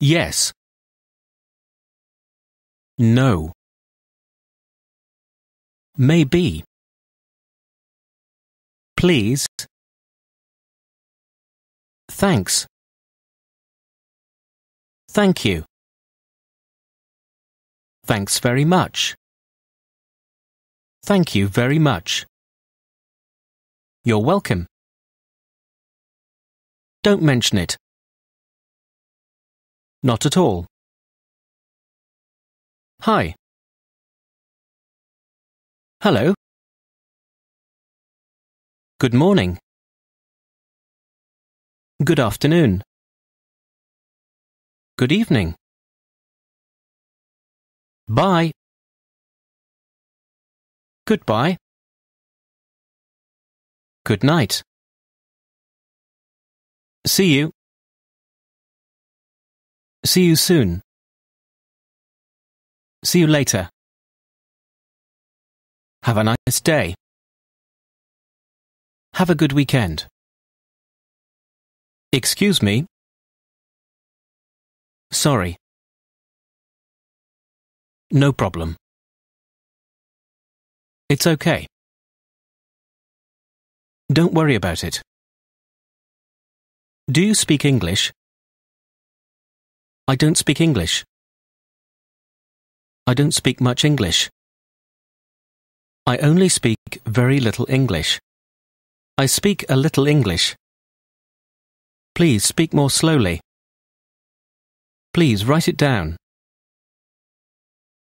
Yes. No. Maybe. Please. Thanks. Thank you. Thanks very much. Thank you very much. You're welcome. Don't mention it. Not at all. Hi. Hello. Good morning. Good afternoon. Good evening. Bye. Goodbye. Good night. See you. See you soon. See you later. Have a nice day. Have a good weekend. Excuse me. Sorry. No problem. It's okay. Don't worry about it. Do you speak English? I don't speak English. I don't speak much English. I only speak very little English. I speak a little English. Please speak more slowly. Please write it down.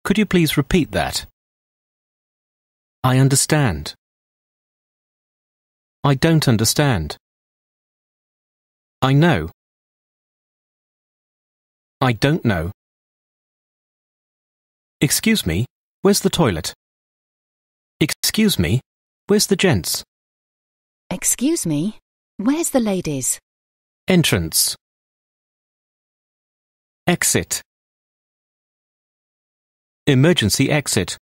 Could you please repeat that? I understand. I don't understand. I know. I don't know. Excuse me, where's the toilet? Excuse me, where's the gents? Excuse me, where's the ladies? Entrance. Exit. Emergency exit.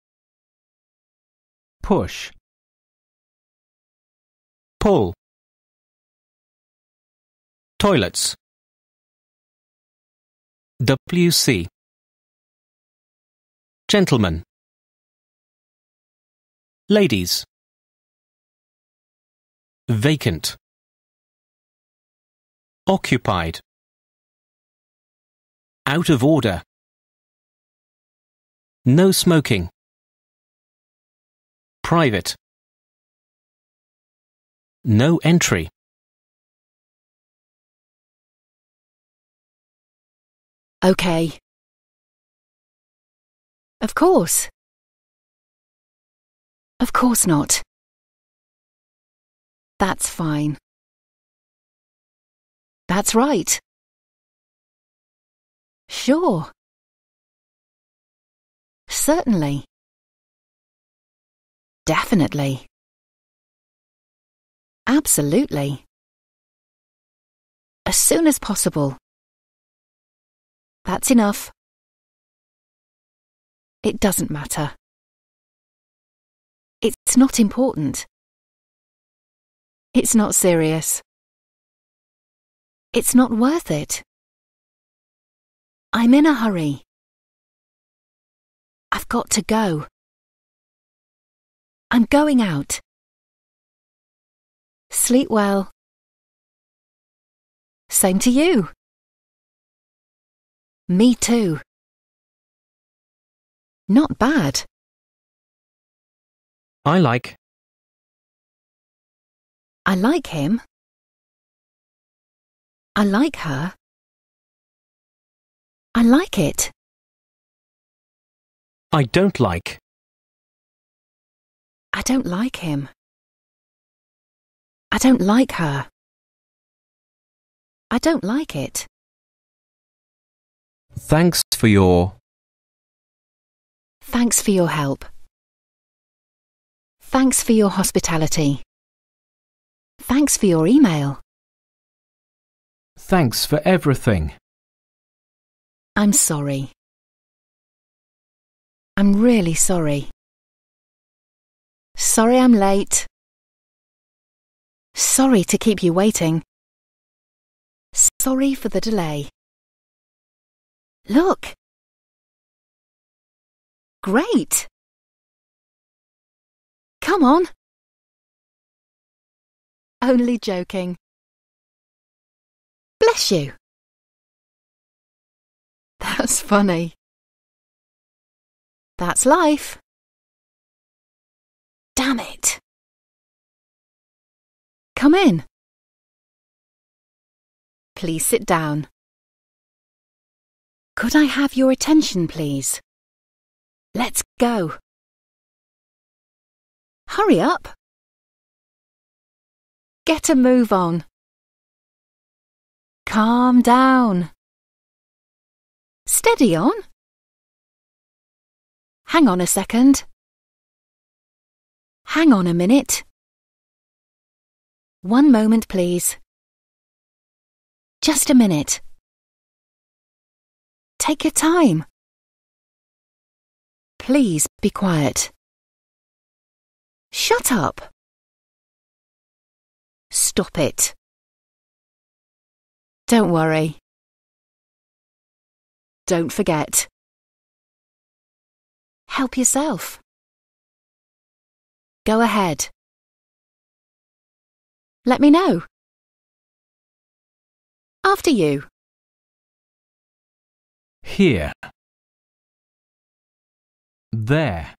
Push. Pull. Toilets. W.C. Gentlemen Ladies Vacant Occupied Out of order No smoking Private No entry Okay. Of course. Of course not. That's fine. That's right. Sure. Certainly. Definitely. Absolutely. As soon as possible. That's enough. It doesn't matter. It's not important. It's not serious. It's not worth it. I'm in a hurry. I've got to go. I'm going out. Sleep well. Same to you. Me too. Not bad. I like. I like him. I like her. I like it. I don't like. I don't like him. I don't like her. I don't like it. Thanks for your. Thanks for your help. Thanks for your hospitality. Thanks for your email. Thanks for everything. I'm sorry. I'm really sorry. Sorry I'm late. Sorry to keep you waiting. Sorry for the delay. Look! Great! Come on! Only joking. Bless you! That's funny. That's life. Damn it. Come in. Please sit down. Could I have your attention, please? Let's go. Hurry up. Get a move on. Calm down. Steady on. Hang on a second. Hang on a minute. One moment, please. Just a minute. Take your time. Please be quiet. Shut up. Stop it. Don't worry. Don't forget. Help yourself. Go ahead. Let me know. After you here, there,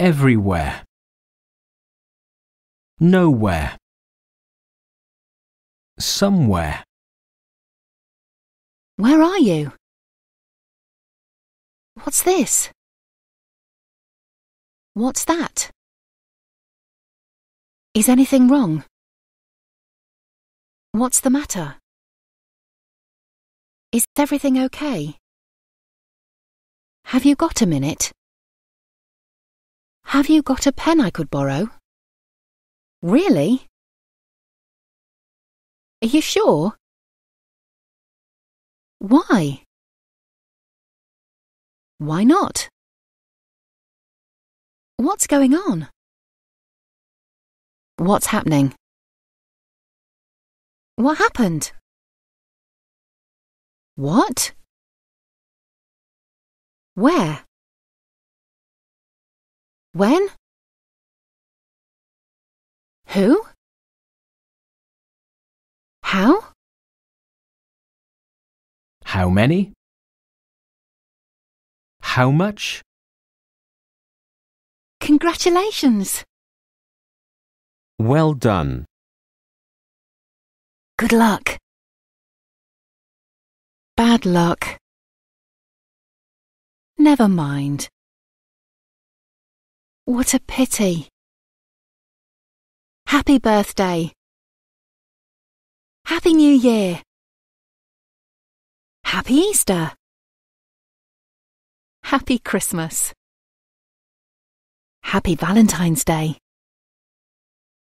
everywhere, nowhere, somewhere. Where are you? What's this? What's that? Is anything wrong? What's the matter? Is everything okay? Have you got a minute? Have you got a pen I could borrow? Really? Are you sure? Why? Why not? What's going on? What's happening? What happened? What? Where? When? Who? How? How many? How much? Congratulations! Well done. Good luck. Bad luck. Never mind. What a pity. Happy birthday. Happy New Year. Happy Easter. Happy Christmas. Happy Valentine's Day.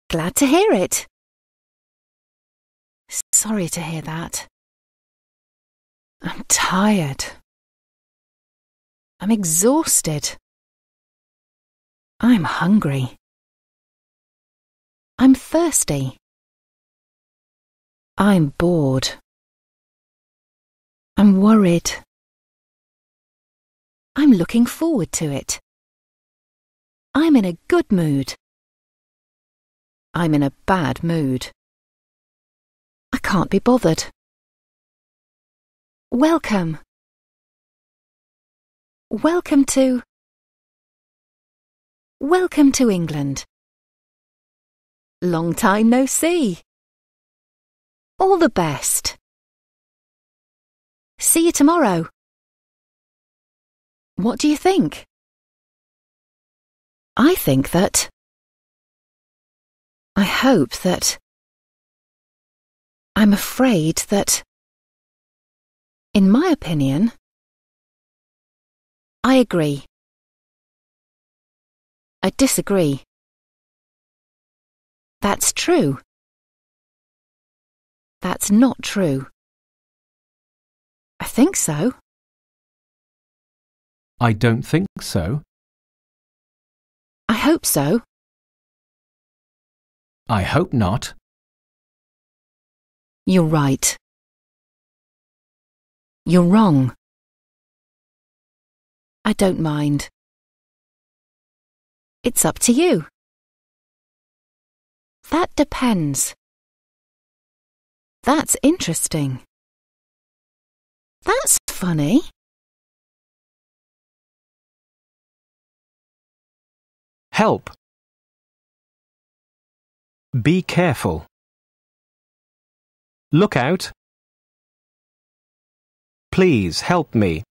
Glad to hear it. Sorry to hear that. I'm tired. I'm exhausted. I'm hungry. I'm thirsty. I'm bored. I'm worried. I'm looking forward to it. I'm in a good mood. I'm in a bad mood. I can't be bothered. Welcome. Welcome to. Welcome to England. Long time no see. All the best. See you tomorrow. What do you think? I think that. I hope that. I'm afraid that. In my opinion, I agree. I disagree. That's true. That's not true. I think so. I don't think so. I hope so. I hope not. You're right. You're wrong. I don't mind. It's up to you. That depends. That's interesting. That's funny. Help. Be careful. Look out. Please help me.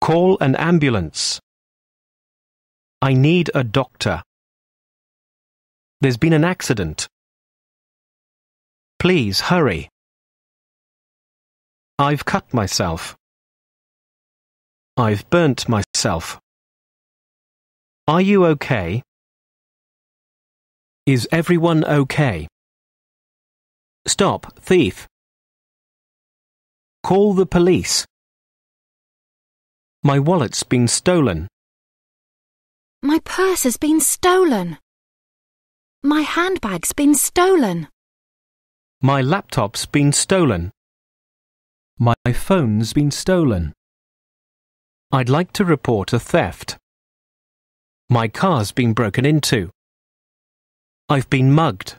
Call an ambulance. I need a doctor. There's been an accident. Please hurry. I've cut myself. I've burnt myself. Are you okay? Is everyone okay? Stop, thief. Call the police. My wallet's been stolen. My purse has been stolen. My handbag's been stolen. My laptop's been stolen. My phone's been stolen. I'd like to report a theft. My car's been broken into. I've been mugged.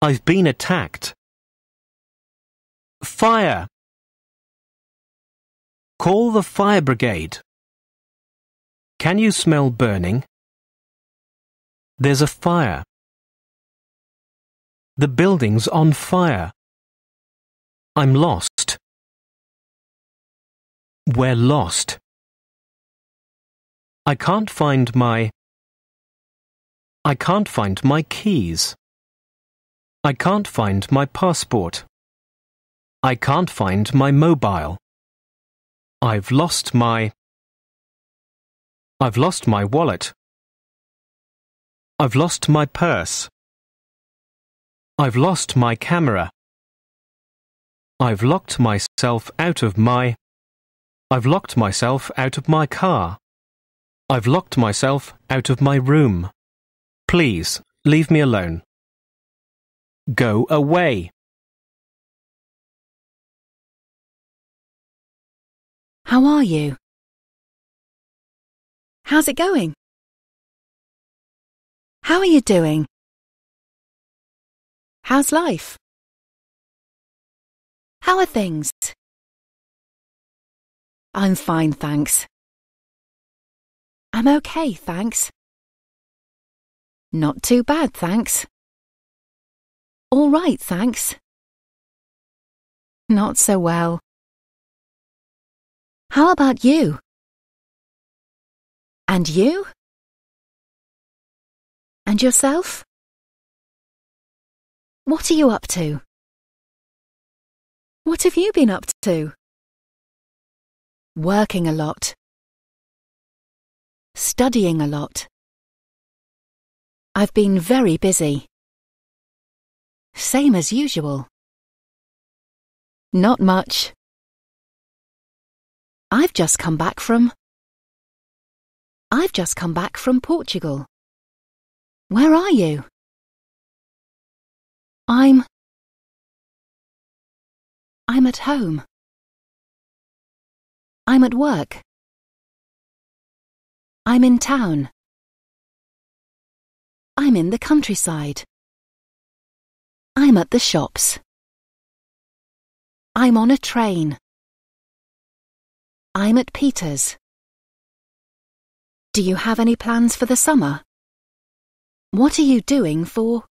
I've been attacked. Fire! Call the fire brigade. Can you smell burning? There's a fire. The building's on fire. I'm lost. We're lost. I can't find my... I can't find my keys. I can't find my passport. I can't find my mobile. I've lost my... I've lost my wallet. I've lost my purse. I've lost my camera. I've locked myself out of my... I've locked myself out of my car. I've locked myself out of my room. Please, leave me alone. Go away. How are you? How's it going? How are you doing? How's life? How are things? I'm fine, thanks. I'm okay, thanks. Not too bad, thanks. All right, thanks. Not so well. How about you? And you? And yourself? What are you up to? What have you been up to? Working a lot. Studying a lot. I've been very busy. Same as usual. Not much. I've just come back from. I've just come back from Portugal. Where are you? I'm. I'm at home. I'm at work. I'm in town. I'm in the countryside. I'm at the shops. I'm on a train. I'm at Peter's. Do you have any plans for the summer? What are you doing for...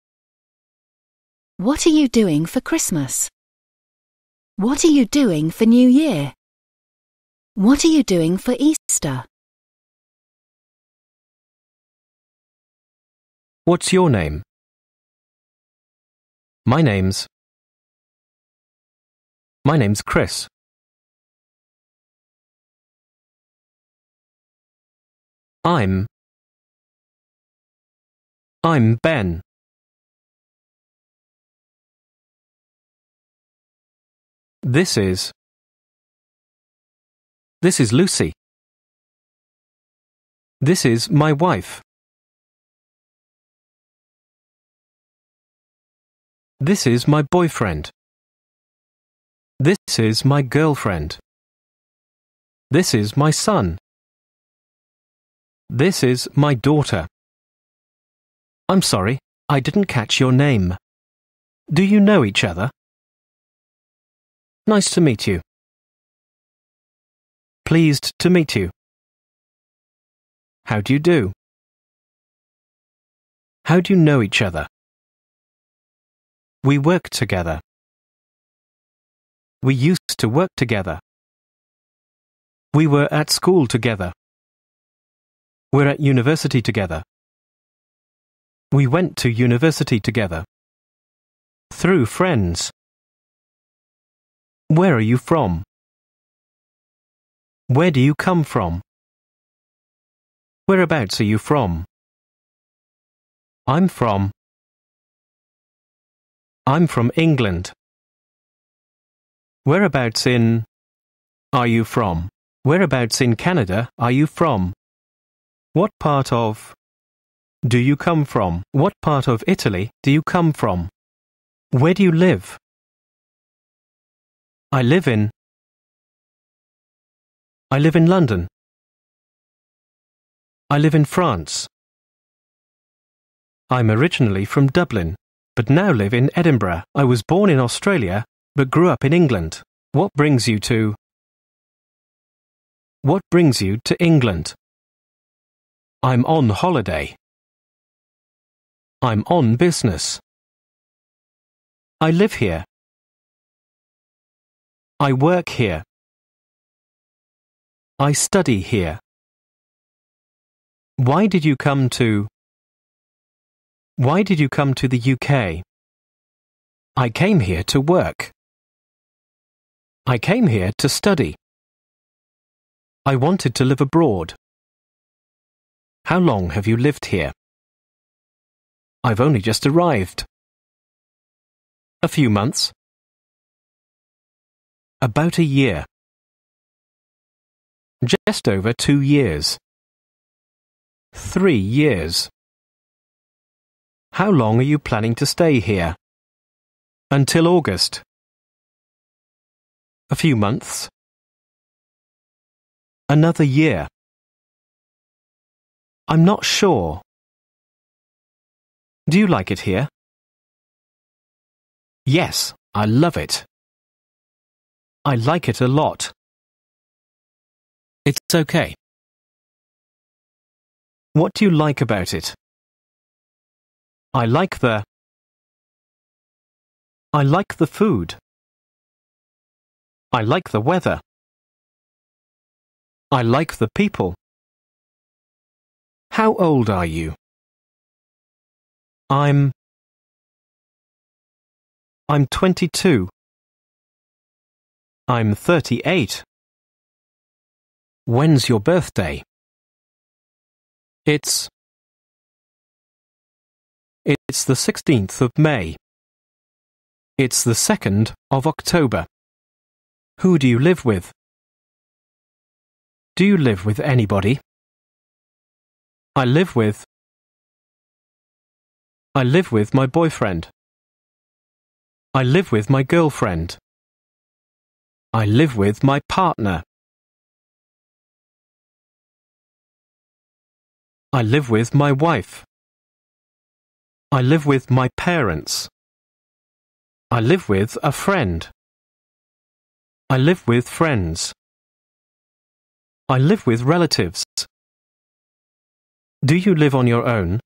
What are you doing for Christmas? What are you doing for New Year? What are you doing for Easter? What's your name? My name's... My name's Chris. I'm I'm Ben. This is This is Lucy. This is my wife. This is my boyfriend. This is my girlfriend. This is my son. This is my daughter. I'm sorry, I didn't catch your name. Do you know each other? Nice to meet you. Pleased to meet you. How do you do? How do you know each other? We work together. We used to work together. We were at school together. We're at university together. We went to university together. Through friends. Where are you from? Where do you come from? Whereabouts are you from? I'm from. I'm from England. Whereabouts in are you from? Whereabouts in Canada are you from? What part of do you come from? What part of Italy do you come from? Where do you live? I live in. I live in London. I live in France. I'm originally from Dublin, but now live in Edinburgh. I was born in Australia, but grew up in England. What brings you to. What brings you to England? I'm on holiday. I'm on business. I live here. I work here. I study here. Why did you come to... Why did you come to the UK? I came here to work. I came here to study. I wanted to live abroad. How long have you lived here? I've only just arrived. A few months. About a year. Just over two years. Three years. How long are you planning to stay here? Until August. A few months. Another year. I'm not sure. Do you like it here? Yes, I love it. I like it a lot. It's okay. What do you like about it? I like the... I like the food. I like the weather. I like the people. How old are you? I'm. I'm 22. I'm 38. When's your birthday? It's. It's the 16th of May. It's the 2nd of October. Who do you live with? Do you live with anybody? I live with I live with my boyfriend. I live with my girlfriend. I live with my partner. I live with my wife. I live with my parents. I live with a friend. I live with friends. I live with relatives. Do you live on your own?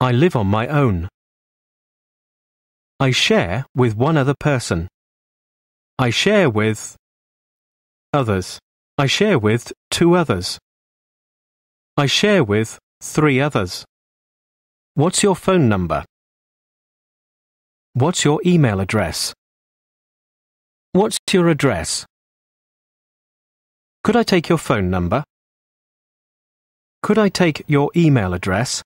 I live on my own. I share with one other person. I share with others. I share with two others. I share with three others. What's your phone number? What's your email address? What's your address? Could I take your phone number? Could I take your email address?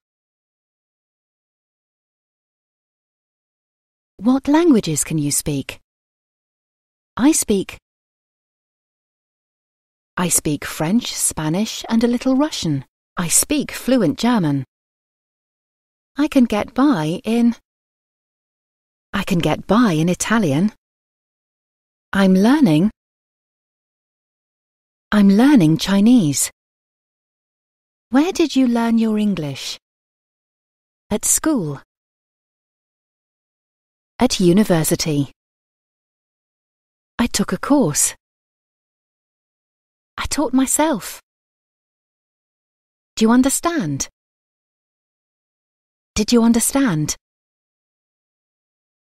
What languages can you speak? I speak. I speak French, Spanish, and a little Russian. I speak fluent German. I can get by in. I can get by in Italian. I'm learning. I'm learning Chinese. Where did you learn your English? At school. At university. I took a course. I taught myself. Do you understand? Did you understand?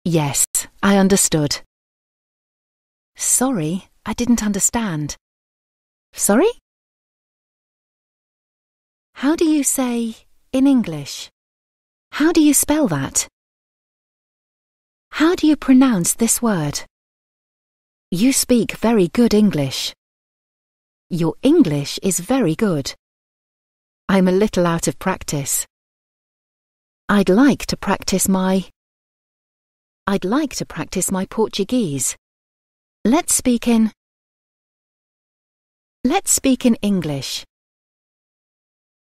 Yes, I understood. Sorry, I didn't understand. Sorry? How do you say in English? How do you spell that? How do you pronounce this word? You speak very good English. Your English is very good. I'm a little out of practice. I'd like to practice my... I'd like to practice my Portuguese. Let's speak in... Let's speak in English.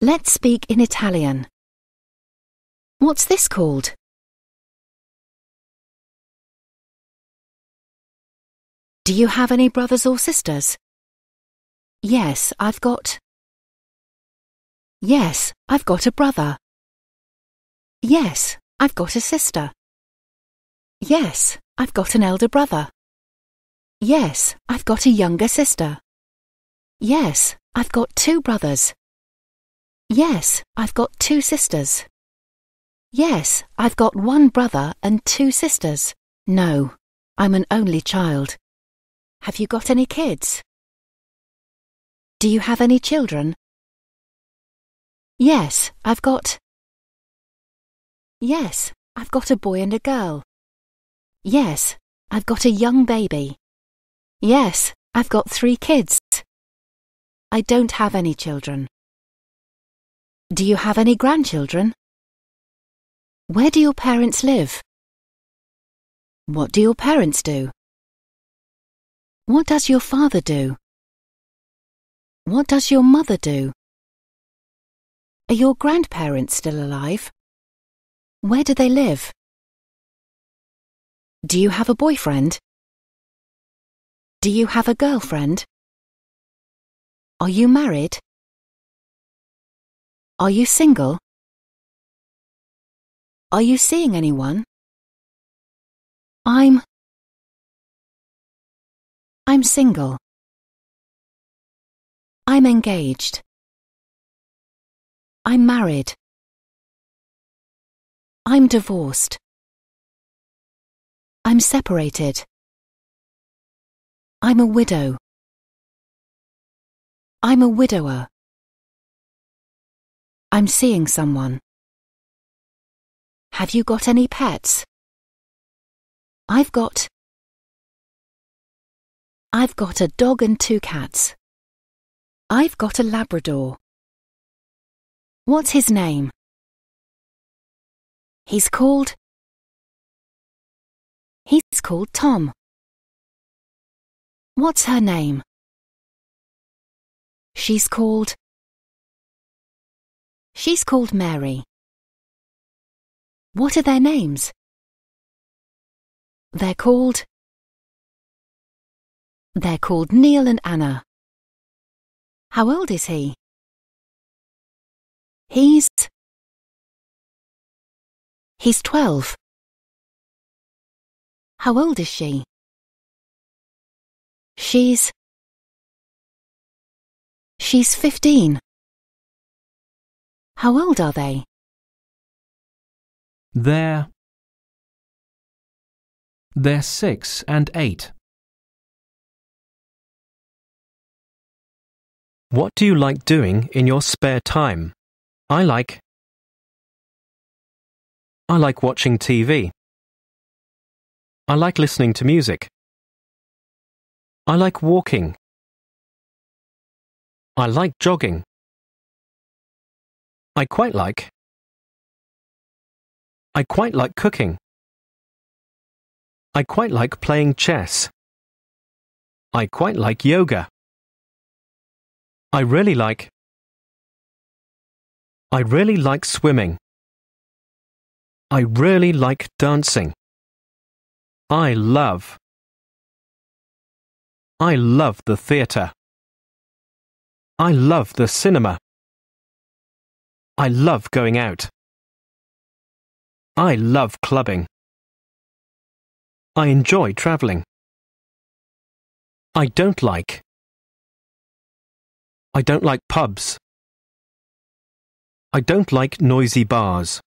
Let's speak in Italian. What's this called? Do you have any brothers or sisters? Yes, I've got. Yes, I've got a brother. Yes, I've got a sister. Yes, I've got an elder brother. Yes, I've got a younger sister. Yes, I've got two brothers. Yes, I've got two sisters. Yes, I've got one brother and two sisters. No, I'm an only child. Have you got any kids? Do you have any children? Yes, I've got. Yes, I've got a boy and a girl. Yes, I've got a young baby. Yes, I've got three kids. I don't have any children. Do you have any grandchildren? Where do your parents live? What do your parents do? What does your father do? What does your mother do? Are your grandparents still alive? Where do they live? Do you have a boyfriend? Do you have a girlfriend? Are you married? Are you single? Are you seeing anyone? I'm. I'm single. I'm engaged. I'm married. I'm divorced. I'm separated. I'm a widow. I'm a widower. I'm seeing someone. Have you got any pets? I've got... I've got a dog and two cats. I've got a Labrador. What's his name? He's called... He's called Tom. What's her name? She's called... She's called Mary. What are their names? They're called... They're called Neil and Anna. How old is he? He's... He's twelve. How old is she? She's... She's fifteen. How old are they? They're... They're six and eight. What do you like doing in your spare time? I like... I like watching TV. I like listening to music. I like walking. I like jogging. I quite like. I quite like cooking. I quite like playing chess. I quite like yoga. I really like. I really like swimming. I really like dancing. I love. I love the theatre. I love the cinema. I love going out. I love clubbing. I enjoy travelling. I don't like. I don't like pubs. I don't like noisy bars.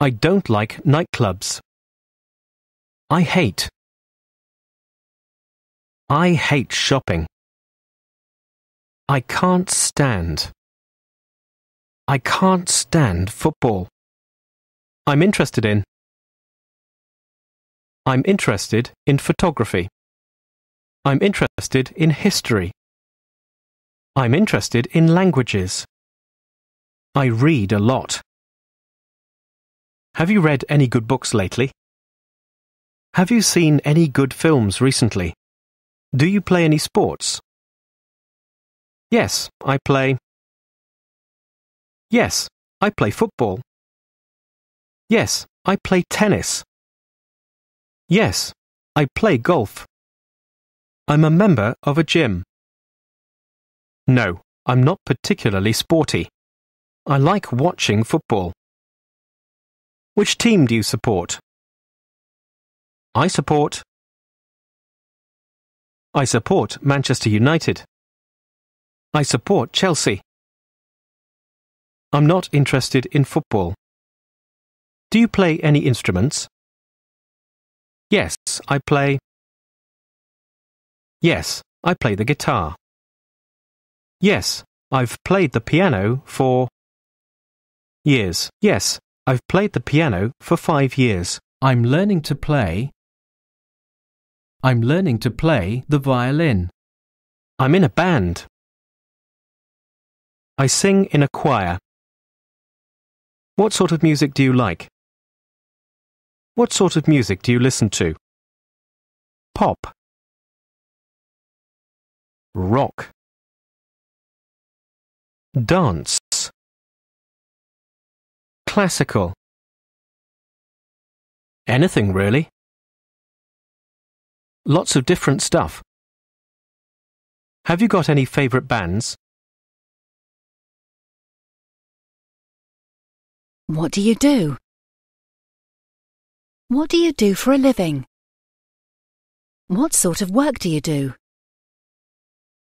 I don't like nightclubs. I hate. I hate shopping. I can't stand. I can't stand football. I'm interested in. I'm interested in photography. I'm interested in history. I'm interested in languages. I read a lot. Have you read any good books lately? Have you seen any good films recently? Do you play any sports? Yes, I play Yes, I play football. Yes, I play tennis. Yes, I play golf. I'm a member of a gym. No, I'm not particularly sporty. I like watching football. Which team do you support? I support. I support Manchester United. I support Chelsea. I'm not interested in football. Do you play any instruments? Yes, I play. Yes, I play the guitar. Yes, I've played the piano for years. Yes, I've played the piano for five years. I'm learning to play. I'm learning to play the violin. I'm in a band. I sing in a choir. What sort of music do you like? What sort of music do you listen to? Pop. Rock. Dance. Classical. Anything really. Lots of different stuff. Have you got any favourite bands? What do you do? What do you do for a living? What sort of work do you do?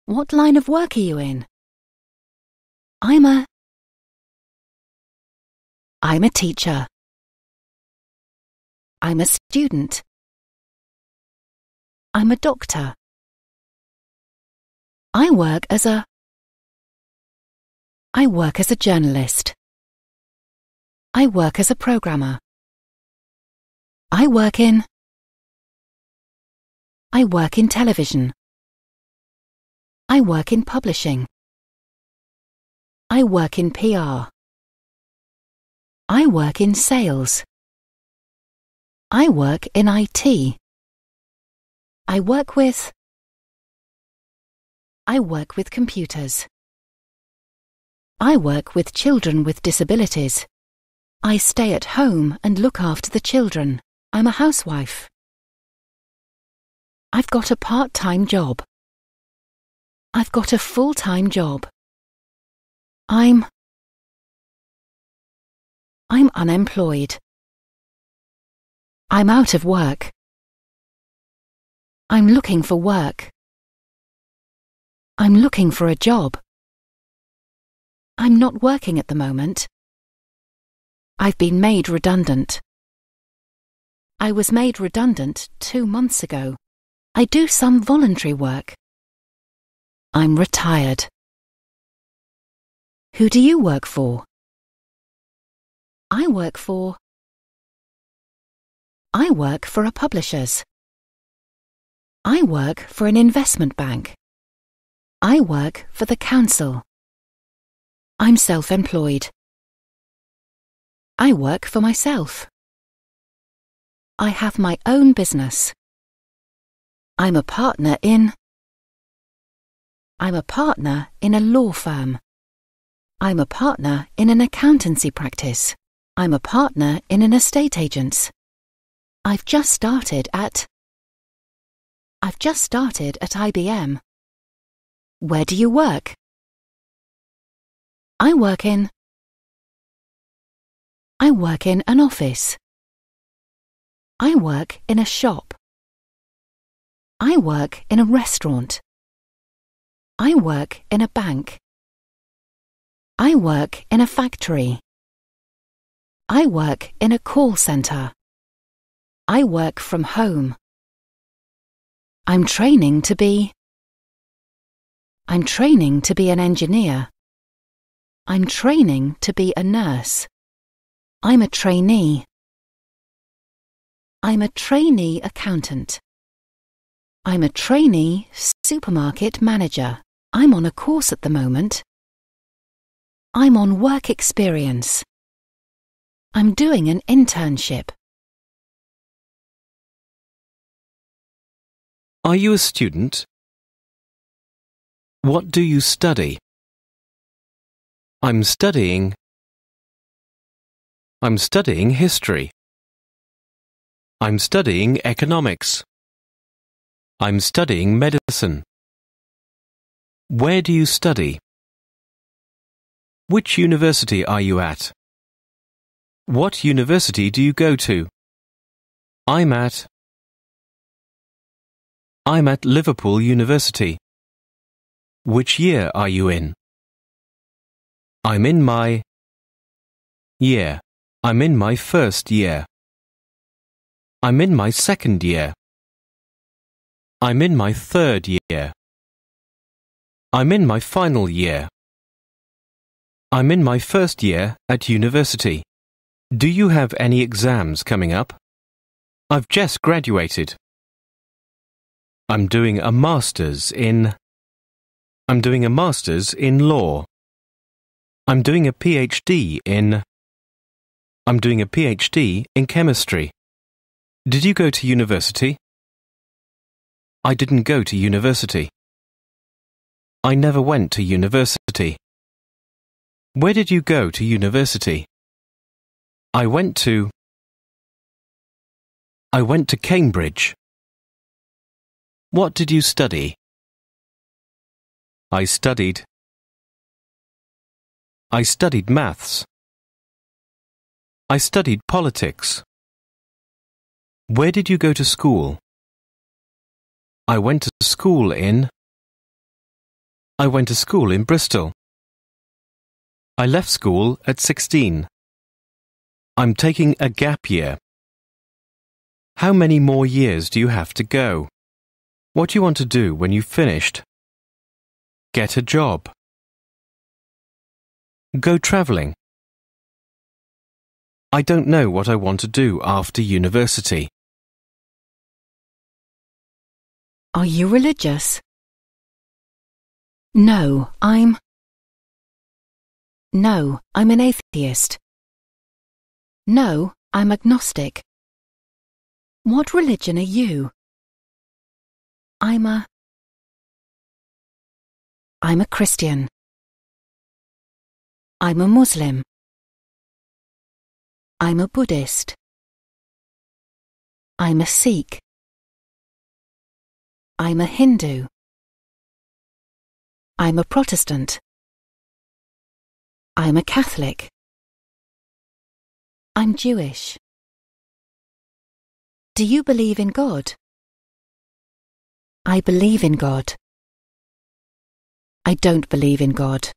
What line of work are you in? I'm a... I'm a teacher. I'm a student. I'm a doctor. I work as a... I work as a journalist. I work as a programmer. I work in. I work in television. I work in publishing. I work in PR. I work in sales. I work in IT. I work with. I work with computers. I work with children with disabilities. I stay at home and look after the children. I'm a housewife. I've got a part-time job. I've got a full-time job. I'm I'm unemployed. I'm out of work. I'm looking for work. I'm looking for a job. I'm not working at the moment. I've been made redundant. I was made redundant two months ago. I do some voluntary work. I'm retired. Who do you work for? I work for. I work for a publisher's. I work for an investment bank. I work for the council. I'm self employed. I work for myself. I have my own business. I'm a partner in. I'm a partner in a law firm. I'm a partner in an accountancy practice. I'm a partner in an estate agent's. I've just started at. I've just started at IBM. Where do you work? I work in. I work in an office. I work in a shop. I work in a restaurant. I work in a bank. I work in a factory. I work in a call centre. I work from home. I'm training to be. I'm training to be an engineer. I'm training to be a nurse. I'm a trainee. I'm a trainee accountant. I'm a trainee supermarket manager. I'm on a course at the moment. I'm on work experience. I'm doing an internship. Are you a student? What do you study? I'm studying I'm studying history. I'm studying economics. I'm studying medicine. Where do you study? Which university are you at? What university do you go to? I'm at I'm at Liverpool University. Which year are you in? I'm in my year. I'm in my first year. I'm in my second year. I'm in my third year. I'm in my final year. I'm in my first year at university. Do you have any exams coming up? I've just graduated. I'm doing a master's in. I'm doing a master's in law. I'm doing a PhD in. I'm doing a PhD in chemistry. Did you go to university? I didn't go to university. I never went to university. Where did you go to university? I went to. I went to Cambridge. What did you study? I studied. I studied maths. I studied politics. Where did you go to school? I went to school in... I went to school in Bristol. I left school at 16. I'm taking a gap year. How many more years do you have to go? What do you want to do when you've finished? Get a job. Go travelling. I don't know what I want to do after university. Are you religious? No, I'm... No, I'm an atheist. No, I'm agnostic. What religion are you? I'm a... I'm a Christian. I'm a Muslim. I'm a Buddhist. I'm a Sikh. I'm a Hindu. I'm a Protestant. I'm a Catholic. I'm Jewish. Do you believe in God? I believe in God. I don't believe in God.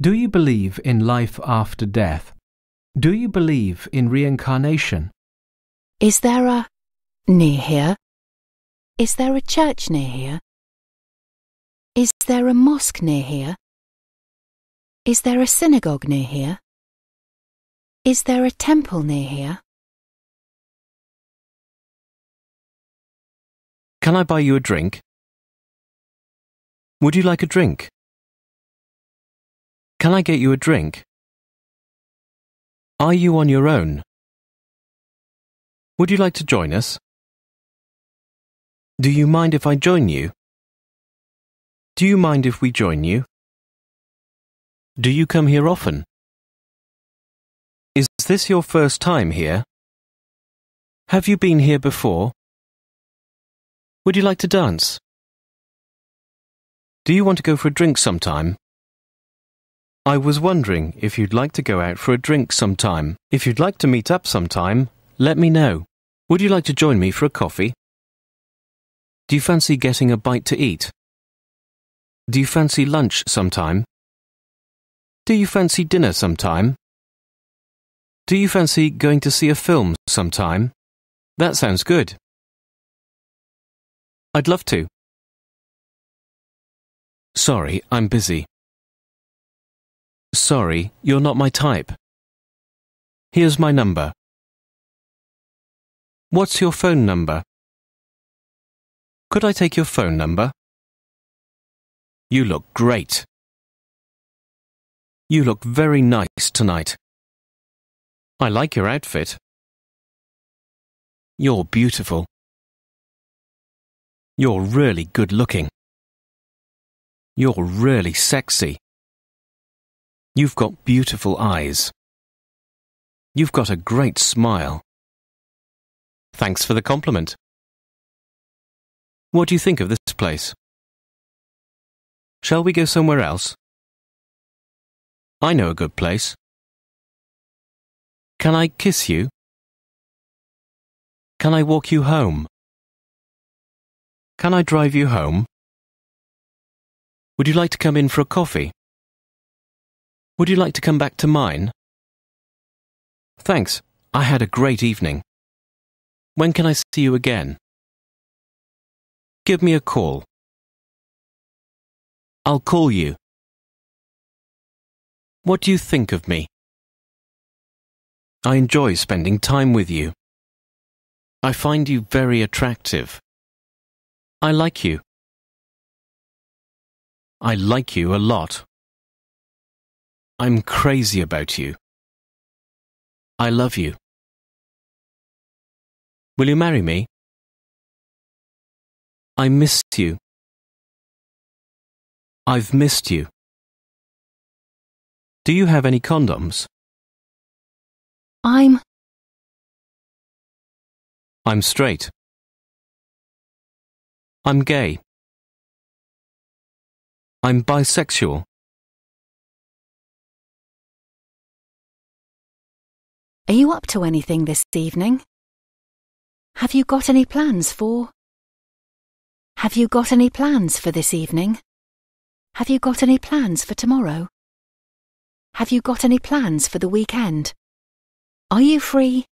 Do you believe in life after death? Do you believe in reincarnation? Is there a near here? Is there a church near here? Is there a mosque near here? Is there a synagogue near here? Is there a temple near here? Can I buy you a drink? Would you like a drink? Can I get you a drink? Are you on your own? Would you like to join us? Do you mind if I join you? Do you mind if we join you? Do you come here often? Is this your first time here? Have you been here before? Would you like to dance? Do you want to go for a drink sometime? I was wondering if you'd like to go out for a drink sometime. If you'd like to meet up sometime, let me know. Would you like to join me for a coffee? Do you fancy getting a bite to eat? Do you fancy lunch sometime? Do you fancy dinner sometime? Do you fancy going to see a film sometime? That sounds good. I'd love to. Sorry, I'm busy. Sorry, you're not my type. Here's my number. What's your phone number? Could I take your phone number? You look great. You look very nice tonight. I like your outfit. You're beautiful. You're really good looking. You're really sexy. You've got beautiful eyes. You've got a great smile. Thanks for the compliment. What do you think of this place? Shall we go somewhere else? I know a good place. Can I kiss you? Can I walk you home? Can I drive you home? Would you like to come in for a coffee? Would you like to come back to mine? Thanks. I had a great evening. When can I see you again? Give me a call. I'll call you. What do you think of me? I enjoy spending time with you. I find you very attractive. I like you. I like you a lot. I'm crazy about you. I love you. Will you marry me? I missed you. I've missed you. Do you have any condoms? I'm. I'm straight. I'm gay. I'm bisexual. Are you up to anything this evening? Have you got any plans for? Have you got any plans for this evening? Have you got any plans for tomorrow? Have you got any plans for the weekend? Are you free?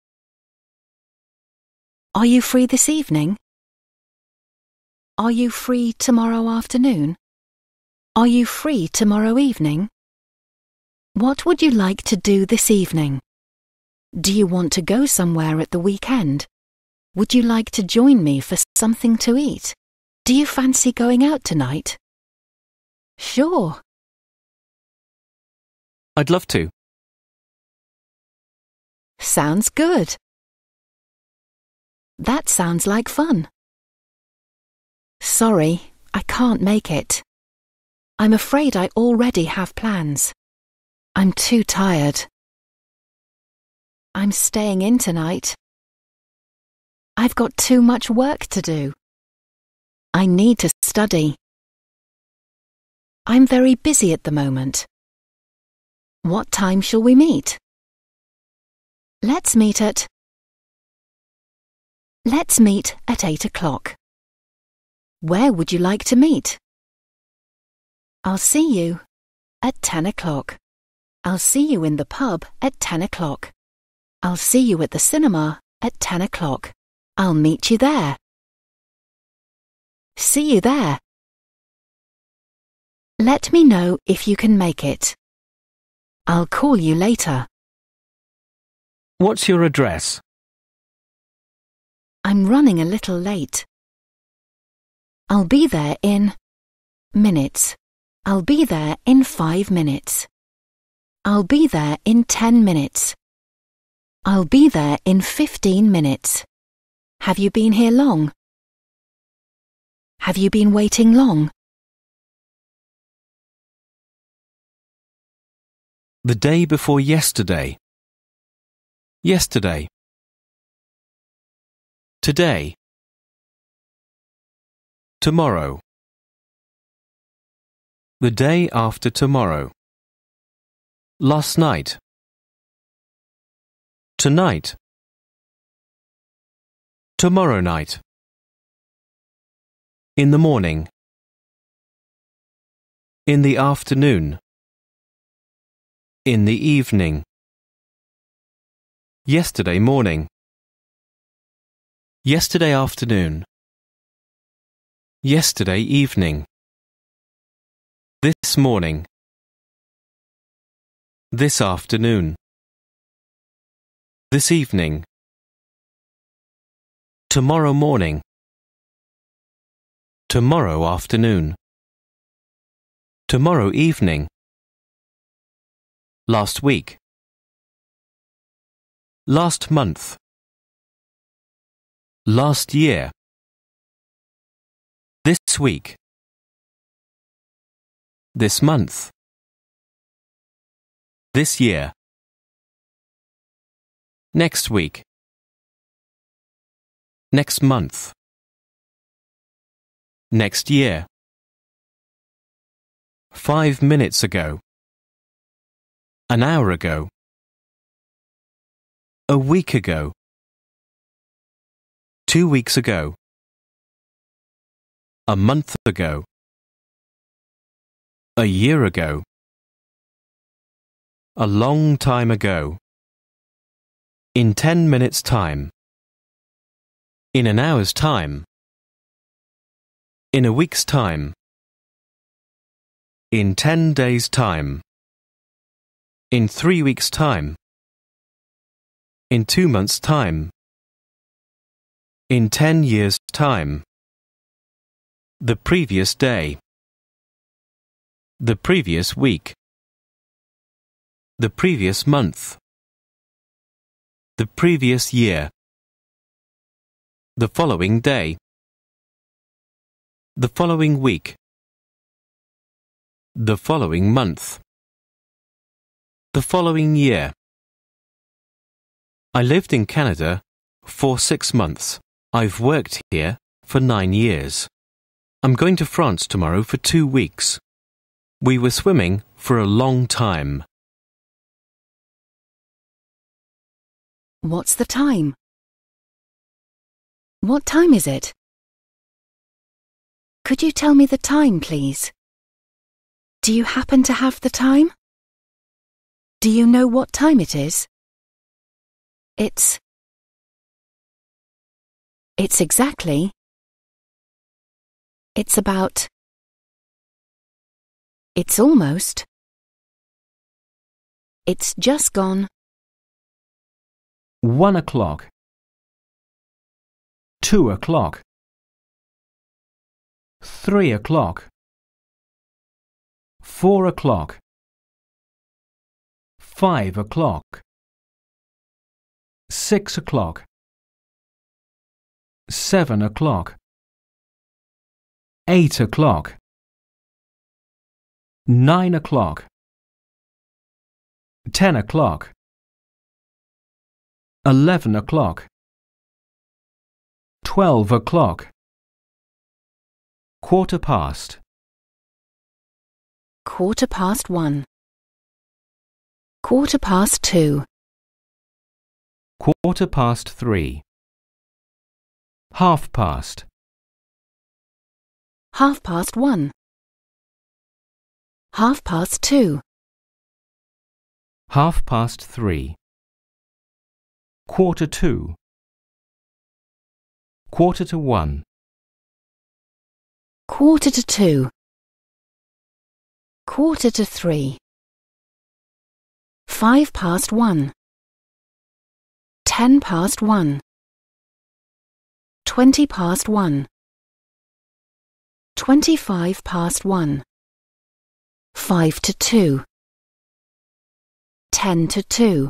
Are you free this evening? Are you free tomorrow afternoon? Are you free tomorrow evening? What would you like to do this evening? Do you want to go somewhere at the weekend? Would you like to join me for something to eat? Do you fancy going out tonight? Sure. I'd love to. Sounds good. That sounds like fun. Sorry, I can't make it. I'm afraid I already have plans. I'm too tired. I'm staying in tonight. I've got too much work to do. I need to study. I'm very busy at the moment. What time shall we meet? Let's meet at... Let's meet at eight o'clock. Where would you like to meet? I'll see you at ten o'clock. I'll see you in the pub at ten o'clock. I'll see you at the cinema at 10 o'clock. I'll meet you there. See you there. Let me know if you can make it. I'll call you later. What's your address? I'm running a little late. I'll be there in minutes. I'll be there in five minutes. I'll be there in ten minutes. I'll be there in 15 minutes. Have you been here long? Have you been waiting long? The day before yesterday. Yesterday. Today. Tomorrow. The day after tomorrow. Last night. Tonight. Tomorrow night. In the morning. In the afternoon. In the evening. Yesterday morning. Yesterday afternoon. Yesterday evening. This morning. This afternoon. This evening. Tomorrow morning. Tomorrow afternoon. Tomorrow evening. Last week. Last month. Last year. This week. This month. This year. Next week. Next month. Next year. Five minutes ago. An hour ago. A week ago. Two weeks ago. A month ago. A year ago. A long time ago. In 10 minutes' time. In an hour's time. In a week's time. In 10 days' time. In three weeks' time. In two months' time. In 10 years' time. The previous day. The previous week. The previous month the previous year, the following day, the following week, the following month, the following year. I lived in Canada for six months. I've worked here for nine years. I'm going to France tomorrow for two weeks. We were swimming for a long time. What's the time? What time is it? Could you tell me the time, please? Do you happen to have the time? Do you know what time it is? It's... It's exactly... It's about... It's almost... It's just gone... One o'clock. Two o'clock. Three o'clock. Four o'clock. Five o'clock. Six o'clock. Seven o'clock. Eight o'clock. Nine o'clock. Ten o'clock. Eleven o'clock. Twelve o'clock. Quarter past. Quarter past one. Quarter past two. Quarter past three. Half past. Half past one. Half past two. Half past three quarter to, quarter to one, quarter to two, quarter to three, five past one, ten past one, twenty past one, twenty-five past one, five to two, ten to two.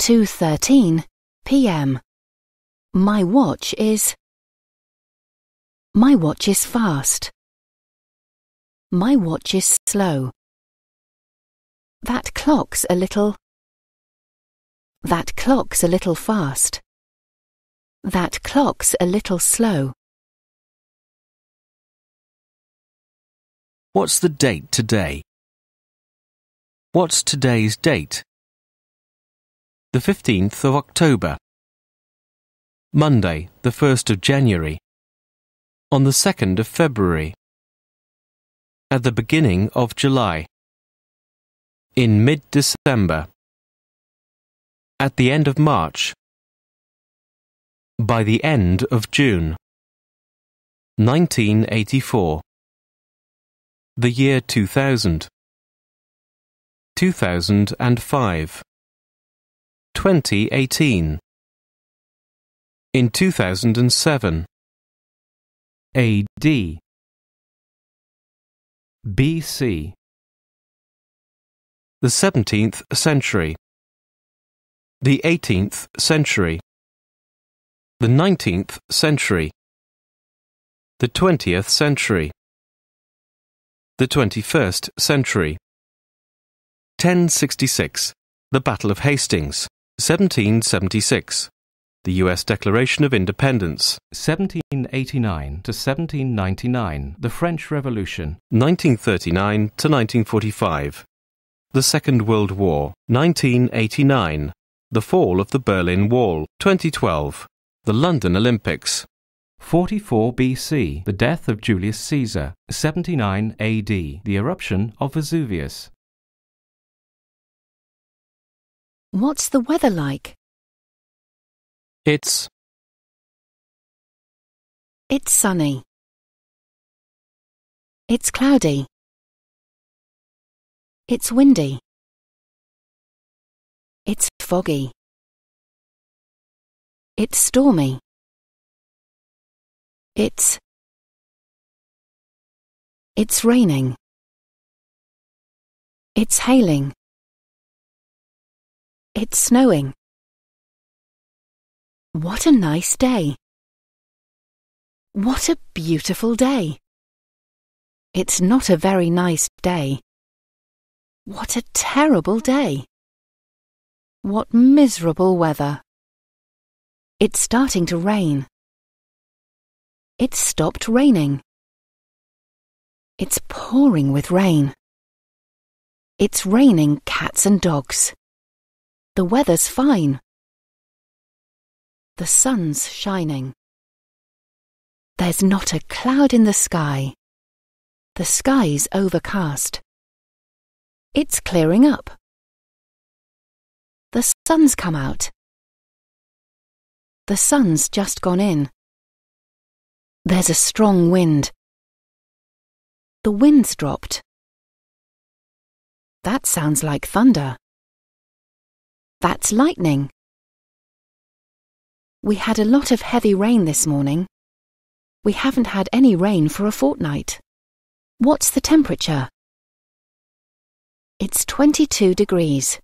2.13 p.m. My watch is... My watch is fast. My watch is slow. That clock's a little... That clock's a little fast. That clock's a little slow. What's the date today? What's today's date? the 15th of October. Monday, the 1st of January. On the 2nd of February. At the beginning of July. In mid December. At the end of March. By the end of June. 1984. The year 2000. 2005. 2018. In 2007. AD. BC. The 17th century. The 18th century. The 19th century. The 20th century. The 21st century. 1066. The Battle of Hastings. 1776. The US Declaration of Independence. 1789 to 1799. The French Revolution. 1939 to 1945. The Second World War. 1989. The Fall of the Berlin Wall. 2012. The London Olympics. 44 BC, the death of Julius Caesar. 79 AD, the eruption of Vesuvius. What's the weather like? It's It's sunny. It's cloudy. It's windy. It's foggy. It's stormy. It's It's raining. It's hailing. It's snowing. What a nice day. What a beautiful day. It's not a very nice day. What a terrible day. What miserable weather. It's starting to rain. It stopped raining. It's pouring with rain. It's raining cats and dogs. The weather's fine. The sun's shining. There's not a cloud in the sky. The sky's overcast. It's clearing up. The sun's come out. The sun's just gone in. There's a strong wind. The wind's dropped. That sounds like thunder. That's lightning. We had a lot of heavy rain this morning. We haven't had any rain for a fortnight. What's the temperature? It's 22 degrees.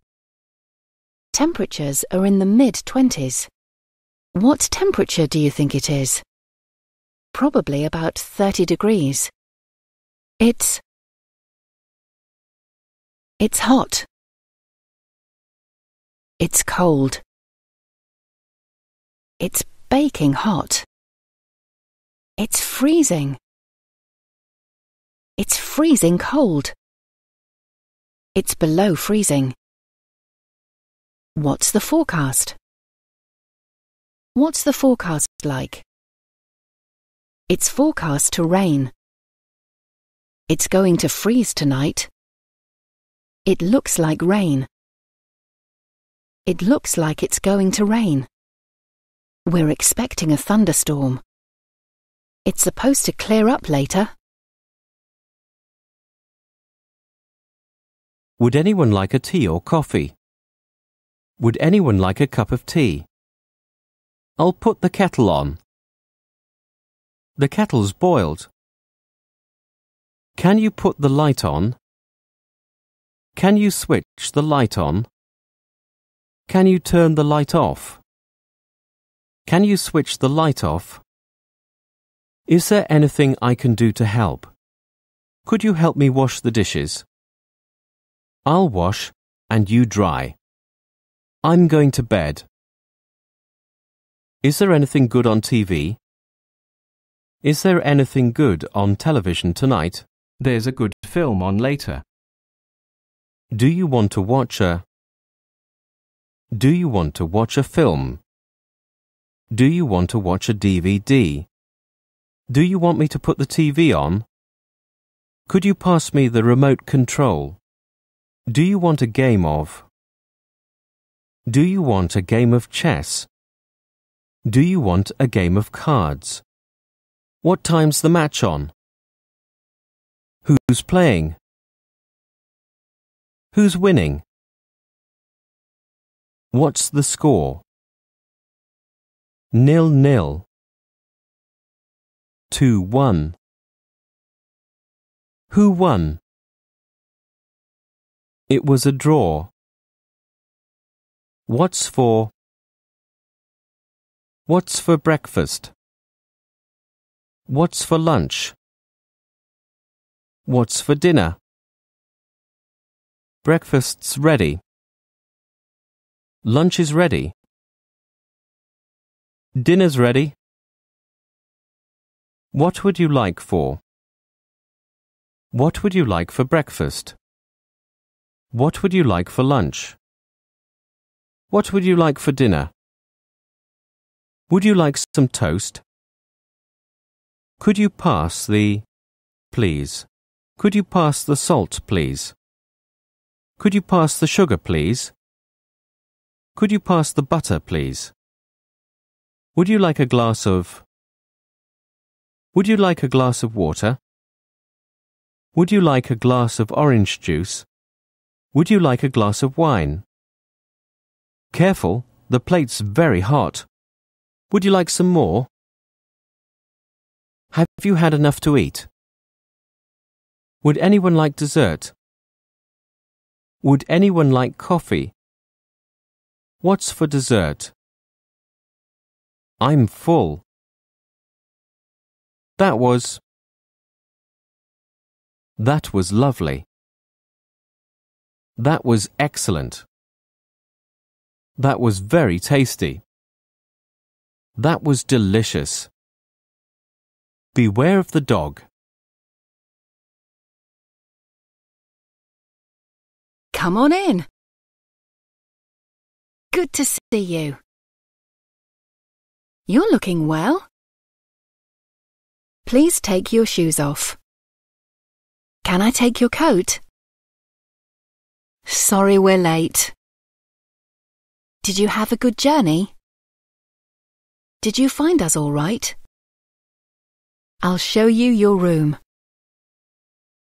Temperatures are in the mid 20s. What temperature do you think it is? Probably about 30 degrees. It's. It's hot. It's cold. It's baking hot. It's freezing. It's freezing cold. It's below freezing. What's the forecast? What's the forecast like? It's forecast to rain. It's going to freeze tonight. It looks like rain. It looks like it's going to rain. We're expecting a thunderstorm. It's supposed to clear up later. Would anyone like a tea or coffee? Would anyone like a cup of tea? I'll put the kettle on. The kettle's boiled. Can you put the light on? Can you switch the light on? Can you turn the light off? Can you switch the light off? Is there anything I can do to help? Could you help me wash the dishes? I'll wash and you dry. I'm going to bed. Is there anything good on TV? Is there anything good on television tonight? There's a good film on later. Do you want to watch a do you want to watch a film? Do you want to watch a DVD? Do you want me to put the TV on? Could you pass me the remote control? Do you want a game of? Do you want a game of chess? Do you want a game of cards? What time's the match on? Who's playing? Who's winning? What's the score? Nil nil. Two one. Who won? It was a draw. What's for? What's for breakfast? What's for lunch? What's for dinner? Breakfast's ready. Lunch is ready. Dinner's ready. What would you like for? What would you like for breakfast? What would you like for lunch? What would you like for dinner? Would you like some toast? Could you pass the, please? Could you pass the salt, please? Could you pass the sugar, please? Could you pass the butter, please? Would you like a glass of... Would you like a glass of water? Would you like a glass of orange juice? Would you like a glass of wine? Careful, the plate's very hot. Would you like some more? Have you had enough to eat? Would anyone like dessert? Would anyone like coffee? What's for dessert? I'm full. That was. That was lovely. That was excellent. That was very tasty. That was delicious. Beware of the dog. Come on in. Good to see you. You're looking well. Please take your shoes off. Can I take your coat? Sorry we're late. Did you have a good journey? Did you find us all right? I'll show you your room.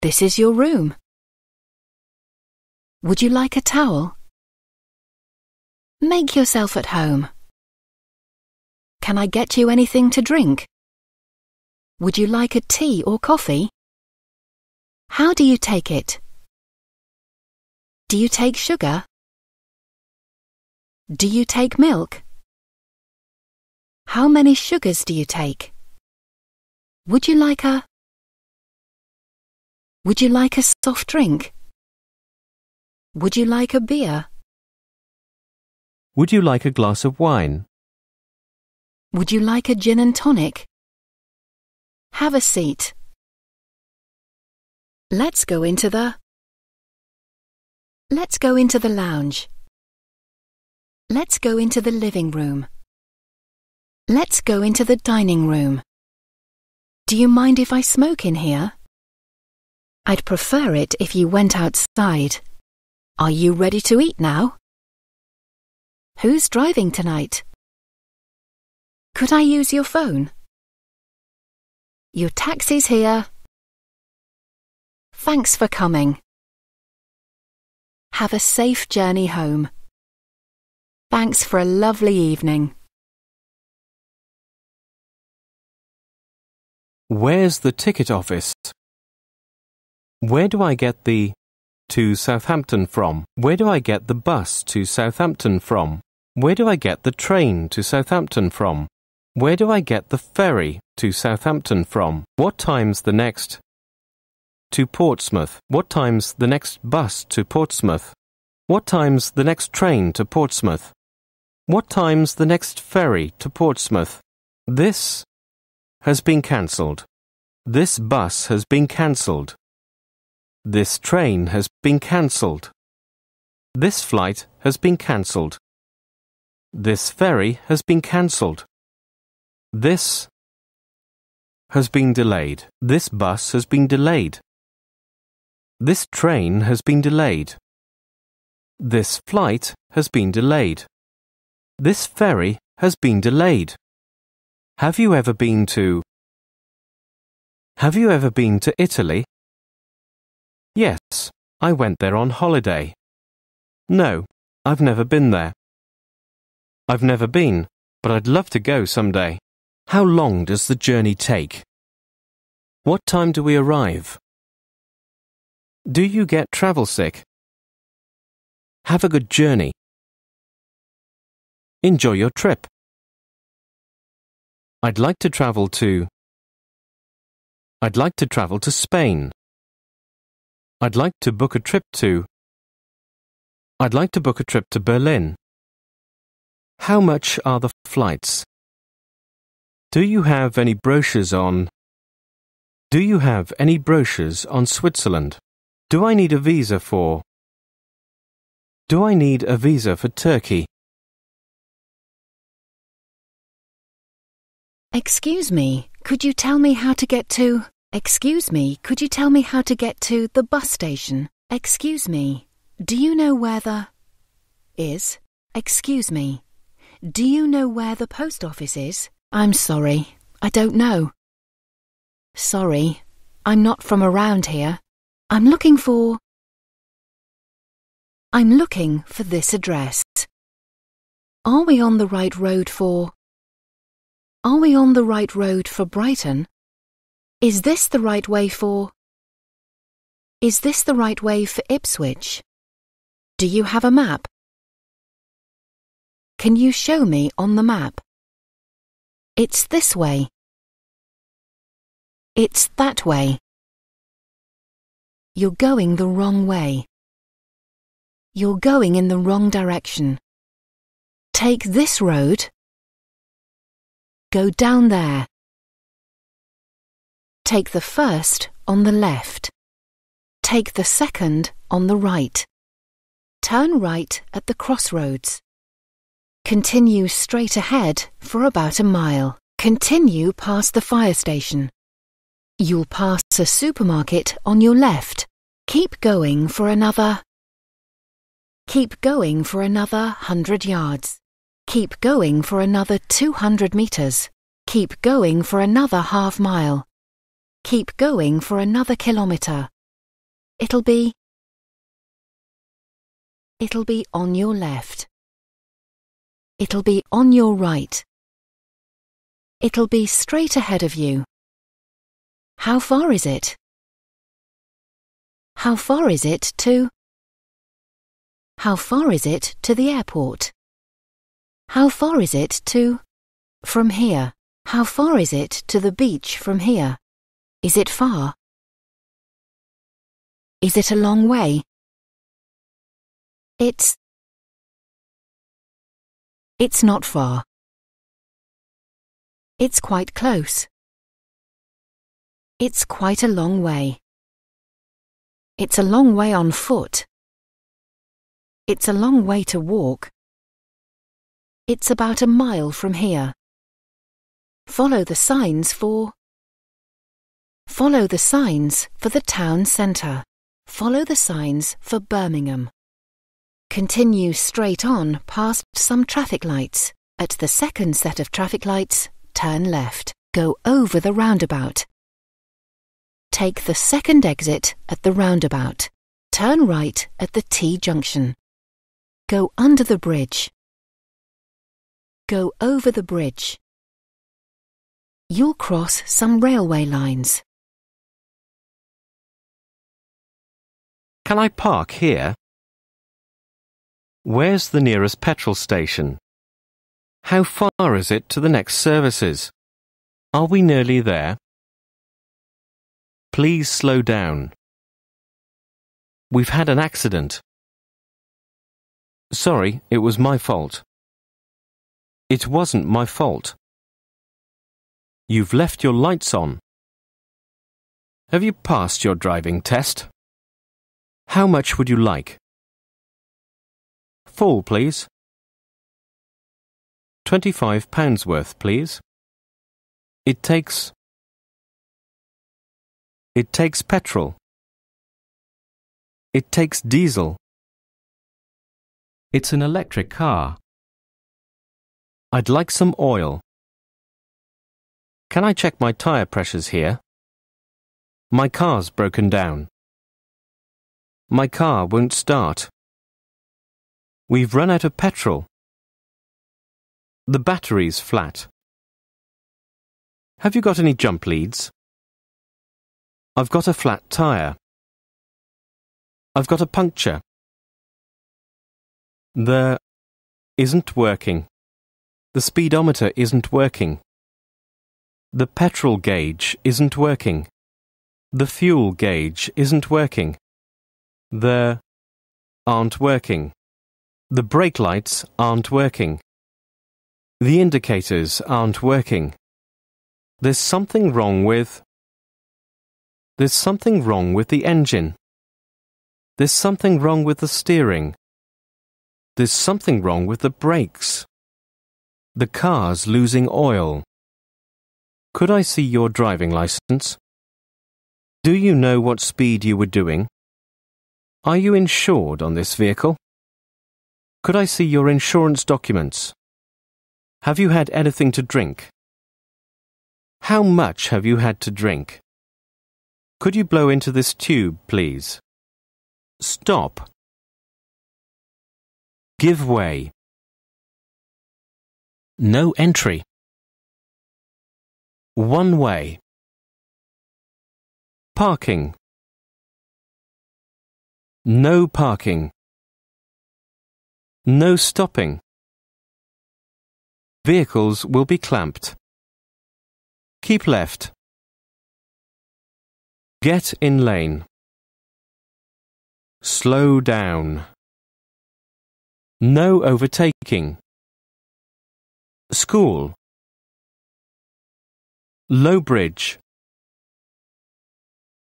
This is your room. Would you like a towel? Make yourself at home. Can I get you anything to drink? Would you like a tea or coffee? How do you take it? Do you take sugar? Do you take milk? How many sugars do you take? Would you like a... Would you like a soft drink? Would you like a beer? Would you like a glass of wine? Would you like a gin and tonic? Have a seat. Let's go into the... Let's go into the lounge. Let's go into the living room. Let's go into the dining room. Do you mind if I smoke in here? I'd prefer it if you went outside. Are you ready to eat now? Who's driving tonight? Could I use your phone? Your taxi's here. Thanks for coming. Have a safe journey home. Thanks for a lovely evening. Where's the ticket office? Where do I get the to Southampton from? Where do I get the bus to Southampton from? Where do I get the train to Southampton from? Where do I get the ferry to Southampton from? What time's the next to Portsmouth? What time's the next bus to Portsmouth? What time's the next train to Portsmouth? What time's the next ferry to Portsmouth? This has been cancelled. This bus has been cancelled. This train has been cancelled. This flight has been cancelled. This ferry has been cancelled. This has been delayed. This bus has been delayed. This train has been delayed. This flight has been delayed. This ferry has been delayed. Have you ever been to Have you ever been to Italy? Yes, I went there on holiday. No, I've never been there. I've never been, but I'd love to go someday. How long does the journey take? What time do we arrive? Do you get travel sick? Have a good journey. Enjoy your trip. I'd like to travel to. I'd like to travel to Spain. I'd like to book a trip to. I'd like to book a trip to Berlin. How much are the flights? Do you have any brochures on? Do you have any brochures on Switzerland? Do I need a visa for? Do I need a visa for Turkey? Excuse me, could you tell me how to get to? Excuse me, could you tell me how to get to the bus station? Excuse me, do you know where the is? Excuse me. Do you know where the post office is? I'm sorry, I don't know. Sorry, I'm not from around here. I'm looking for... I'm looking for this address. Are we on the right road for... Are we on the right road for Brighton? Is this the right way for... Is this the right way for Ipswich? Do you have a map? Can you show me on the map? It's this way. It's that way. You're going the wrong way. You're going in the wrong direction. Take this road. Go down there. Take the first on the left. Take the second on the right. Turn right at the crossroads. Continue straight ahead for about a mile. Continue past the fire station. You'll pass a supermarket on your left. Keep going for another. Keep going for another 100 yards. Keep going for another 200 metres. Keep going for another half mile. Keep going for another kilometre. It'll be. It'll be on your left. It'll be on your right. It'll be straight ahead of you. How far is it? How far is it to? How far is it to the airport? How far is it to? From here. How far is it to the beach from here? Is it far? Is it a long way? It's it's not far. It's quite close. It's quite a long way. It's a long way on foot. It's a long way to walk. It's about a mile from here. Follow the signs for. Follow the signs for the town centre. Follow the signs for Birmingham. Continue straight on past some traffic lights. At the second set of traffic lights, turn left. Go over the roundabout. Take the second exit at the roundabout. Turn right at the T junction. Go under the bridge. Go over the bridge. You'll cross some railway lines. Can I park here? Where's the nearest petrol station? How far is it to the next services? Are we nearly there? Please slow down. We've had an accident. Sorry, it was my fault. It wasn't my fault. You've left your lights on. Have you passed your driving test? How much would you like? Full, please. Twenty-five pounds worth, please. It takes... It takes petrol. It takes diesel. It's an electric car. I'd like some oil. Can I check my tyre pressures here? My car's broken down. My car won't start. We've run out of petrol. The battery's flat. Have you got any jump leads? I've got a flat tyre. I've got a puncture. The isn't working. The speedometer isn't working. The petrol gauge isn't working. The fuel gauge isn't working. The aren't working. The brake lights aren't working. The indicators aren't working. There's something wrong with... There's something wrong with the engine. There's something wrong with the steering. There's something wrong with the brakes. The car's losing oil. Could I see your driving license? Do you know what speed you were doing? Are you insured on this vehicle? Could I see your insurance documents? Have you had anything to drink? How much have you had to drink? Could you blow into this tube, please? Stop. Give way. No entry. One way. Parking. No parking. No stopping. Vehicles will be clamped. Keep left. Get in lane. Slow down. No overtaking. School. Low bridge.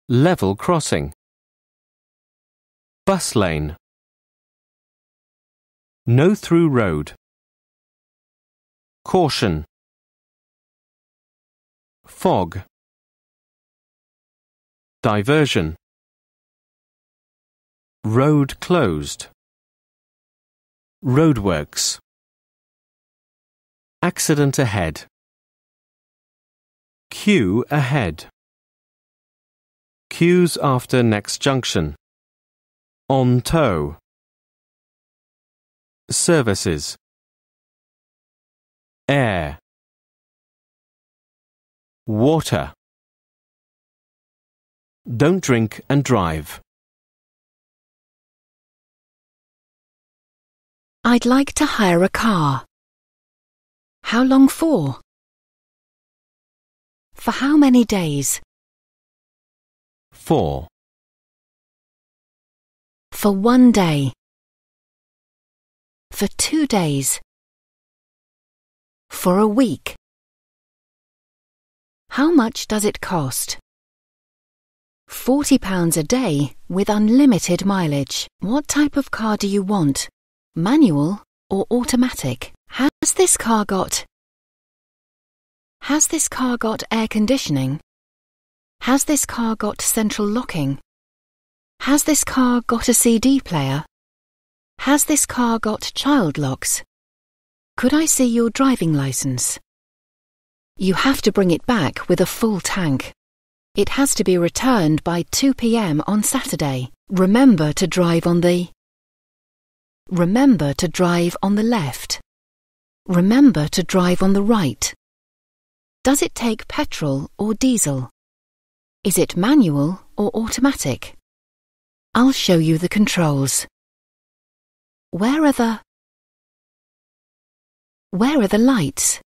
Level crossing. Bus lane. No through road. Caution. Fog. Diversion. Road closed. Roadworks. Accident ahead. Queue ahead. Queues after next junction. On tow. Services Air Water Don't drink and drive. I'd like to hire a car. How long for? For how many days? Four. For one day. For two days. For a week. How much does it cost? £40 a day with unlimited mileage. What type of car do you want? Manual or automatic? Has this car got... Has this car got air conditioning? Has this car got central locking? Has this car got a CD player? Has this car got child locks? Could I see your driving license? You have to bring it back with a full tank. It has to be returned by 2 pm on Saturday. Remember to drive on the Remember to drive on the left. Remember to drive on the right. Does it take petrol or diesel? Is it manual or automatic? I'll show you the controls. Where are the... Where are the lights?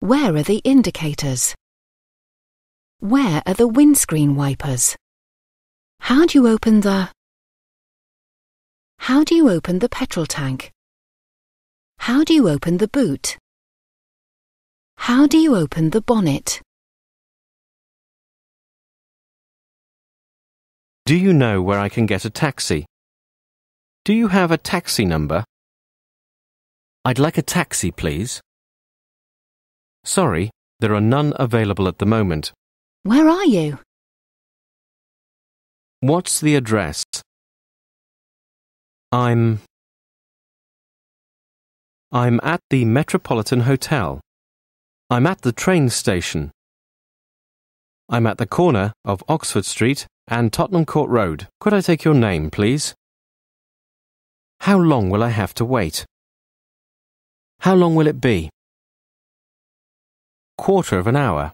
Where are the indicators? Where are the windscreen wipers? How do you open the... How do you open the petrol tank? How do you open the boot? How do you open the bonnet? Do you know where I can get a taxi? Do you have a taxi number? I'd like a taxi, please. Sorry, there are none available at the moment. Where are you? What's the address? I'm... I'm at the Metropolitan Hotel. I'm at the train station. I'm at the corner of Oxford Street and Tottenham Court Road. Could I take your name, please? How long will I have to wait? How long will it be? Quarter of an hour.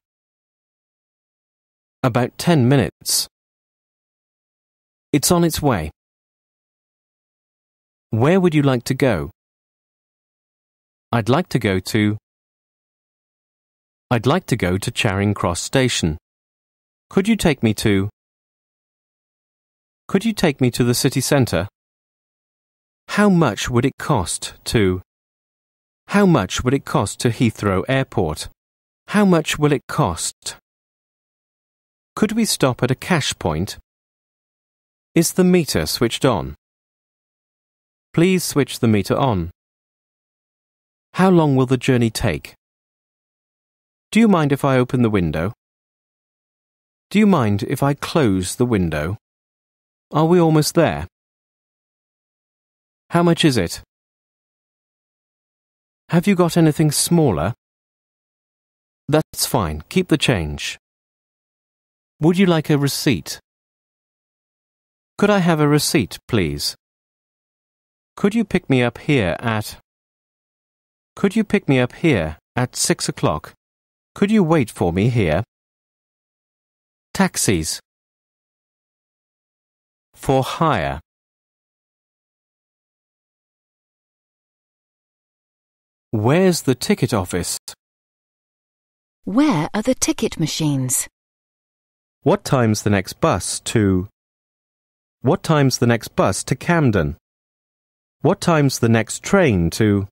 About 10 minutes. It's on its way. Where would you like to go? I'd like to go to. I'd like to go to Charing Cross Station. Could you take me to. Could you take me to the city centre? How much would it cost to? How much would it cost to Heathrow Airport? How much will it cost? Could we stop at a cash point? Is the meter switched on? Please switch the meter on. How long will the journey take? Do you mind if I open the window? Do you mind if I close the window? Are we almost there? How much is it? Have you got anything smaller? That's fine, keep the change. Would you like a receipt? Could I have a receipt, please? Could you pick me up here at... Could you pick me up here at six o'clock? Could you wait for me here? Taxis. For hire. Where's the ticket office? Where are the ticket machines? What time's the next bus to... What time's the next bus to Camden? What time's the next train to...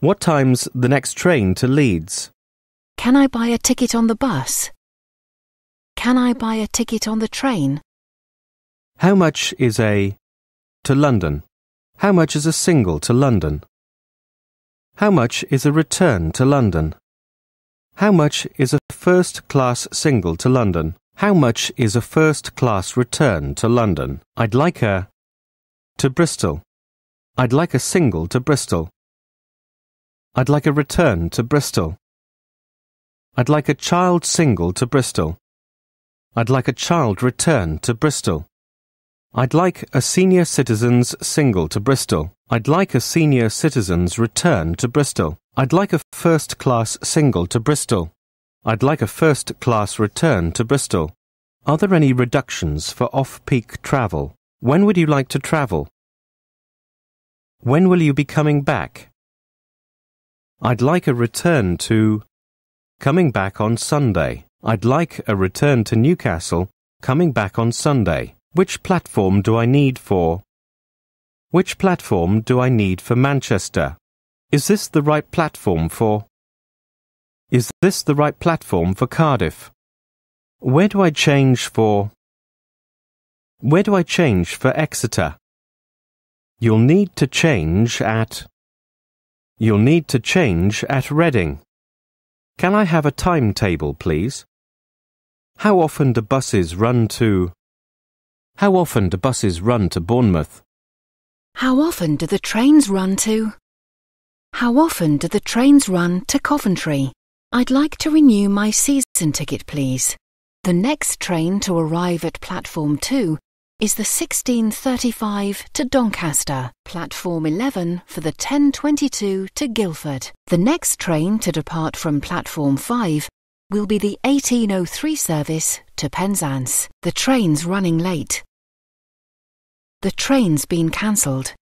What time's the next train to Leeds? Can I buy a ticket on the bus? Can I buy a ticket on the train? How much is a... to London? How much is a single to London? How much is a return to London? How much is a first class single to London? How much is a first class return to London? I'd like a to Bristol. I'd like a single to Bristol. I'd like a return to Bristol. I'd like a child single to Bristol. I'd like a child return to Bristol. I'd like a senior citizen's single to Bristol. I'd like a senior citizen's return to Bristol. I'd like a first class single to Bristol. I'd like a first class return to Bristol. Are there any reductions for off peak travel? When would you like to travel? When will you be coming back? I'd like a return to coming back on Sunday. I'd like a return to Newcastle coming back on Sunday. Which platform do I need for? Which platform do I need for Manchester? Is this the right platform for? Is this the right platform for Cardiff? Where do I change for? Where do I change for Exeter? You'll need to change at You'll need to change at Reading. Can I have a timetable, please? How often do buses run to how often do buses run to Bournemouth? How often do the trains run to? How often do the trains run to Coventry? I'd like to renew my season ticket, please. The next train to arrive at platform 2 is the 1635 to Doncaster, platform 11 for the 1022 to Guildford. The next train to depart from platform 5 will be the 1803 service to Penzance. The train's running late. The train's been cancelled.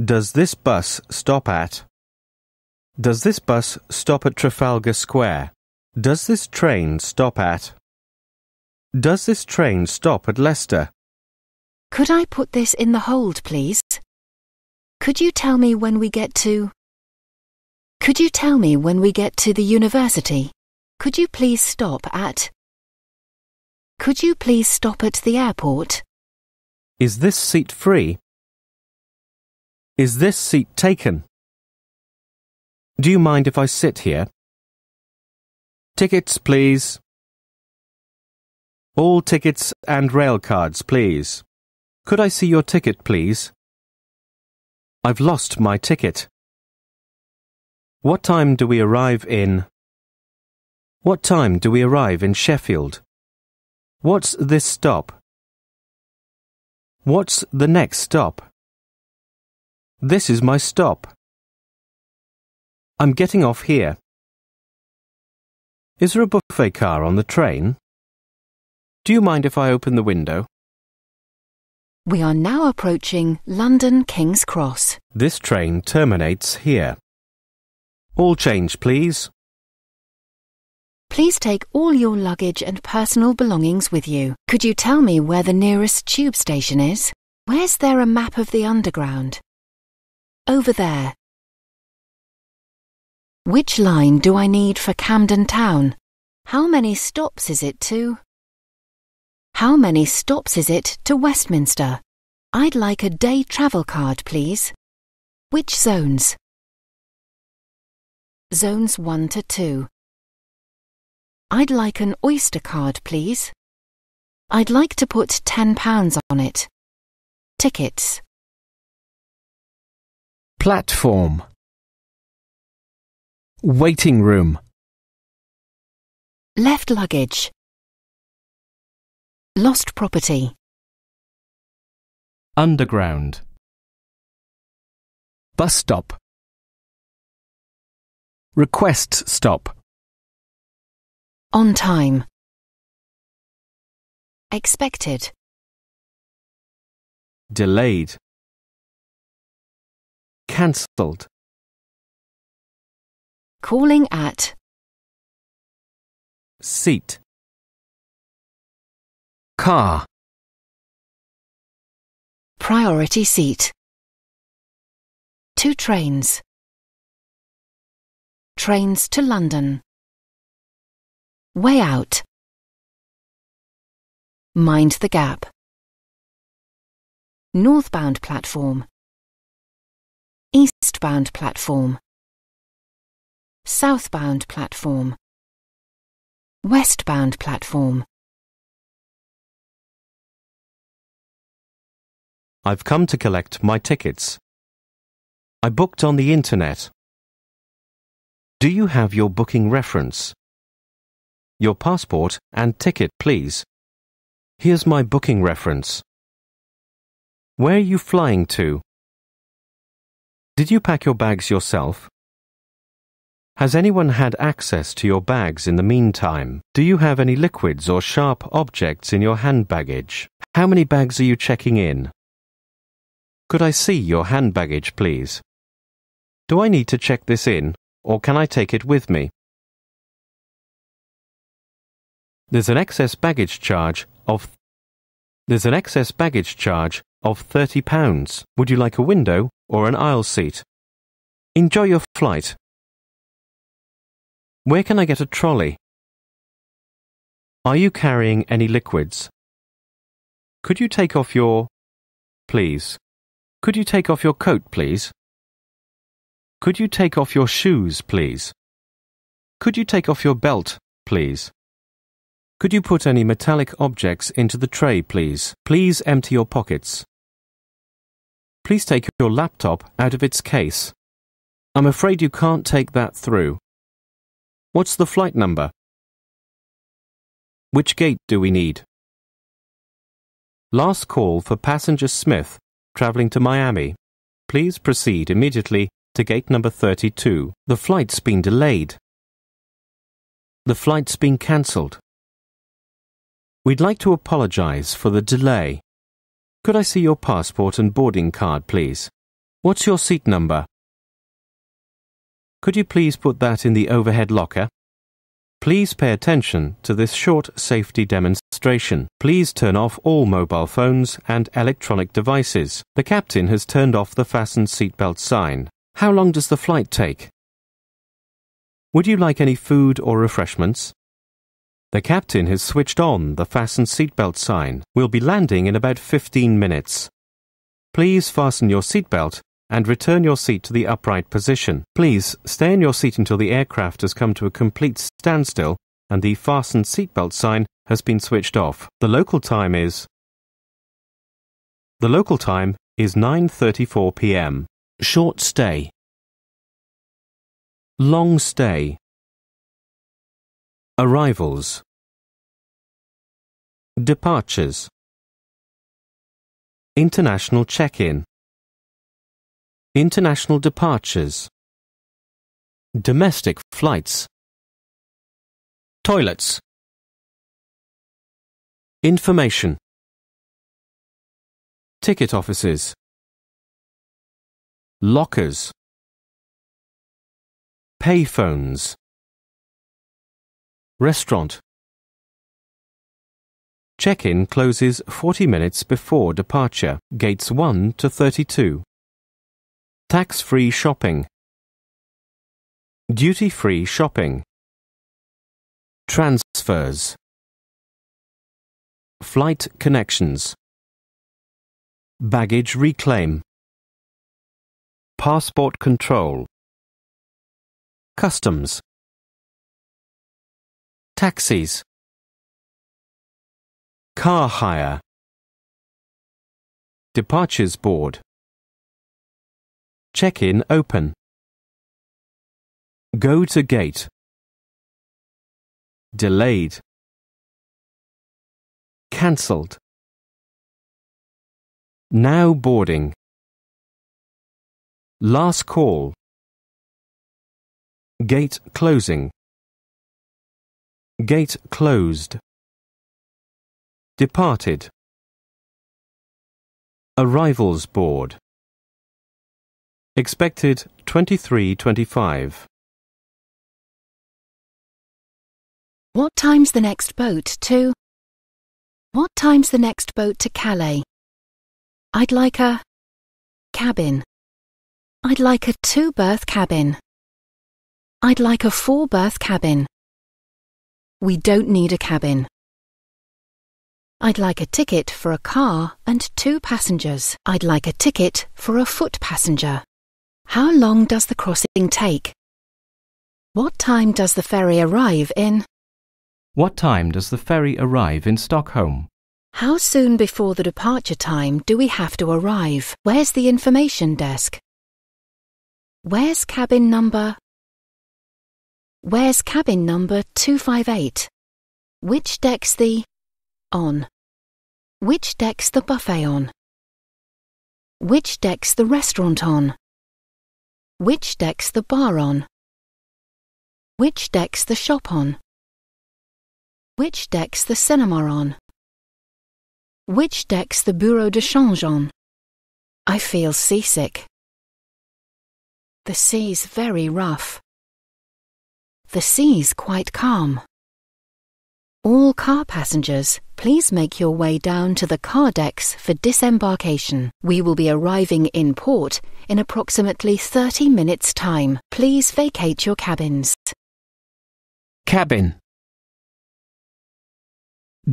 Does this bus stop at? Does this bus stop at Trafalgar Square? Does this train stop at? Does this train stop at Leicester? Could I put this in the hold, please? Could you tell me when we get to? Could you tell me when we get to the university? Could you please stop at? Could you please stop at the airport? Is this seat free? Is this seat taken? Do you mind if I sit here? Tickets, please. All tickets and rail cards, please. Could I see your ticket, please? I've lost my ticket. What time do we arrive in? What time do we arrive in Sheffield? What's this stop? What's the next stop? This is my stop. I'm getting off here. Is there a buffet car on the train? Do you mind if I open the window? We are now approaching London King's Cross. This train terminates here. All change, please. Please take all your luggage and personal belongings with you. Could you tell me where the nearest tube station is? Where's there a map of the underground? Over there. Which line do I need for Camden Town? How many stops is it to? How many stops is it to Westminster? I'd like a day travel card, please. Which zones? Zones 1 to 2. I'd like an Oyster card, please. I'd like to put £10 on it. Tickets. Platform. Waiting room. Left luggage. Lost property. Underground. Bus stop. Request stop. On time. Expected. Delayed. Cancelled. Calling at. Seat. Car. Priority seat. Two trains. Trains to London. Way out. Mind the gap. Northbound platform. Eastbound platform. Southbound platform. Westbound platform. I've come to collect my tickets. I booked on the internet. Do you have your booking reference? Your passport and ticket, please. Here's my booking reference. Where are you flying to? Did you pack your bags yourself? Has anyone had access to your bags in the meantime? Do you have any liquids or sharp objects in your hand baggage? How many bags are you checking in? Could I see your hand baggage, please? Do I need to check this in, or can I take it with me? There's an excess baggage charge of There's an excess baggage charge of £30. Would you like a window or an aisle seat? Enjoy your flight. Where can I get a trolley? Are you carrying any liquids? Could you take off your... Please. Could you take off your coat, please? Could you take off your shoes, please? Could you take off your belt, please? Could you put any metallic objects into the tray, please? Please empty your pockets. Please take your laptop out of its case. I'm afraid you can't take that through. What's the flight number? Which gate do we need? Last call for passenger Smith, travelling to Miami. Please proceed immediately to gate number 32. The flight's been delayed. The flight's been cancelled. We'd like to apologize for the delay. Could I see your passport and boarding card, please? What's your seat number? Could you please put that in the overhead locker? Please pay attention to this short safety demonstration. Please turn off all mobile phones and electronic devices. The captain has turned off the fasten seatbelt sign. How long does the flight take? Would you like any food or refreshments? The captain has switched on the fasten seatbelt sign. We'll be landing in about 15 minutes. Please fasten your seatbelt and return your seat to the upright position. Please stay in your seat until the aircraft has come to a complete standstill and the fastened seatbelt sign has been switched off. The local time is The local time is 9:34 p.m. Short stay. Long stay. Arrivals Departures International check-in International departures Domestic flights Toilets Information Ticket offices Lockers Payphones Restaurant. Check-in closes 40 minutes before departure, gates 1 to 32. Tax-free shopping. Duty-free shopping. Transfers. Flight connections. Baggage reclaim. Passport control. Customs. Taxis. Car hire. Departures board. Check-in open. Go to gate. Delayed. Cancelled. Now boarding. Last call. Gate closing. Gate closed. Departed. Arrivals board. Expected 23.25. What time's the next boat to? What time's the next boat to Calais? I'd like a cabin. I'd like a two berth cabin. I'd like a four berth cabin. We don't need a cabin. I'd like a ticket for a car and two passengers. I'd like a ticket for a foot passenger. How long does the crossing take? What time does the ferry arrive in? What time does the ferry arrive in Stockholm? How soon before the departure time do we have to arrive? Where's the information desk? Where's cabin number Where's cabin number 258? Which deck's the on? Which deck's the buffet on? Which deck's the restaurant on? Which deck's the bar on? Which deck's the shop on? Which deck's the cinema on? Which deck's the bureau de change on? I feel seasick. The sea's very rough. The sea's quite calm. All car passengers, please make your way down to the car decks for disembarkation. We will be arriving in port in approximately 30 minutes' time. Please vacate your cabins. Cabin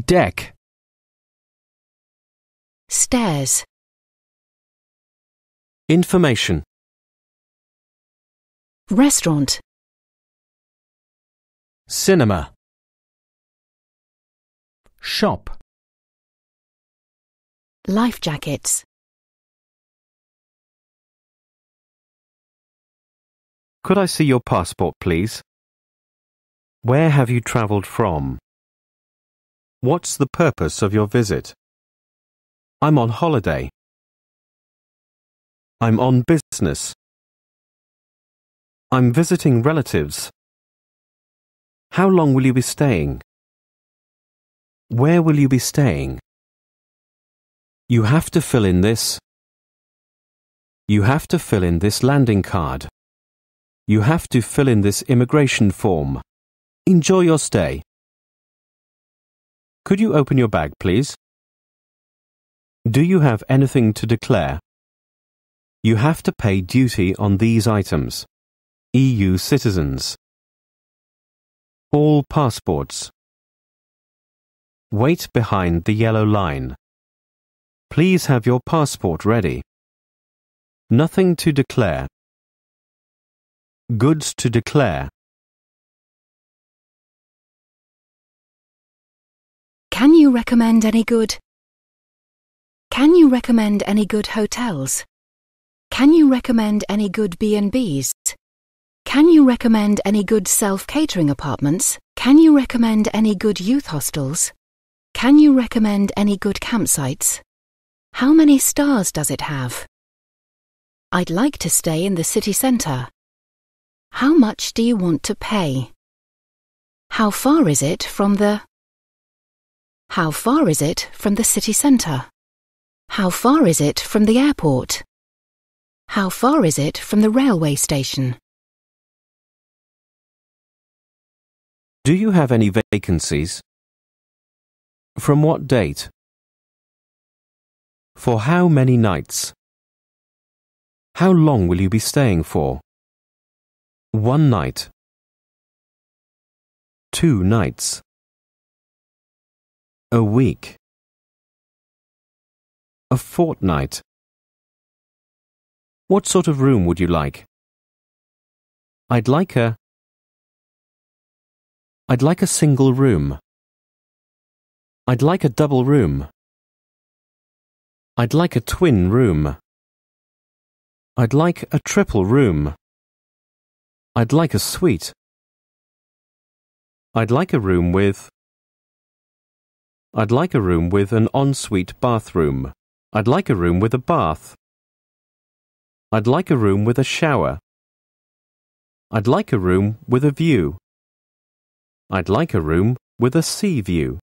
Deck Stairs Information Restaurant cinema shop life jackets Could I see your passport, please? Where have you travelled from? What's the purpose of your visit? I'm on holiday. I'm on business. I'm visiting relatives. How long will you be staying? Where will you be staying? You have to fill in this. You have to fill in this landing card. You have to fill in this immigration form. Enjoy your stay. Could you open your bag, please? Do you have anything to declare? You have to pay duty on these items. EU citizens. All passports. Wait behind the yellow line. Please have your passport ready. Nothing to declare. Goods to declare. Can you recommend any good? Can you recommend any good hotels? Can you recommend any good B&Bs? Can you recommend any good self-catering apartments? Can you recommend any good youth hostels? Can you recommend any good campsites? How many stars does it have? I'd like to stay in the city centre. How much do you want to pay? How far is it from the... How far is it from the city centre? How far is it from the airport? How far is it from the railway station? Do you have any vacancies? From what date? For how many nights? How long will you be staying for? One night. Two nights. A week. A fortnight. What sort of room would you like? I'd like a I'd like a single room. I'd like a double room. I'd like a twin room. I'd like a triple room. I'd like a suite. I'd like a room with... I'd like a room with an ensuite bathroom. I'd like a room with a bath. I'd like a room with a shower. I'd like a room with a view. I'd like a room with a sea view.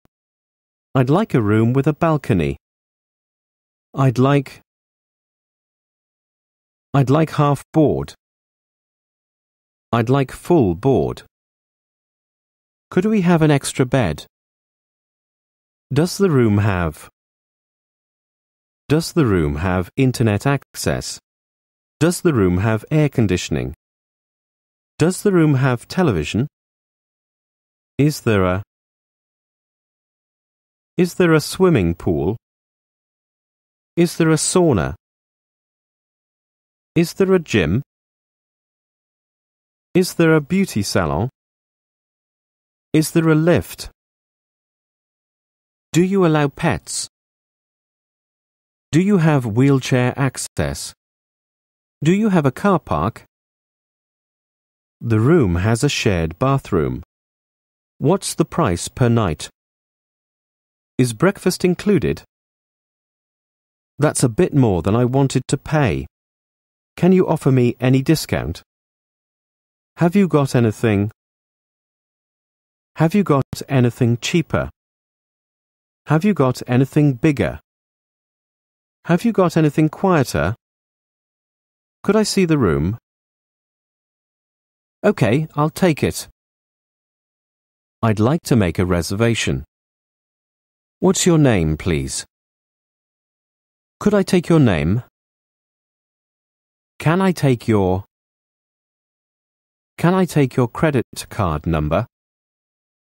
I'd like a room with a balcony. I'd like... I'd like half board. I'd like full board. Could we have an extra bed? Does the room have... Does the room have internet access? Does the room have air conditioning? Does the room have television? Is there a Is there a swimming pool? Is there a sauna? Is there a gym? Is there a beauty salon? Is there a lift? Do you allow pets? Do you have wheelchair access? Do you have a car park? The room has a shared bathroom. What's the price per night? Is breakfast included? That's a bit more than I wanted to pay. Can you offer me any discount? Have you got anything? Have you got anything cheaper? Have you got anything bigger? Have you got anything quieter? Could I see the room? Okay, I'll take it. I'd like to make a reservation. What's your name, please? Could I take your name? Can I take your... Can I take your credit card number?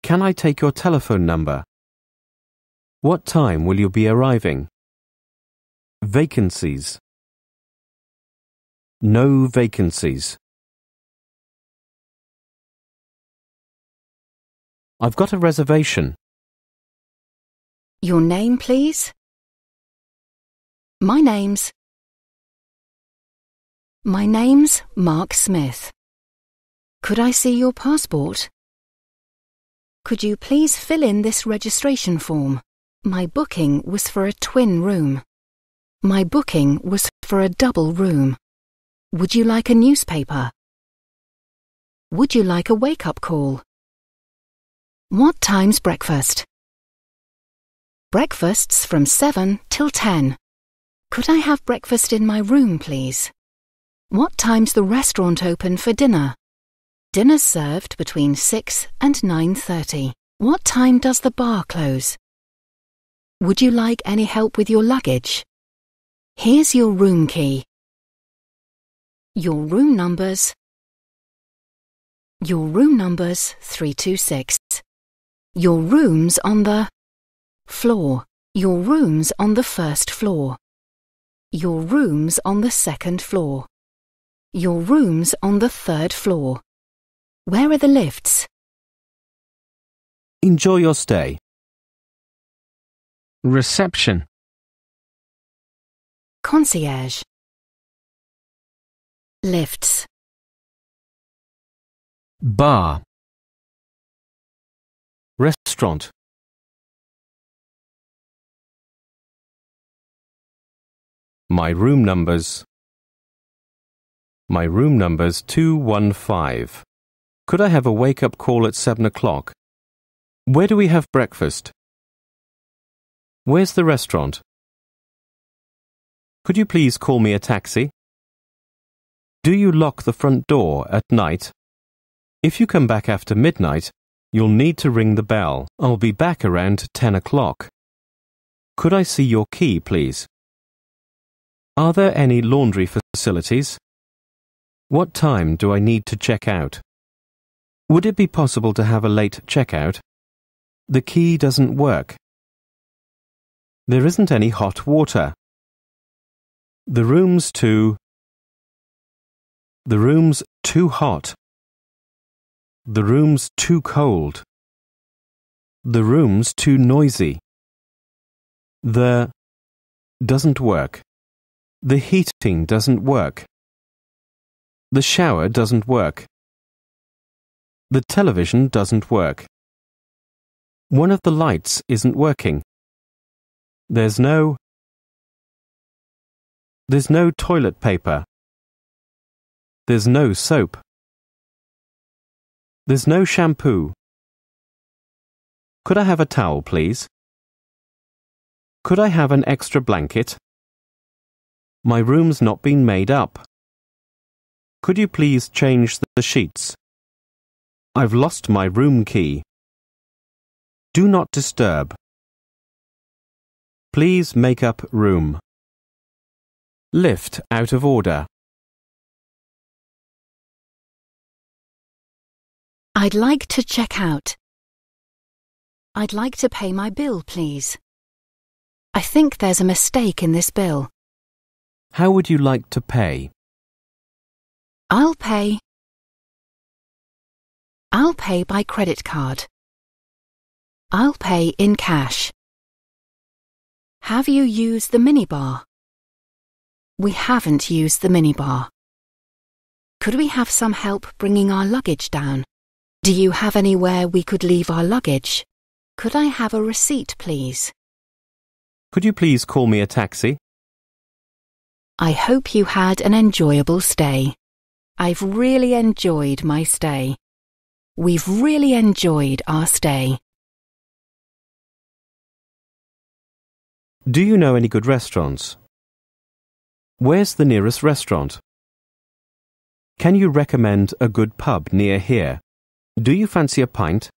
Can I take your telephone number? What time will you be arriving? Vacancies. No vacancies. I've got a reservation. Your name, please? My name's... My name's Mark Smith. Could I see your passport? Could you please fill in this registration form? My booking was for a twin room. My booking was for a double room. Would you like a newspaper? Would you like a wake-up call? What time's breakfast? Breakfast's from 7 till 10. Could I have breakfast in my room, please? What time's the restaurant open for dinner? Dinner's served between 6 and 9.30. What time does the bar close? Would you like any help with your luggage? Here's your room key. Your room numbers. Your room numbers 326. Your room's on the floor. Your room's on the first floor. Your room's on the second floor. Your room's on the third floor. Where are the lifts? Enjoy your stay. Reception. Concierge. Lifts. Bar. Restaurant My room numbers My room number's 215. Could I have a wake-up call at 7 o'clock? Where do we have breakfast? Where's the restaurant? Could you please call me a taxi? Do you lock the front door at night? If you come back after midnight, You'll need to ring the bell. I'll be back around 10 o'clock. Could I see your key, please? Are there any laundry facilities? What time do I need to check out? Would it be possible to have a late checkout? The key doesn't work. There isn't any hot water. The room's too... The room's too hot. The room's too cold. The room's too noisy. The doesn't work. The heating doesn't work. The shower doesn't work. The television doesn't work. One of the lights isn't working. There's no There's no toilet paper. There's no soap. There's no shampoo. Could I have a towel, please? Could I have an extra blanket? My room's not been made up. Could you please change the sheets? I've lost my room key. Do not disturb. Please make up room. Lift out of order. I'd like to check out. I'd like to pay my bill, please. I think there's a mistake in this bill. How would you like to pay? I'll pay. I'll pay by credit card. I'll pay in cash. Have you used the minibar? We haven't used the minibar. Could we have some help bringing our luggage down? Do you have anywhere we could leave our luggage? Could I have a receipt, please? Could you please call me a taxi? I hope you had an enjoyable stay. I've really enjoyed my stay. We've really enjoyed our stay. Do you know any good restaurants? Where's the nearest restaurant? Can you recommend a good pub near here? Do you fancy a pint?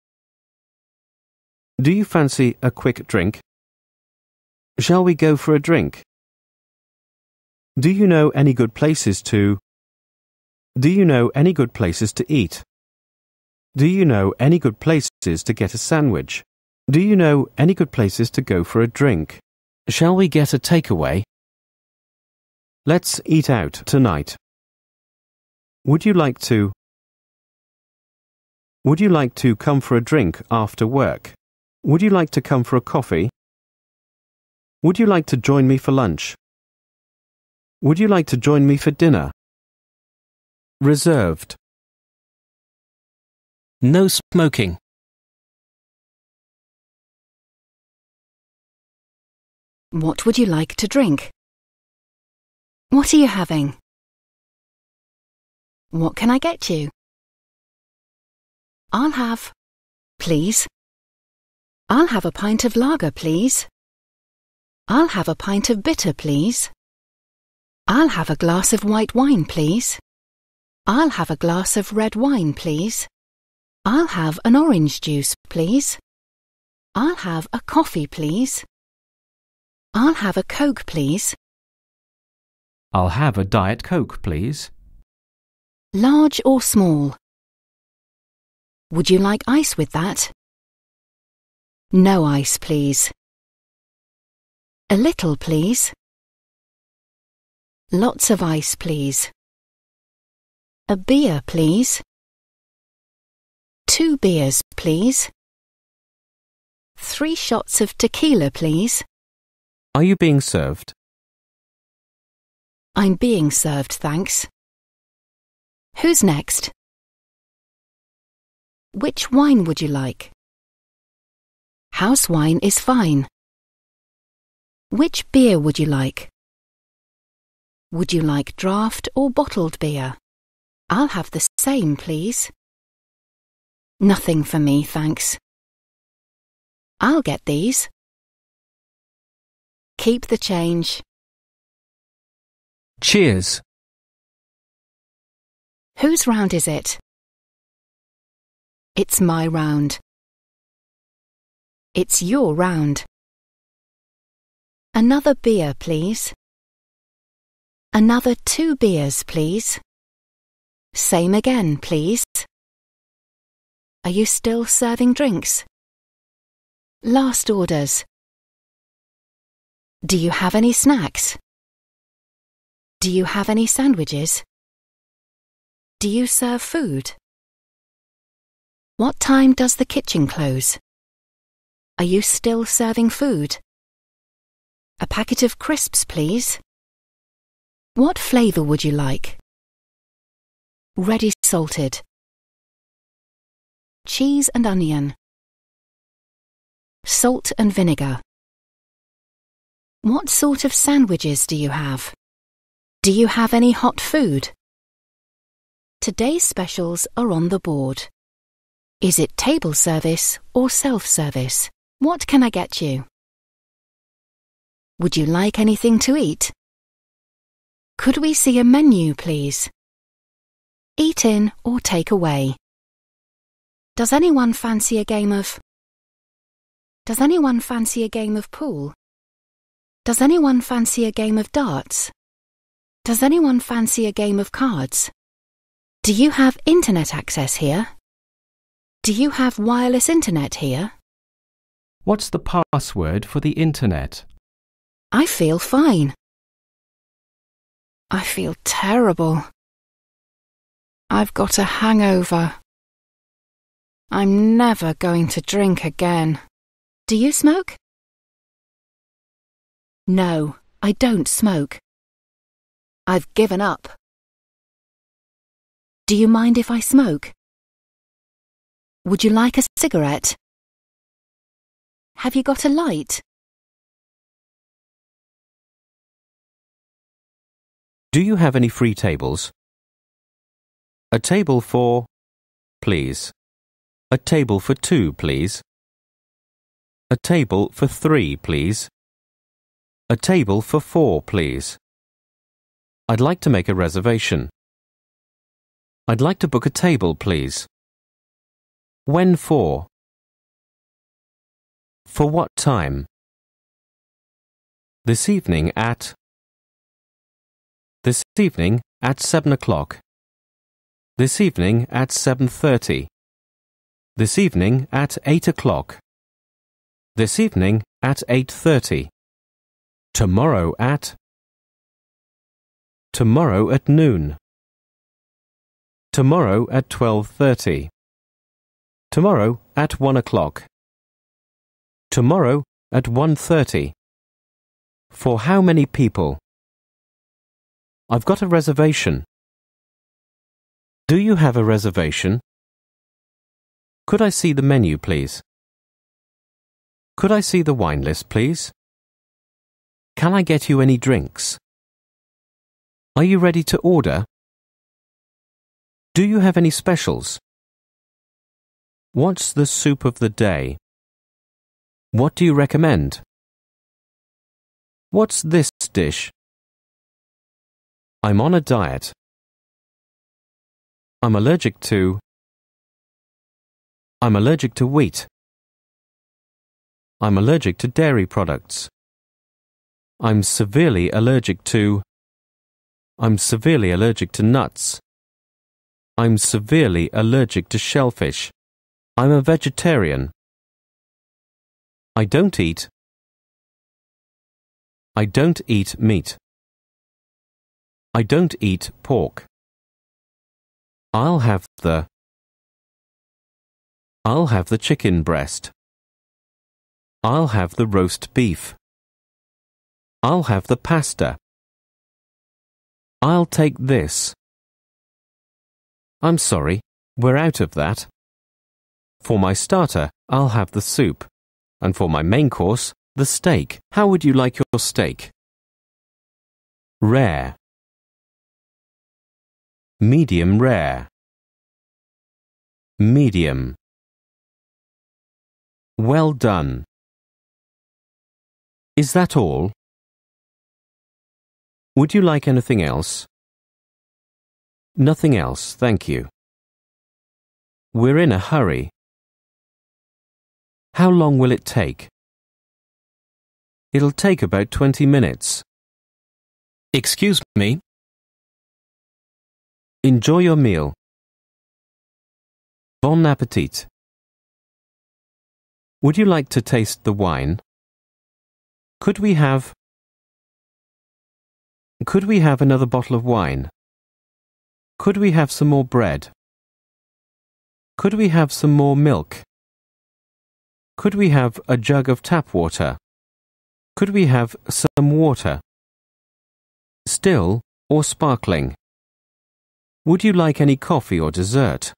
Do you fancy a quick drink? Shall we go for a drink? Do you know any good places to? Do you know any good places to eat? Do you know any good places to get a sandwich? Do you know any good places to go for a drink? Shall we get a takeaway? Let's eat out tonight. Would you like to? Would you like to come for a drink after work? Would you like to come for a coffee? Would you like to join me for lunch? Would you like to join me for dinner? Reserved. No smoking. What would you like to drink? What are you having? What can I get you? I'll have. Please. I'll have a pint of lager, please. I'll have a pint of bitter, please. I'll have a glass of white wine, please. I'll have a glass of red wine, please. I'll have an orange juice, please. I'll have a coffee, please. I'll have a Coke, please. I'll have a Diet Coke, please. Large or small? Would you like ice with that? No ice, please. A little, please. Lots of ice, please. A beer, please. Two beers, please. Three shots of tequila, please. Are you being served? I'm being served, thanks. Who's next? Which wine would you like? House wine is fine. Which beer would you like? Would you like draft or bottled beer? I'll have the same, please. Nothing for me, thanks. I'll get these. Keep the change. Cheers. Whose round is it? It's my round. It's your round. Another beer, please. Another two beers, please. Same again, please. Are you still serving drinks? Last orders. Do you have any snacks? Do you have any sandwiches? Do you serve food? What time does the kitchen close? Are you still serving food? A packet of crisps, please. What flavour would you like? Ready salted. Cheese and onion. Salt and vinegar. What sort of sandwiches do you have? Do you have any hot food? Today's specials are on the board. Is it table service or self service? What can I get you? Would you like anything to eat? Could we see a menu, please? Eat in or take away. Does anyone fancy a game of? Does anyone fancy a game of pool? Does anyone fancy a game of darts? Does anyone fancy a game of cards? Do you have internet access here? Do you have wireless internet here? What's the password for the internet? I feel fine. I feel terrible. I've got a hangover. I'm never going to drink again. Do you smoke? No, I don't smoke. I've given up. Do you mind if I smoke? Would you like a cigarette? Have you got a light? Do you have any free tables? A table for, please. A table for two, please. A table for three, please. A table for four, please. I'd like to make a reservation. I'd like to book a table, please. When for? For what time? This evening at. This evening at seven o'clock. This evening at seven thirty. This evening at eight o'clock. This evening at eight thirty. Tomorrow at. Tomorrow at noon. Tomorrow at twelve thirty. Tomorrow at 1 o'clock. Tomorrow at one thirty. For how many people? I've got a reservation. Do you have a reservation? Could I see the menu, please? Could I see the wine list, please? Can I get you any drinks? Are you ready to order? Do you have any specials? What's the soup of the day? What do you recommend? What's this dish? I'm on a diet. I'm allergic to. I'm allergic to wheat. I'm allergic to dairy products. I'm severely allergic to. I'm severely allergic to nuts. I'm severely allergic to shellfish. I'm a vegetarian. I don't eat. I don't eat meat. I don't eat pork. I'll have the I'll have the chicken breast. I'll have the roast beef. I'll have the pasta. I'll take this. I'm sorry, we're out of that. For my starter, I'll have the soup. And for my main course, the steak. How would you like your steak? Rare. Medium rare. Medium. Well done. Is that all? Would you like anything else? Nothing else, thank you. We're in a hurry. How long will it take? It'll take about 20 minutes. Excuse me. Enjoy your meal. Bon appetit. Would you like to taste the wine? Could we have Could we have another bottle of wine? Could we have some more bread? Could we have some more milk? Could we have a jug of tap water? Could we have some water? Still or sparkling? Would you like any coffee or dessert?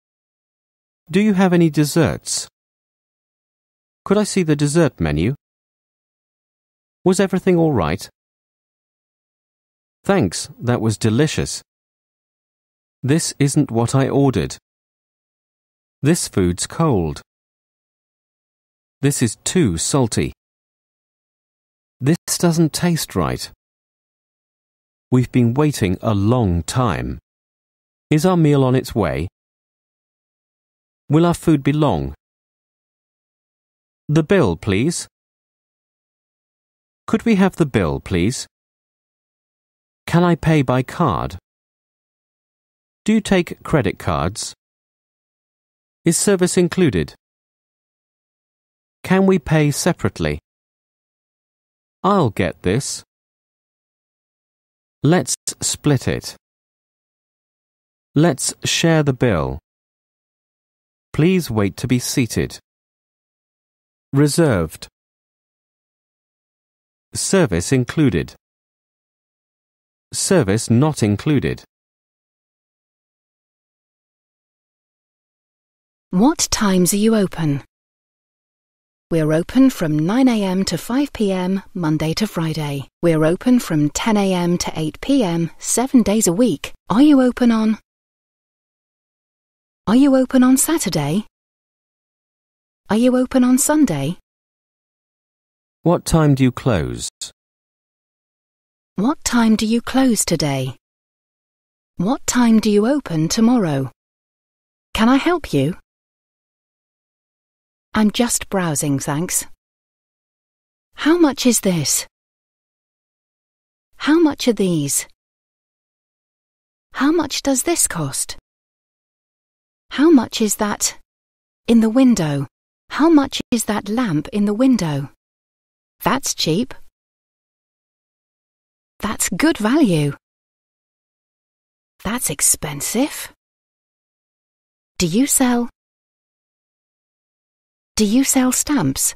Do you have any desserts? Could I see the dessert menu? Was everything all right? Thanks, that was delicious. This isn't what I ordered. This food's cold. This is too salty. This doesn't taste right. We've been waiting a long time. Is our meal on its way? Will our food be long? The bill, please. Could we have the bill, please? Can I pay by card? Do you take credit cards? Is service included? Can we pay separately? I'll get this. Let's split it. Let's share the bill. Please wait to be seated. Reserved. Service included. Service not included. What times are you open? We're open from 9am to 5pm, Monday to Friday. We're open from 10am to 8pm, seven days a week. Are you open on? Are you open on Saturday? Are you open on Sunday? What time do you close? What time do you close today? What time do you open tomorrow? Can I help you? I'm just browsing, thanks. How much is this? How much are these? How much does this cost? How much is that in the window? How much is that lamp in the window? That's cheap. That's good value. That's expensive. Do you sell do you sell stamps?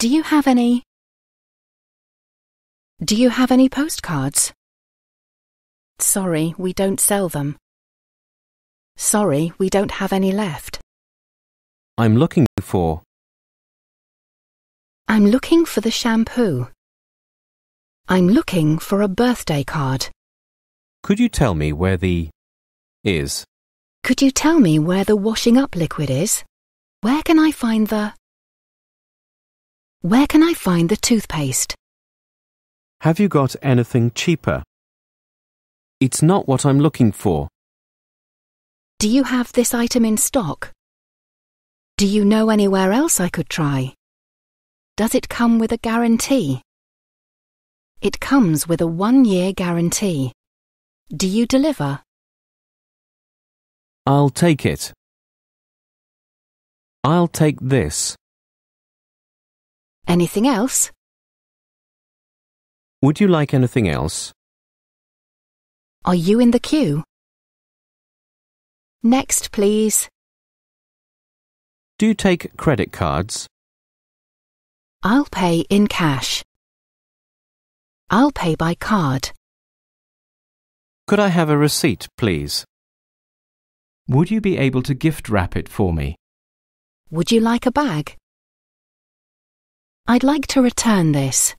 Do you have any? Do you have any postcards? Sorry, we don't sell them. Sorry, we don't have any left. I'm looking for. I'm looking for the shampoo. I'm looking for a birthday card. Could you tell me where the is? Could you tell me where the washing up liquid is? Where can I find the... Where can I find the toothpaste? Have you got anything cheaper? It's not what I'm looking for. Do you have this item in stock? Do you know anywhere else I could try? Does it come with a guarantee? It comes with a one-year guarantee. Do you deliver? I'll take it. I'll take this. Anything else? Would you like anything else? Are you in the queue? Next, please. Do you take credit cards? I'll pay in cash. I'll pay by card. Could I have a receipt, please? Would you be able to gift wrap it for me? Would you like a bag? I'd like to return this.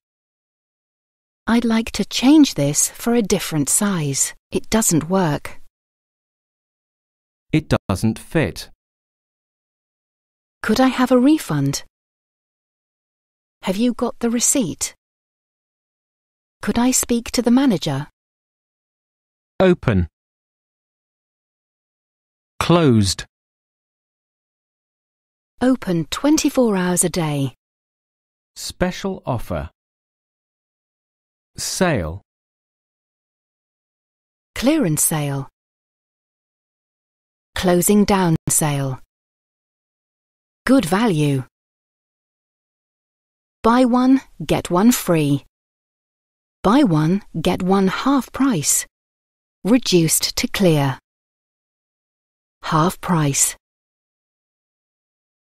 I'd like to change this for a different size. It doesn't work. It doesn't fit. Could I have a refund? Have you got the receipt? Could I speak to the manager? Open. Closed. Open 24 hours a day. Special offer. Sale. Clearance sale. Closing down sale. Good value. Buy one, get one free. Buy one, get one half price. Reduced to clear. Half price.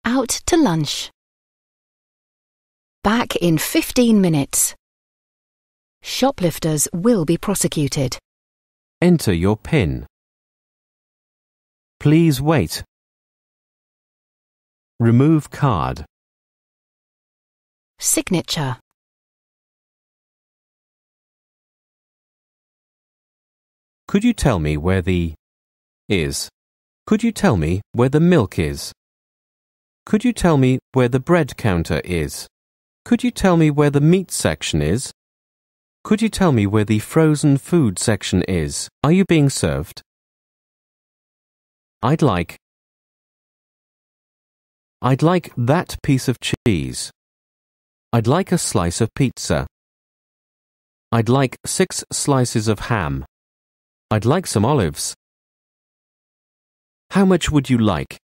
Out to lunch. Back in 15 minutes. Shoplifters will be prosecuted. Enter your PIN. Please wait. Remove card. Signature. Could you tell me where the is? Could you tell me where the milk is? Could you tell me where the bread counter is? Could you tell me where the meat section is? Could you tell me where the frozen food section is? Are you being served? I'd like. I'd like that piece of cheese. I'd like a slice of pizza. I'd like six slices of ham. I'd like some olives. How much would you like?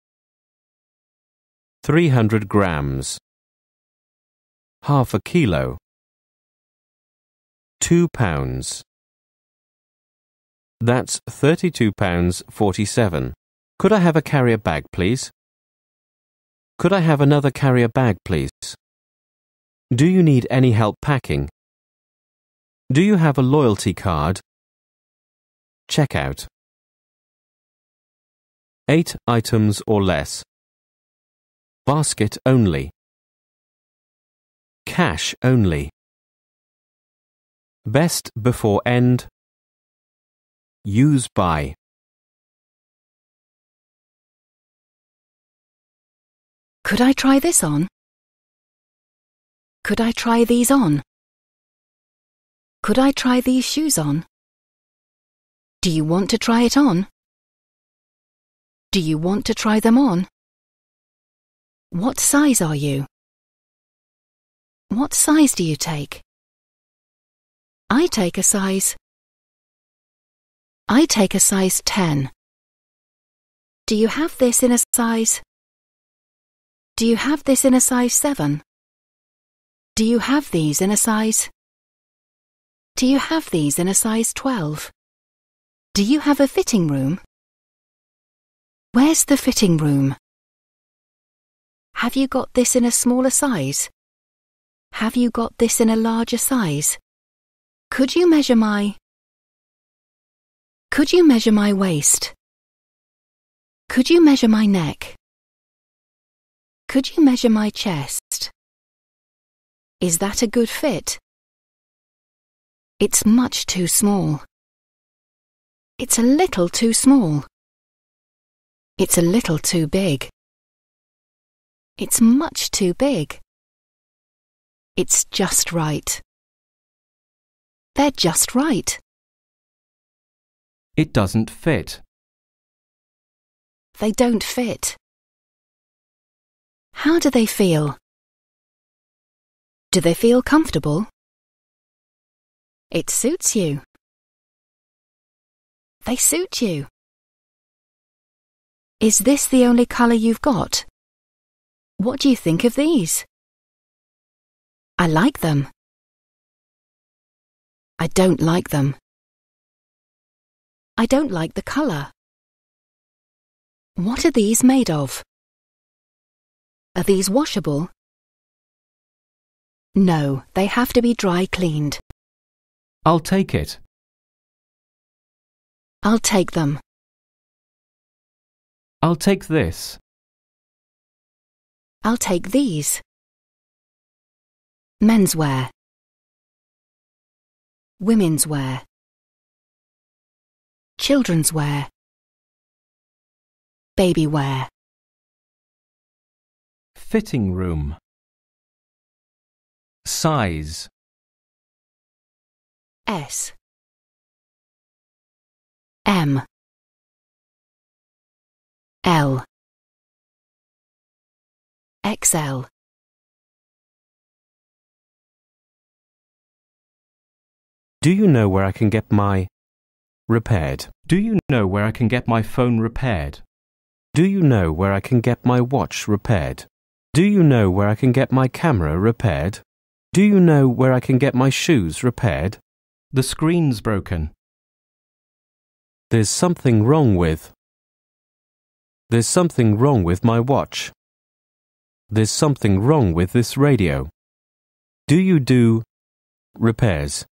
300 grams, half a kilo, 2 pounds. That's 32 pounds 47. Could I have a carrier bag, please? Could I have another carrier bag, please? Do you need any help packing? Do you have a loyalty card? Checkout. Eight items or less. Basket only. Cash only. Best before end. Use by. Could I try this on? Could I try these on? Could I try these shoes on? Do you want to try it on? Do you want to try them on? What size are you? What size do you take? I take a size. I take a size 10. Do you have this in a size? Do you have this in a size 7? Do you have these in a size? Do you have these in a size 12? Do you have a fitting room? Where's the fitting room? Have you got this in a smaller size? Have you got this in a larger size? Could you measure my... Could you measure my waist? Could you measure my neck? Could you measure my chest? Is that a good fit? It's much too small. It's a little too small. It's a little too big. It's much too big. It's just right. They're just right. It doesn't fit. They don't fit. How do they feel? Do they feel comfortable? It suits you. They suit you. Is this the only colour you've got? What do you think of these? I like them. I don't like them. I don't like the colour. What are these made of? Are these washable? No, they have to be dry cleaned. I'll take it. I'll take them. I'll take this. I'll take these. Menswear. Women's wear. Children's wear. Baby wear. Fitting room. Size. S. M. L. Excel Do you know where I can get my repaired? Do you know where I can get my phone repaired? Do you know where I can get my watch repaired? Do you know where I can get my camera repaired? Do you know where I can get my shoes repaired? The screen's broken. There's something wrong with. There's something wrong with my watch. There's something wrong with this radio. Do you do repairs?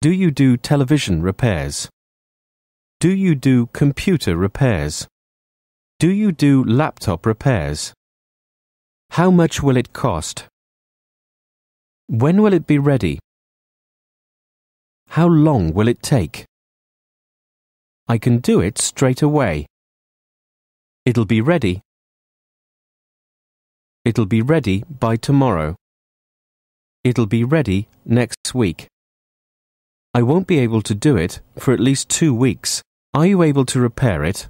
Do you do television repairs? Do you do computer repairs? Do you do laptop repairs? How much will it cost? When will it be ready? How long will it take? I can do it straight away. It'll be ready It'll be ready by tomorrow. It'll be ready next week. I won't be able to do it for at least two weeks. Are you able to repair it?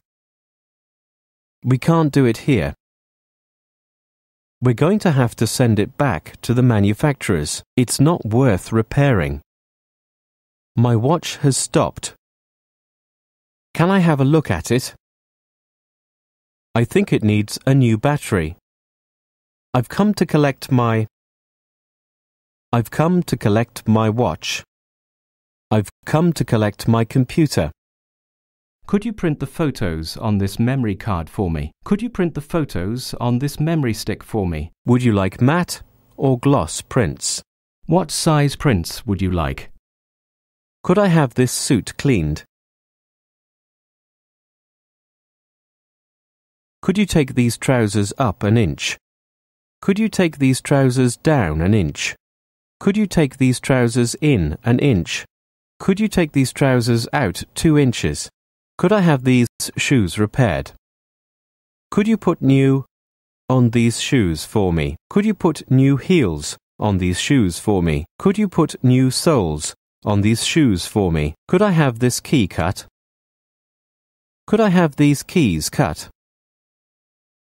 We can't do it here. We're going to have to send it back to the manufacturers. It's not worth repairing. My watch has stopped. Can I have a look at it? I think it needs a new battery. I've come to collect my. I've come to collect my watch. I've come to collect my computer. Could you print the photos on this memory card for me? Could you print the photos on this memory stick for me? Would you like matte or gloss prints? What size prints would you like? Could I have this suit cleaned? Could you take these trousers up an inch? Could you take these trousers down an inch? Could you take these trousers in an inch? Could you take these trousers out two inches? Could I have these shoes repaired? Could you put new on these shoes for me? Could you put new heels on these shoes for me? Could you put new soles on these shoes for me? Could I have this key cut? Could I have these keys cut?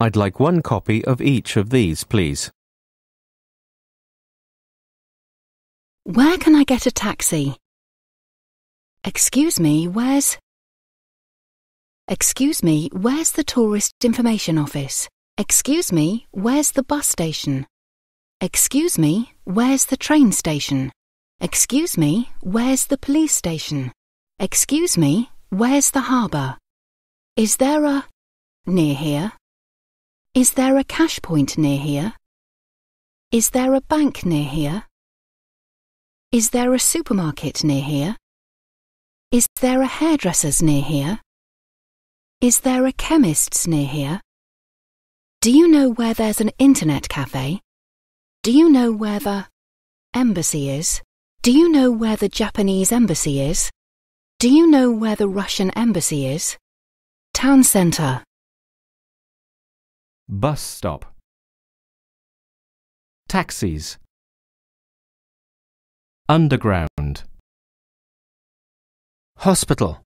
I'd like one copy of each of these, please. Where can I get a taxi? Excuse me, where's... Excuse me, where's the Tourist Information Office? Excuse me, where's the bus station? Excuse me, where's the train station? Excuse me, where's the police station? Excuse me, where's the harbour? Is there a... near here? Is there a cash point near here? Is there a bank near here? Is there a supermarket near here? Is there a hairdresser's near here? Is there a chemist's near here? Do you know where there's an internet cafe? Do you know where the embassy is? Do you know where the Japanese embassy is? Do you know where the Russian embassy is? Town centre. Bus stop. Taxis. Underground. Hospital.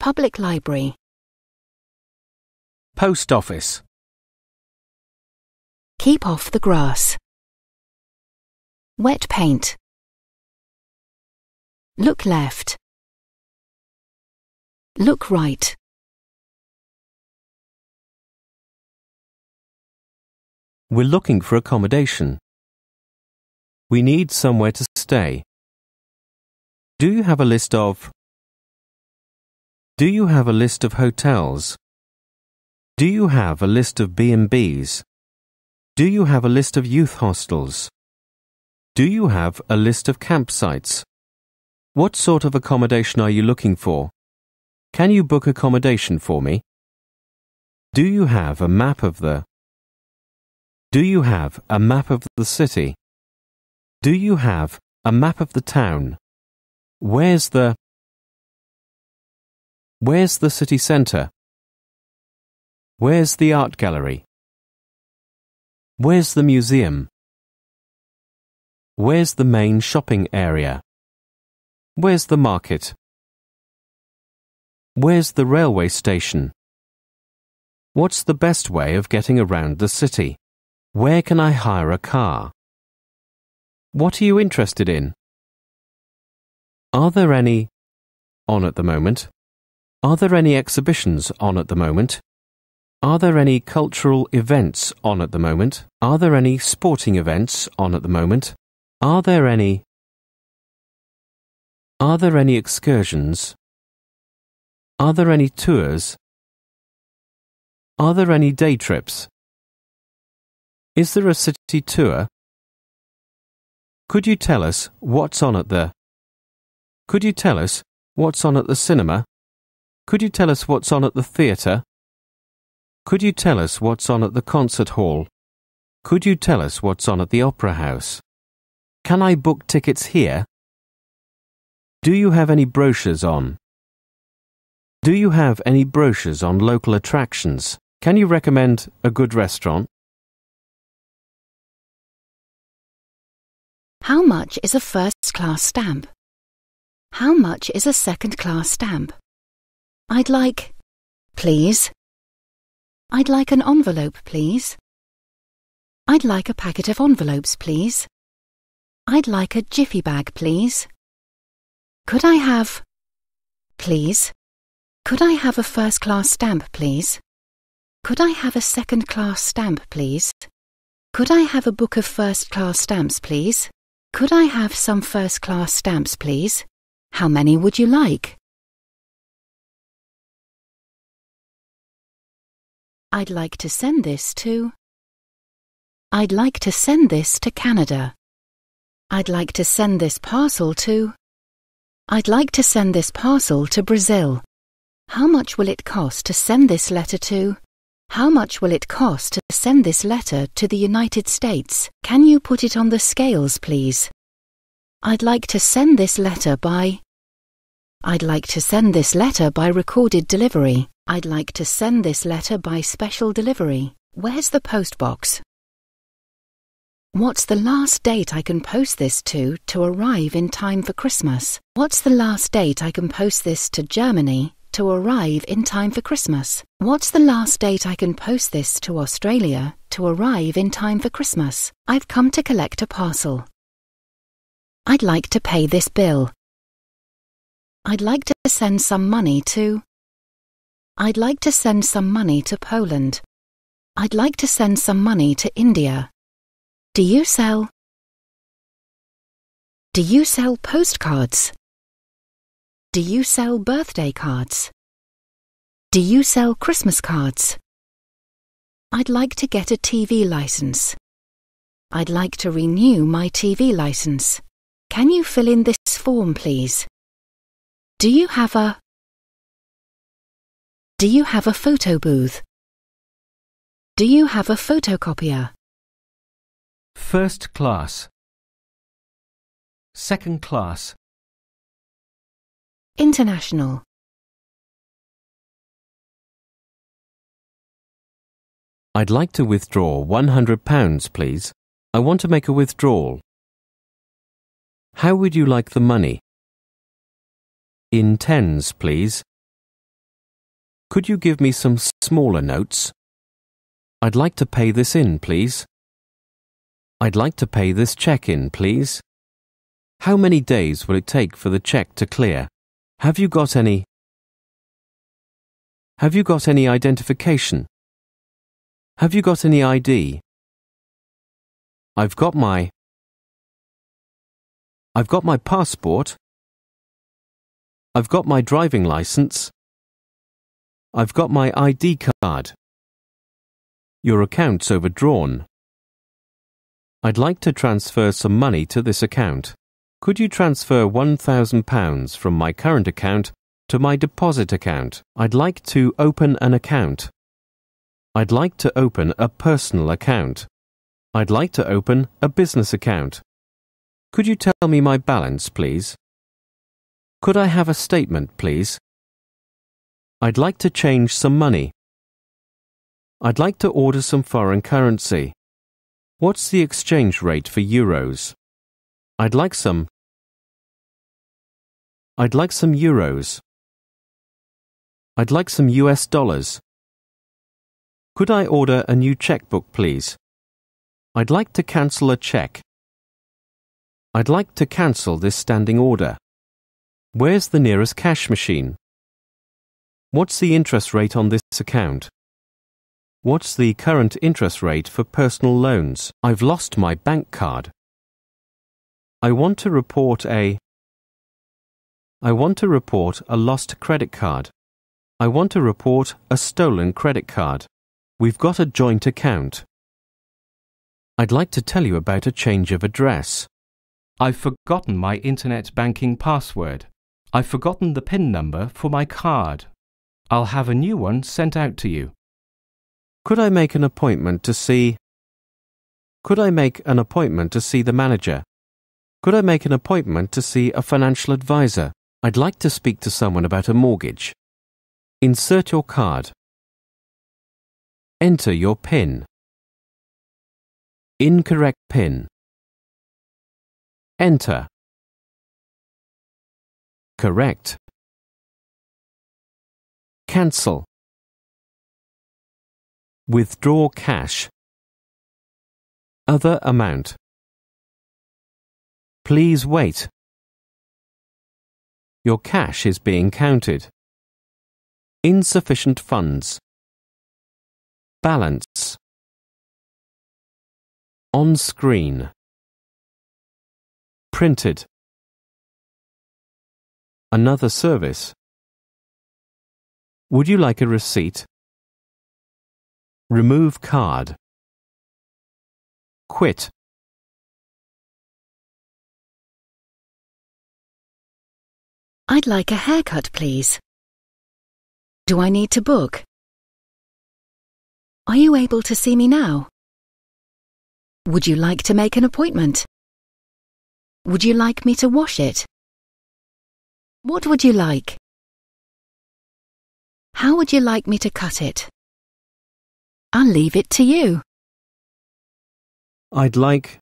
Public library. Post office. Keep off the grass. Wet paint. Look left. Look right. We're looking for accommodation. We need somewhere to stay. Do you have a list of Do you have a list of hotels? Do you have a list of B&Bs? Do you have a list of youth hostels? Do you have a list of campsites? What sort of accommodation are you looking for? Can you book accommodation for me? Do you have a map of the do you have a map of the city? Do you have a map of the town? Where's the Where's the city centre? Where's the art gallery? Where's the museum? Where's the main shopping area? Where's the market? Where's the railway station? What's the best way of getting around the city? Where can I hire a car? What are you interested in? Are there any on at the moment? Are there any exhibitions on at the moment? Are there any cultural events on at the moment? Are there any sporting events on at the moment? Are there any Are there any excursions? Are there any tours? Are there any day trips? Is there a city tour? Could you tell us what's on at the Could you tell us what's on at the cinema? Could you tell us what's on at the theatre? Could you tell us what's on at the concert hall? Could you tell us what's on at the opera house? Can I book tickets here? Do you have any brochures on? Do you have any brochures on local attractions? Can you recommend a good restaurant? How much is a first class stamp? How much is a second class stamp? I'd like. Please. I'd like an envelope, please. I'd like a packet of envelopes, please. I'd like a jiffy bag, please. Could I have. Please. Could I have a first class stamp, please? Could I have a second class stamp, please? Could I have a book of first class stamps, please? Could I have some first class stamps, please? How many would you like? I'd like to send this to. I'd like to send this to Canada. I'd like to send this parcel to. I'd like to send this parcel to Brazil. How much will it cost to send this letter to? How much will it cost to send this letter to the United States? Can you put it on the scales, please? I'd like to send this letter by. I'd like to send this letter by recorded delivery. I'd like to send this letter by special delivery. Where's the post box? What's the last date I can post this to to arrive in time for Christmas? What's the last date I can post this to Germany to arrive in time for Christmas. What's the last date I can post this to Australia to arrive in time for Christmas? I've come to collect a parcel. I'd like to pay this bill. I'd like to send some money to. I'd like to send some money to Poland. I'd like to send some money to India. Do you sell? Do you sell postcards? Do you sell birthday cards? Do you sell Christmas cards? I'd like to get a TV license. I'd like to renew my TV license. Can you fill in this form, please? Do you have a Do you have a photo booth? Do you have a photocopier? First class Second class international I'd like to withdraw £100, please. I want to make a withdrawal. How would you like the money? In tens, please. Could you give me some smaller notes? I'd like to pay this in, please. I'd like to pay this check in, please. How many days will it take for the check to clear? Have you got any? Have you got any identification? Have you got any ID? I've got my. I've got my passport. I've got my driving license. I've got my ID card. Your account's overdrawn. I'd like to transfer some money to this account. Could you transfer £1,000 from my current account to my deposit account? I'd like to open an account. I'd like to open a personal account. I'd like to open a business account. Could you tell me my balance, please? Could I have a statement, please? I'd like to change some money. I'd like to order some foreign currency. What's the exchange rate for euros? I'd like some I'd like some euros. I'd like some US dollars. Could I order a new checkbook, please? I'd like to cancel a check. I'd like to cancel this standing order. Where's the nearest cash machine? What's the interest rate on this account? What's the current interest rate for personal loans? I've lost my bank card. I want to report a I want to report a lost credit card. I want to report a stolen credit card. We've got a joint account. I'd like to tell you about a change of address. I've forgotten my internet banking password. I've forgotten the PIN number for my card. I'll have a new one sent out to you. Could I make an appointment to see? Could I make an appointment to see the manager? Could I make an appointment to see a financial advisor? I'd like to speak to someone about a mortgage. Insert your card. Enter your PIN. Incorrect PIN. Enter. Correct. Cancel. Withdraw cash. Other amount. Please wait. Your cash is being counted. Insufficient funds. Balance. On screen. Printed. Another service. Would you like a receipt? Remove card. Quit. I'd like a haircut, please. Do I need to book? Are you able to see me now? Would you like to make an appointment? Would you like me to wash it? What would you like? How would you like me to cut it? I'll leave it to you. I'd like.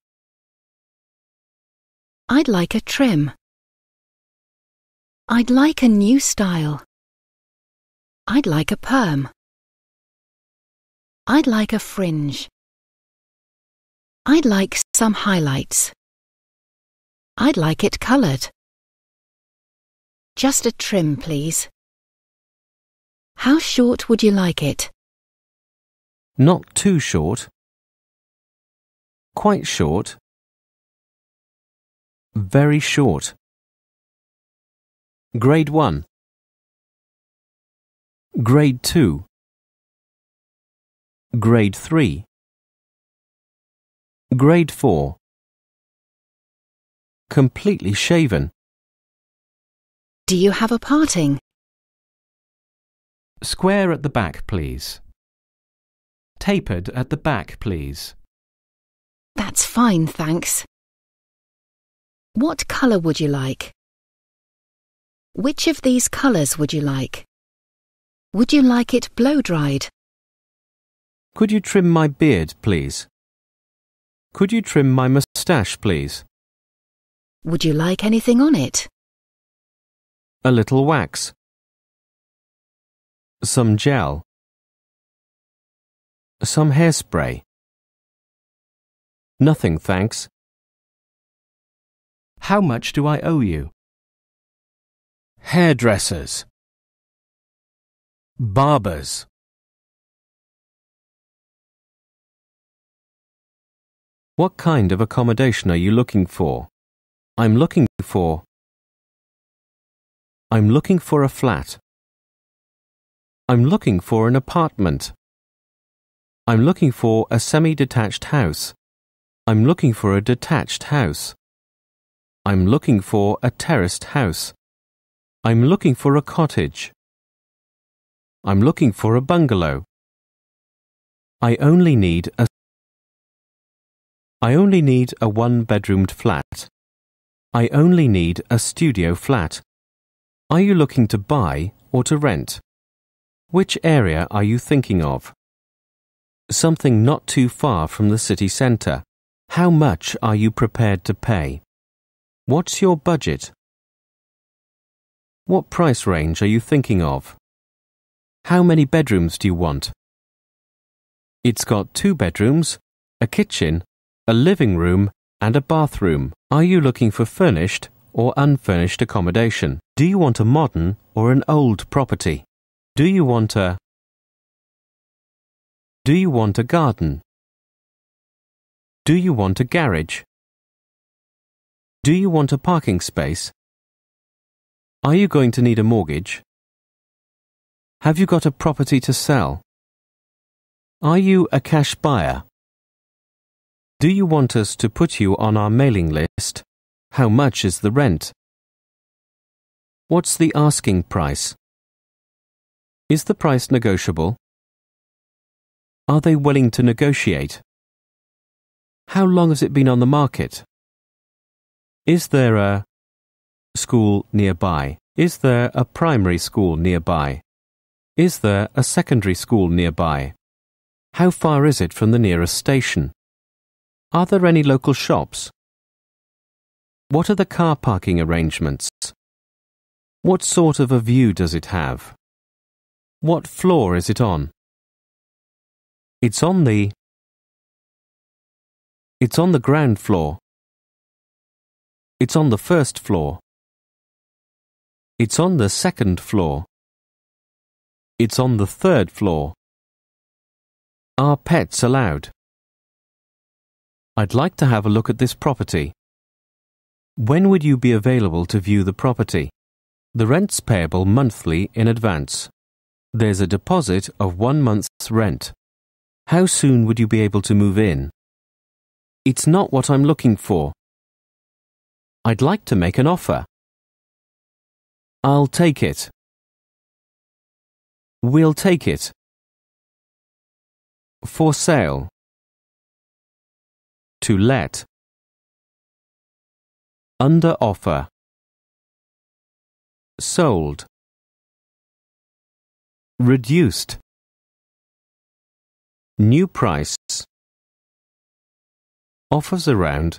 I'd like a trim. I'd like a new style. I'd like a perm. I'd like a fringe. I'd like some highlights. I'd like it coloured. Just a trim, please. How short would you like it? Not too short. Quite short. Very short. Grade 1 Grade 2 Grade 3 Grade 4 Completely shaven Do you have a parting? Square at the back, please. Tapered at the back, please. That's fine, thanks. What colour would you like? Which of these colours would you like? Would you like it blow-dried? Could you trim my beard, please? Could you trim my moustache, please? Would you like anything on it? A little wax. Some gel. Some hairspray. Nothing, thanks. How much do I owe you? hairdressers, barbers. What kind of accommodation are you looking for? I'm looking for. I'm looking for a flat. I'm looking for an apartment. I'm looking for a semi-detached house. I'm looking for a detached house. I'm looking for a terraced house. I'm looking for a cottage. I'm looking for a bungalow. I only need a I only need a one-bedroomed flat. I only need a studio flat. Are you looking to buy or to rent? Which area are you thinking of? Something not too far from the city centre. How much are you prepared to pay? What's your budget? What price range are you thinking of? How many bedrooms do you want? It's got two bedrooms, a kitchen, a living room, and a bathroom. Are you looking for furnished or unfurnished accommodation? Do you want a modern or an old property? Do you want a Do you want a garden? Do you want a garage? Do you want a parking space are you going to need a mortgage? Have you got a property to sell? Are you a cash buyer? Do you want us to put you on our mailing list? How much is the rent? What's the asking price? Is the price negotiable? Are they willing to negotiate? How long has it been on the market? Is there a school nearby? Is there a primary school nearby? Is there a secondary school nearby? How far is it from the nearest station? Are there any local shops? What are the car parking arrangements? What sort of a view does it have? What floor is it on? It's on the It's on the ground floor. It's on the first floor. It's on the second floor. It's on the third floor. Are pets allowed? I'd like to have a look at this property. When would you be available to view the property? The rent's payable monthly in advance. There's a deposit of one month's rent. How soon would you be able to move in? It's not what I'm looking for. I'd like to make an offer. I'll take it. We'll take it. For sale. To let. Under offer. Sold. Reduced. New price. Offers around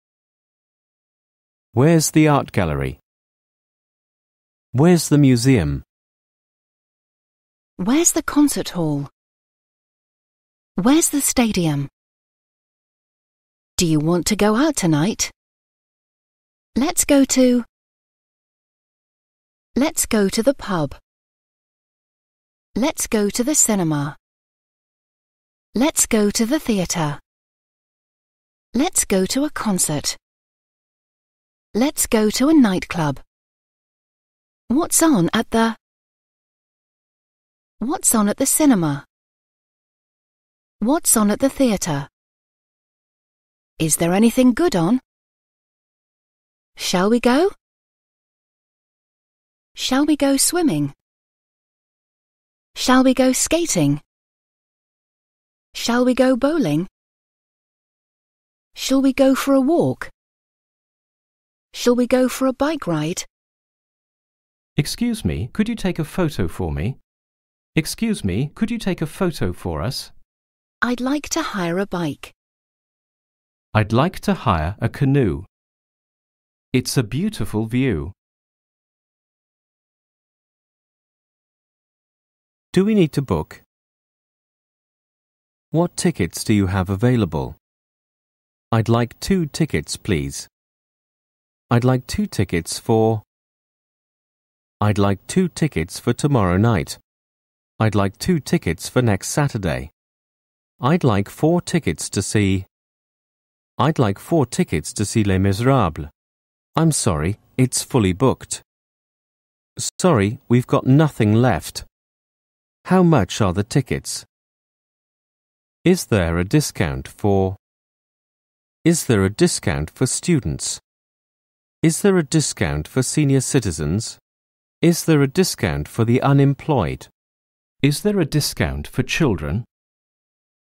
Where's the art gallery? Where's the museum? Where's the concert hall? Where's the stadium? Do you want to go out tonight? Let's go to... Let's go to the pub. Let's go to the cinema. Let's go to the theatre. Let's go to a concert. Let's go to a nightclub. What's on at the... What's on at the cinema? What's on at the theatre? Is there anything good on? Shall we go? Shall we go swimming? Shall we go skating? Shall we go bowling? Shall we go for a walk? Shall we go for a bike ride? Excuse me, could you take a photo for me? Excuse me, could you take a photo for us? I'd like to hire a bike. I'd like to hire a canoe. It's a beautiful view. Do we need to book? What tickets do you have available? I'd like two tickets, please. I'd like two tickets for. I'd like two tickets for tomorrow night. I'd like two tickets for next Saturday. I'd like four tickets to see. I'd like four tickets to see Les Miserables. I'm sorry, it's fully booked. Sorry, we've got nothing left. How much are the tickets? Is there a discount for. Is there a discount for students? Is there a discount for senior citizens? Is there a discount for the unemployed? Is there a discount for children?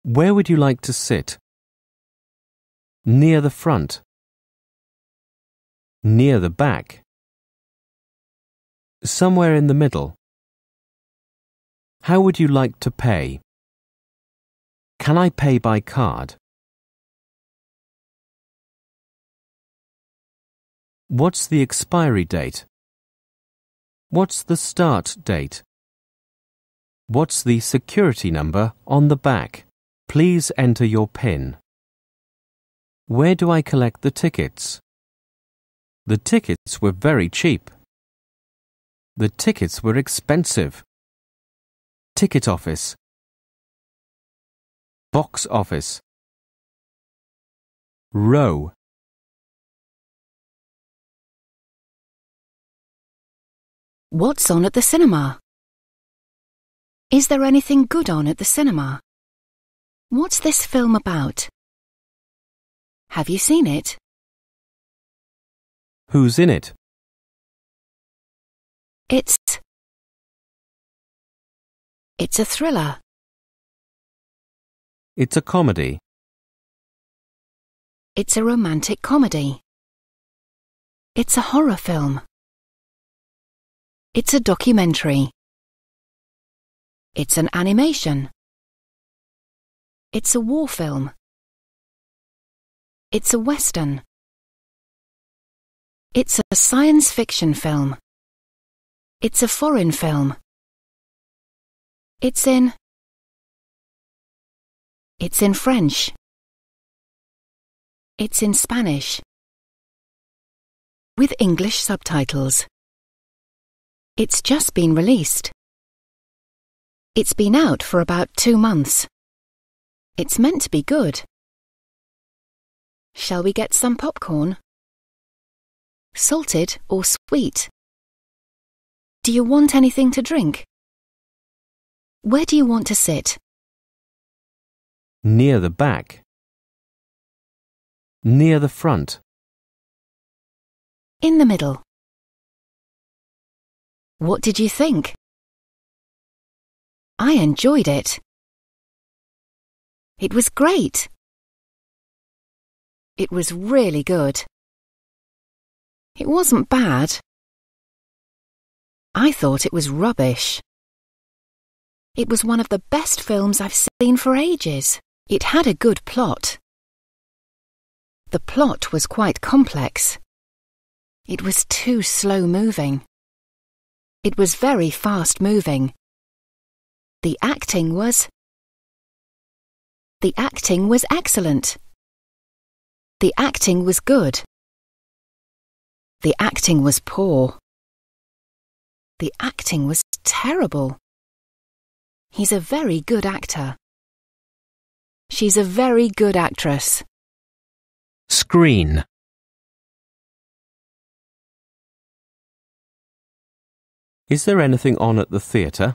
Where would you like to sit? Near the front. Near the back. Somewhere in the middle. How would you like to pay? Can I pay by card? What's the expiry date? What's the start date? What's the security number on the back? Please enter your PIN. Where do I collect the tickets? The tickets were very cheap. The tickets were expensive. Ticket office. Box office. Row. What's on at the cinema? Is there anything good on at the cinema? What's this film about? Have you seen it? Who's in it? It's. It's a thriller. It's a comedy. It's a romantic comedy. It's a horror film. It's a documentary. It's an animation. It's a war film. It's a western. It's a science fiction film. It's a foreign film. It's in. It's in French. It's in Spanish. With English subtitles. It's just been released. It's been out for about two months. It's meant to be good. Shall we get some popcorn? Salted or sweet? Do you want anything to drink? Where do you want to sit? Near the back. Near the front. In the middle. What did you think? I enjoyed it. It was great. It was really good. It wasn't bad. I thought it was rubbish. It was one of the best films I've seen for ages. It had a good plot. The plot was quite complex. It was too slow moving. It was very fast moving. The acting was. The acting was excellent. The acting was good. The acting was poor. The acting was terrible. He's a very good actor. She's a very good actress. Screen Is there anything on at the theatre?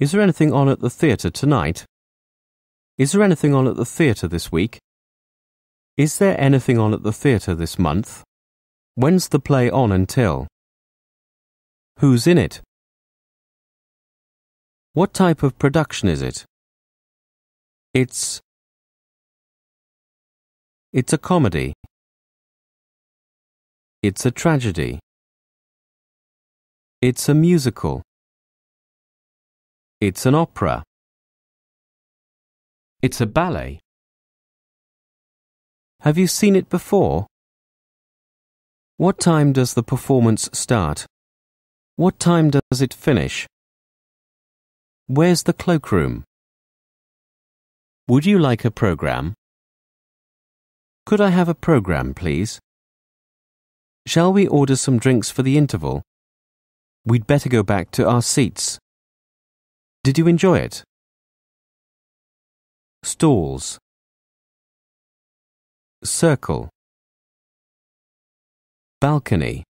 Is there anything on at the theatre tonight? Is there anything on at the theatre this week? Is there anything on at the theatre this month? When's the play on until? Who's in it? What type of production is it? It's It's a comedy. It's a tragedy. It's a musical. It's an opera. It's a ballet. Have you seen it before? What time does the performance start? What time does it finish? Where's the cloakroom? Would you like a program? Could I have a program, please? Shall we order some drinks for the interval? we'd better go back to our seats. Did you enjoy it? Stalls. Circle. Balcony.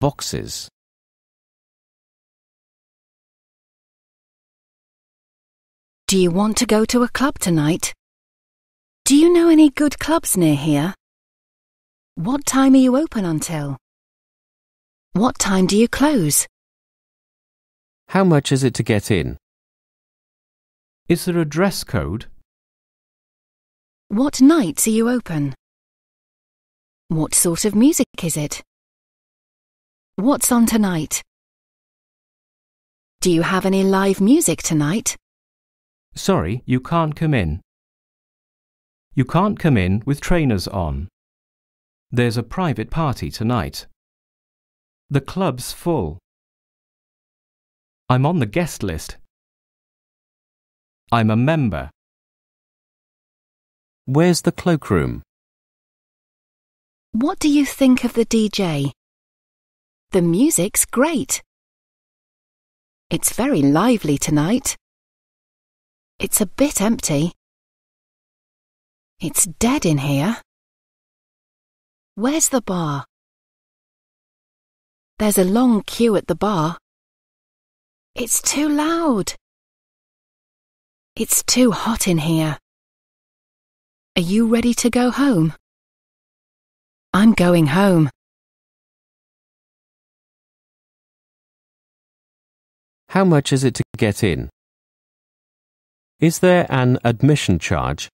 Boxes. Do you want to go to a club tonight? Do you know any good clubs near here? What time are you open until? What time do you close? How much is it to get in? Is there a dress code? What nights are you open? What sort of music is it? What's on tonight? Do you have any live music tonight? Sorry, you can't come in. You can't come in with trainers on. There's a private party tonight. The club's full. I'm on the guest list. I'm a member. Where's the cloakroom? What do you think of the DJ? The music's great. It's very lively tonight. It's a bit empty. It's dead in here. Where's the bar? There's a long queue at the bar. It's too loud. It's too hot in here. Are you ready to go home? I'm going home. How much is it to get in? Is there an admission charge?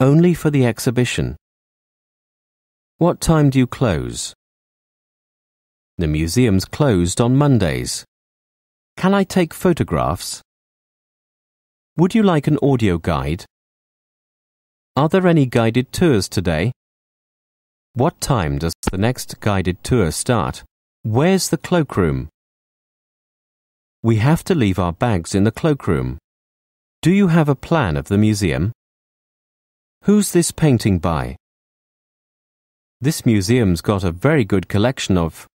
Only for the exhibition. What time do you close? The museum's closed on Mondays. Can I take photographs? Would you like an audio guide? Are there any guided tours today? What time does the next guided tour start? Where's the cloakroom? We have to leave our bags in the cloakroom. Do you have a plan of the museum? Who's this painting by? This museum's got a very good collection of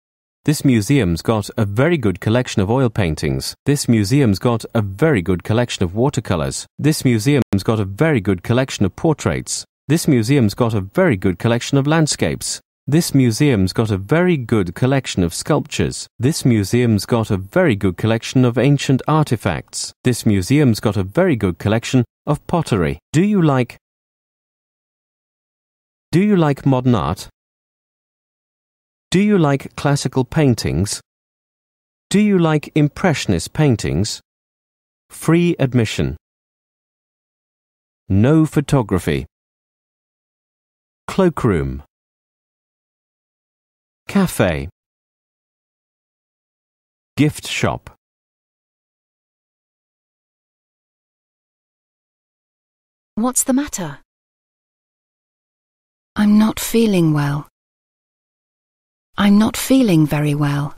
this museum's got a very good collection of oil paintings. This museum's got a very good collection of watercolors. This museum's got a very good collection of portraits. This museum's got a very good collection of landscapes. This museum's got a very good collection of sculptures. This museum's got a very good collection of ancient artifacts. This museum's got a very good collection of pottery. Do you like Do you like modern art? Do you like classical paintings? Do you like Impressionist paintings? Free admission. No photography. Cloakroom. Cafe. Gift shop. What's the matter? I'm not feeling well. I'm not feeling very well.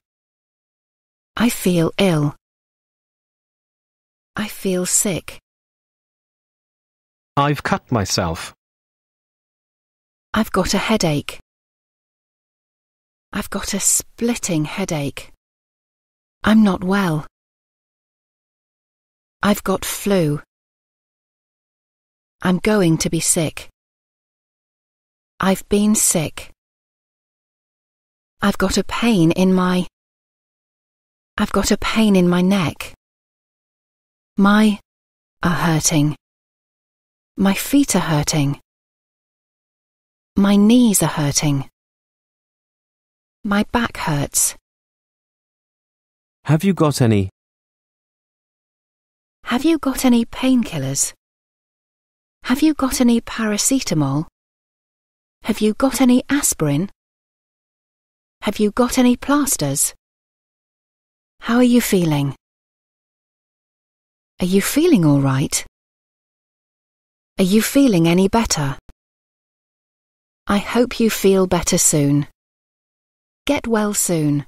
I feel ill. I feel sick. I've cut myself. I've got a headache. I've got a splitting headache. I'm not well. I've got flu. I'm going to be sick. I've been sick. I've got a pain in my. I've got a pain in my neck. My are hurting. My feet are hurting. My knees are hurting. My back hurts. Have you got any? Have you got any painkillers? Have you got any paracetamol? Have you got any aspirin? Have you got any plasters? How are you feeling? Are you feeling all right? Are you feeling any better? I hope you feel better soon. Get well soon.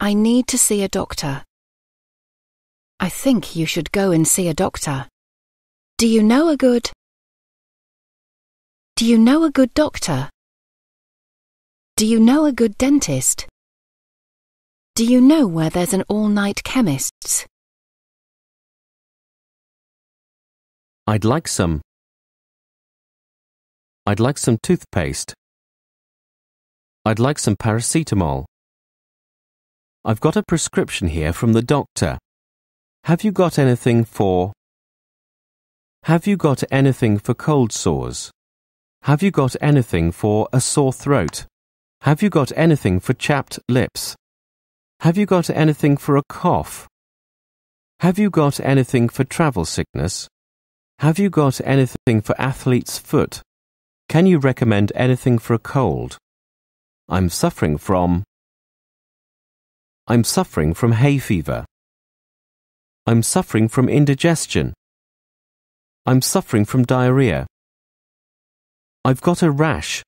I need to see a doctor. I think you should go and see a doctor. Do you know a good? Do you know a good doctor? Do you know a good dentist? Do you know where there's an all-night chemist's? I'd like some. I'd like some toothpaste. I'd like some paracetamol. I've got a prescription here from the doctor. Have you got anything for... Have you got anything for cold sores? Have you got anything for a sore throat? Have you got anything for chapped lips? Have you got anything for a cough? Have you got anything for travel sickness? Have you got anything for athlete's foot? Can you recommend anything for a cold? I'm suffering from. I'm suffering from hay fever. I'm suffering from indigestion. I'm suffering from diarrhea. I've got a rash.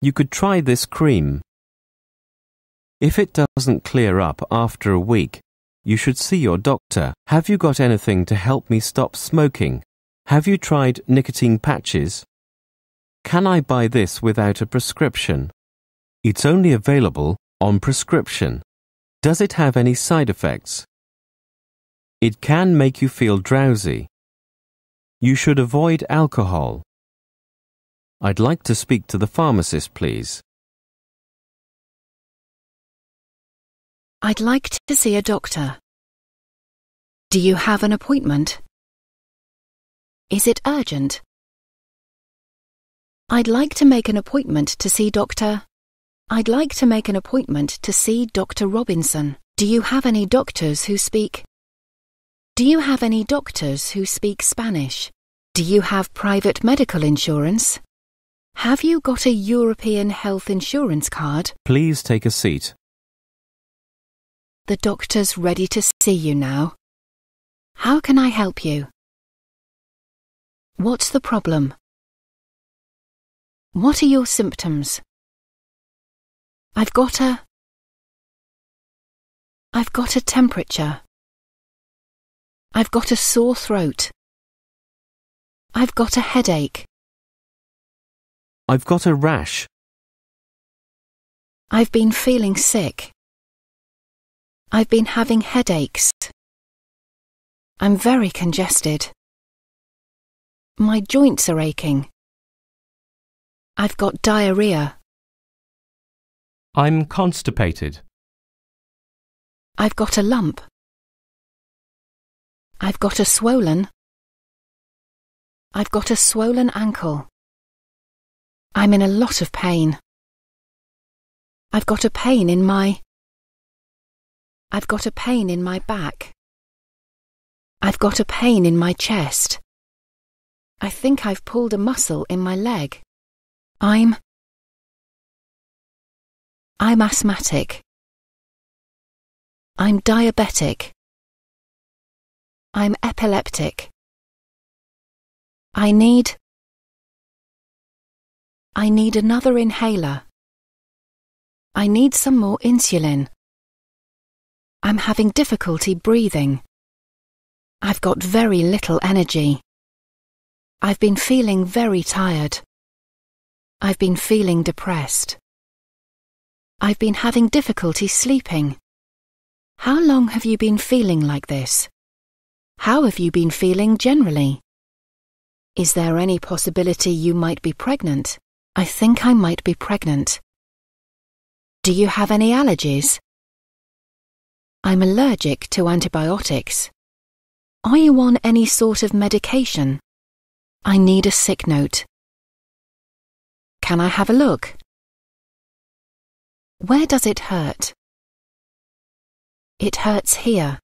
You could try this cream. If it doesn't clear up after a week, you should see your doctor. Have you got anything to help me stop smoking? Have you tried nicotine patches? Can I buy this without a prescription? It's only available on prescription. Does it have any side effects? It can make you feel drowsy. You should avoid alcohol. I'd like to speak to the pharmacist, please. I'd like to see a doctor. Do you have an appointment? Is it urgent? I'd like to make an appointment to see Dr. I'd like to make an appointment to see Dr. Robinson. Do you have any doctors who speak? Do you have any doctors who speak Spanish? Do you have private medical insurance? Have you got a European health insurance card? Please take a seat. The doctor's ready to see you now. How can I help you? What's the problem? What are your symptoms? I've got a... I've got a temperature. I've got a sore throat. I've got a headache. I've got a rash. I've been feeling sick. I've been having headaches. I'm very congested. My joints are aching. I've got diarrhea. I'm constipated. I've got a lump. I've got a swollen. I've got a swollen ankle. I'm in a lot of pain. I've got a pain in my... I've got a pain in my back. I've got a pain in my chest. I think I've pulled a muscle in my leg. I'm... I'm asthmatic. I'm diabetic. I'm epileptic. I need... I need another inhaler. I need some more insulin. I'm having difficulty breathing. I've got very little energy. I've been feeling very tired. I've been feeling depressed. I've been having difficulty sleeping. How long have you been feeling like this? How have you been feeling generally? Is there any possibility you might be pregnant? I think I might be pregnant. Do you have any allergies? I'm allergic to antibiotics. Are you on any sort of medication? I need a sick note. Can I have a look? Where does it hurt? It hurts here.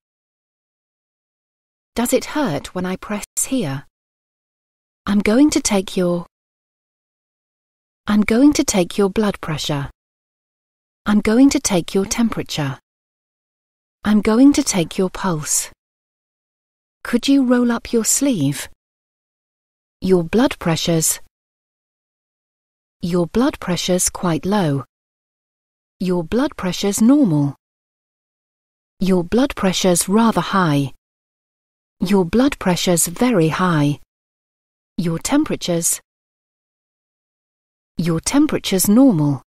Does it hurt when I press here? I'm going to take your I'm going to take your blood pressure. I'm going to take your temperature. I'm going to take your pulse. Could you roll up your sleeve? Your blood pressure's. Your blood pressure's quite low. Your blood pressure's normal. Your blood pressure's rather high. Your blood pressure's very high. Your temperature's. Your temperature's normal.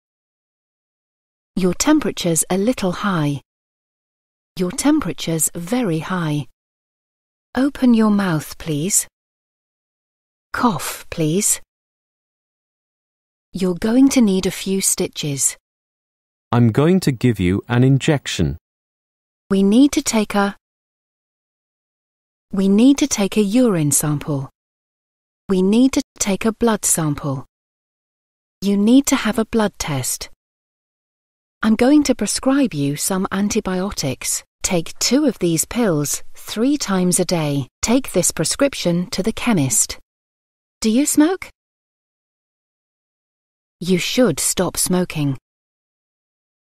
Your temperature's a little high. Your temperature's very high. Open your mouth, please. Cough, please. You're going to need a few stitches. I'm going to give you an injection. We need to take a... We need to take a urine sample. We need to take a blood sample. You need to have a blood test. I'm going to prescribe you some antibiotics. Take two of these pills three times a day. Take this prescription to the chemist. Do you smoke? You should stop smoking.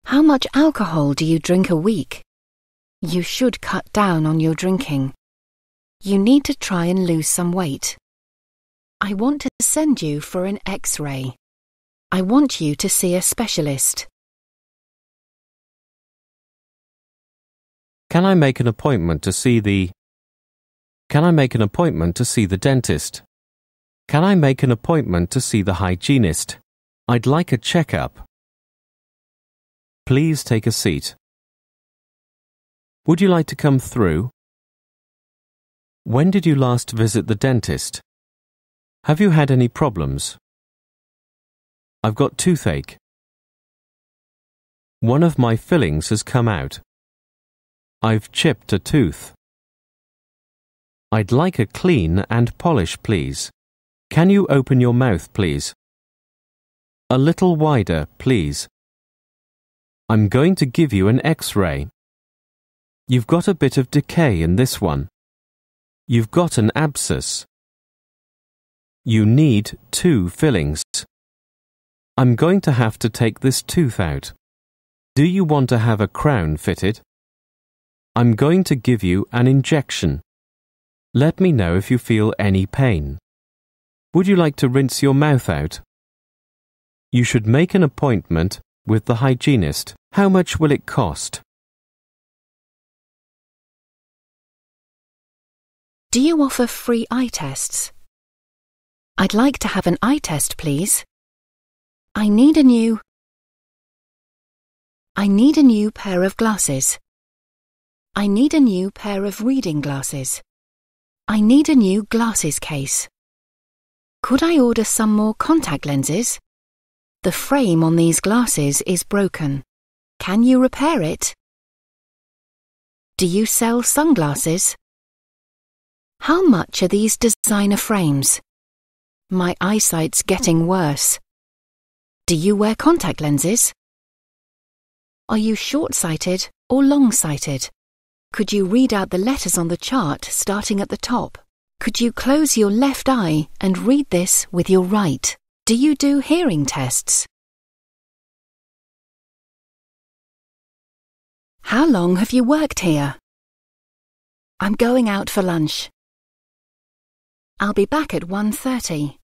How much alcohol do you drink a week? You should cut down on your drinking. You need to try and lose some weight. I want to send you for an x ray. I want you to see a specialist. Can I make an appointment to see the Can I make an appointment to see the dentist? Can I make an appointment to see the hygienist? I'd like a checkup. Please take a seat. Would you like to come through? When did you last visit the dentist? Have you had any problems? I've got toothache. One of my fillings has come out. I've chipped a tooth. I'd like a clean and polish, please. Can you open your mouth, please? A little wider, please. I'm going to give you an x-ray. You've got a bit of decay in this one. You've got an abscess. You need two fillings. I'm going to have to take this tooth out. Do you want to have a crown fitted? I'm going to give you an injection. Let me know if you feel any pain. Would you like to rinse your mouth out? You should make an appointment with the hygienist. How much will it cost? Do you offer free eye tests? I'd like to have an eye test, please. I need a new... I need a new pair of glasses. I need a new pair of reading glasses. I need a new glasses case. Could I order some more contact lenses? The frame on these glasses is broken. Can you repair it? Do you sell sunglasses? How much are these designer frames? My eyesight's getting worse. Do you wear contact lenses? Are you short-sighted or long-sighted? Could you read out the letters on the chart starting at the top? Could you close your left eye and read this with your right? Do you do hearing tests? How long have you worked here? I'm going out for lunch. I'll be back at 1.30.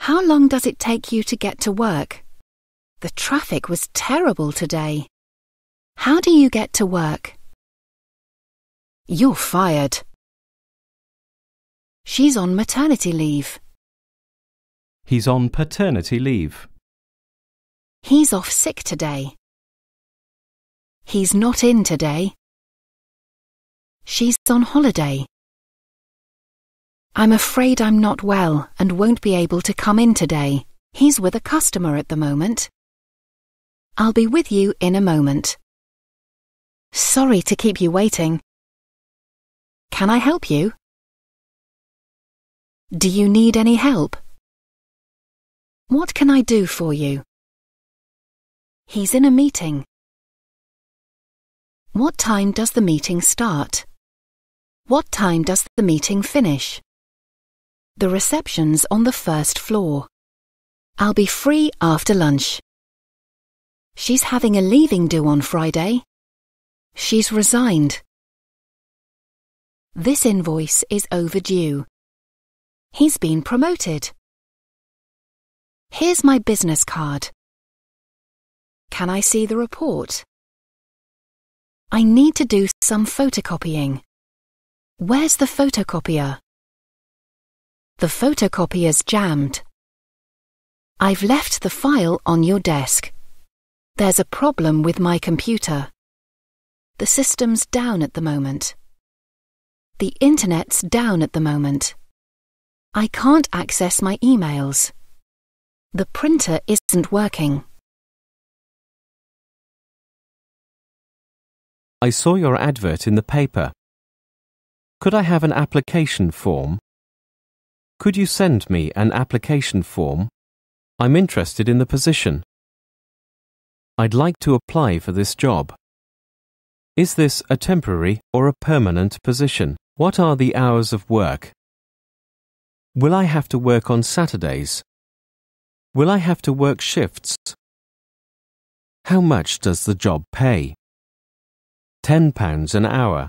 How long does it take you to get to work? The traffic was terrible today. How do you get to work? You're fired. She's on maternity leave. He's on paternity leave. He's off sick today. He's not in today. She's on holiday. I'm afraid I'm not well and won't be able to come in today. He's with a customer at the moment. I'll be with you in a moment. Sorry to keep you waiting. Can I help you? Do you need any help? What can I do for you? He's in a meeting. What time does the meeting start? What time does the meeting finish? The reception's on the first floor. I'll be free after lunch. She's having a leaving do on Friday. She's resigned. This invoice is overdue. He's been promoted. Here's my business card. Can I see the report? I need to do some photocopying. Where's the photocopier? The photocopier's jammed. I've left the file on your desk. There's a problem with my computer. The system's down at the moment. The internet's down at the moment. I can't access my emails. The printer isn't working. I saw your advert in the paper. Could I have an application form? Could you send me an application form? I'm interested in the position. I'd like to apply for this job. Is this a temporary or a permanent position? What are the hours of work? Will I have to work on Saturdays? Will I have to work shifts? How much does the job pay? £10 an hour.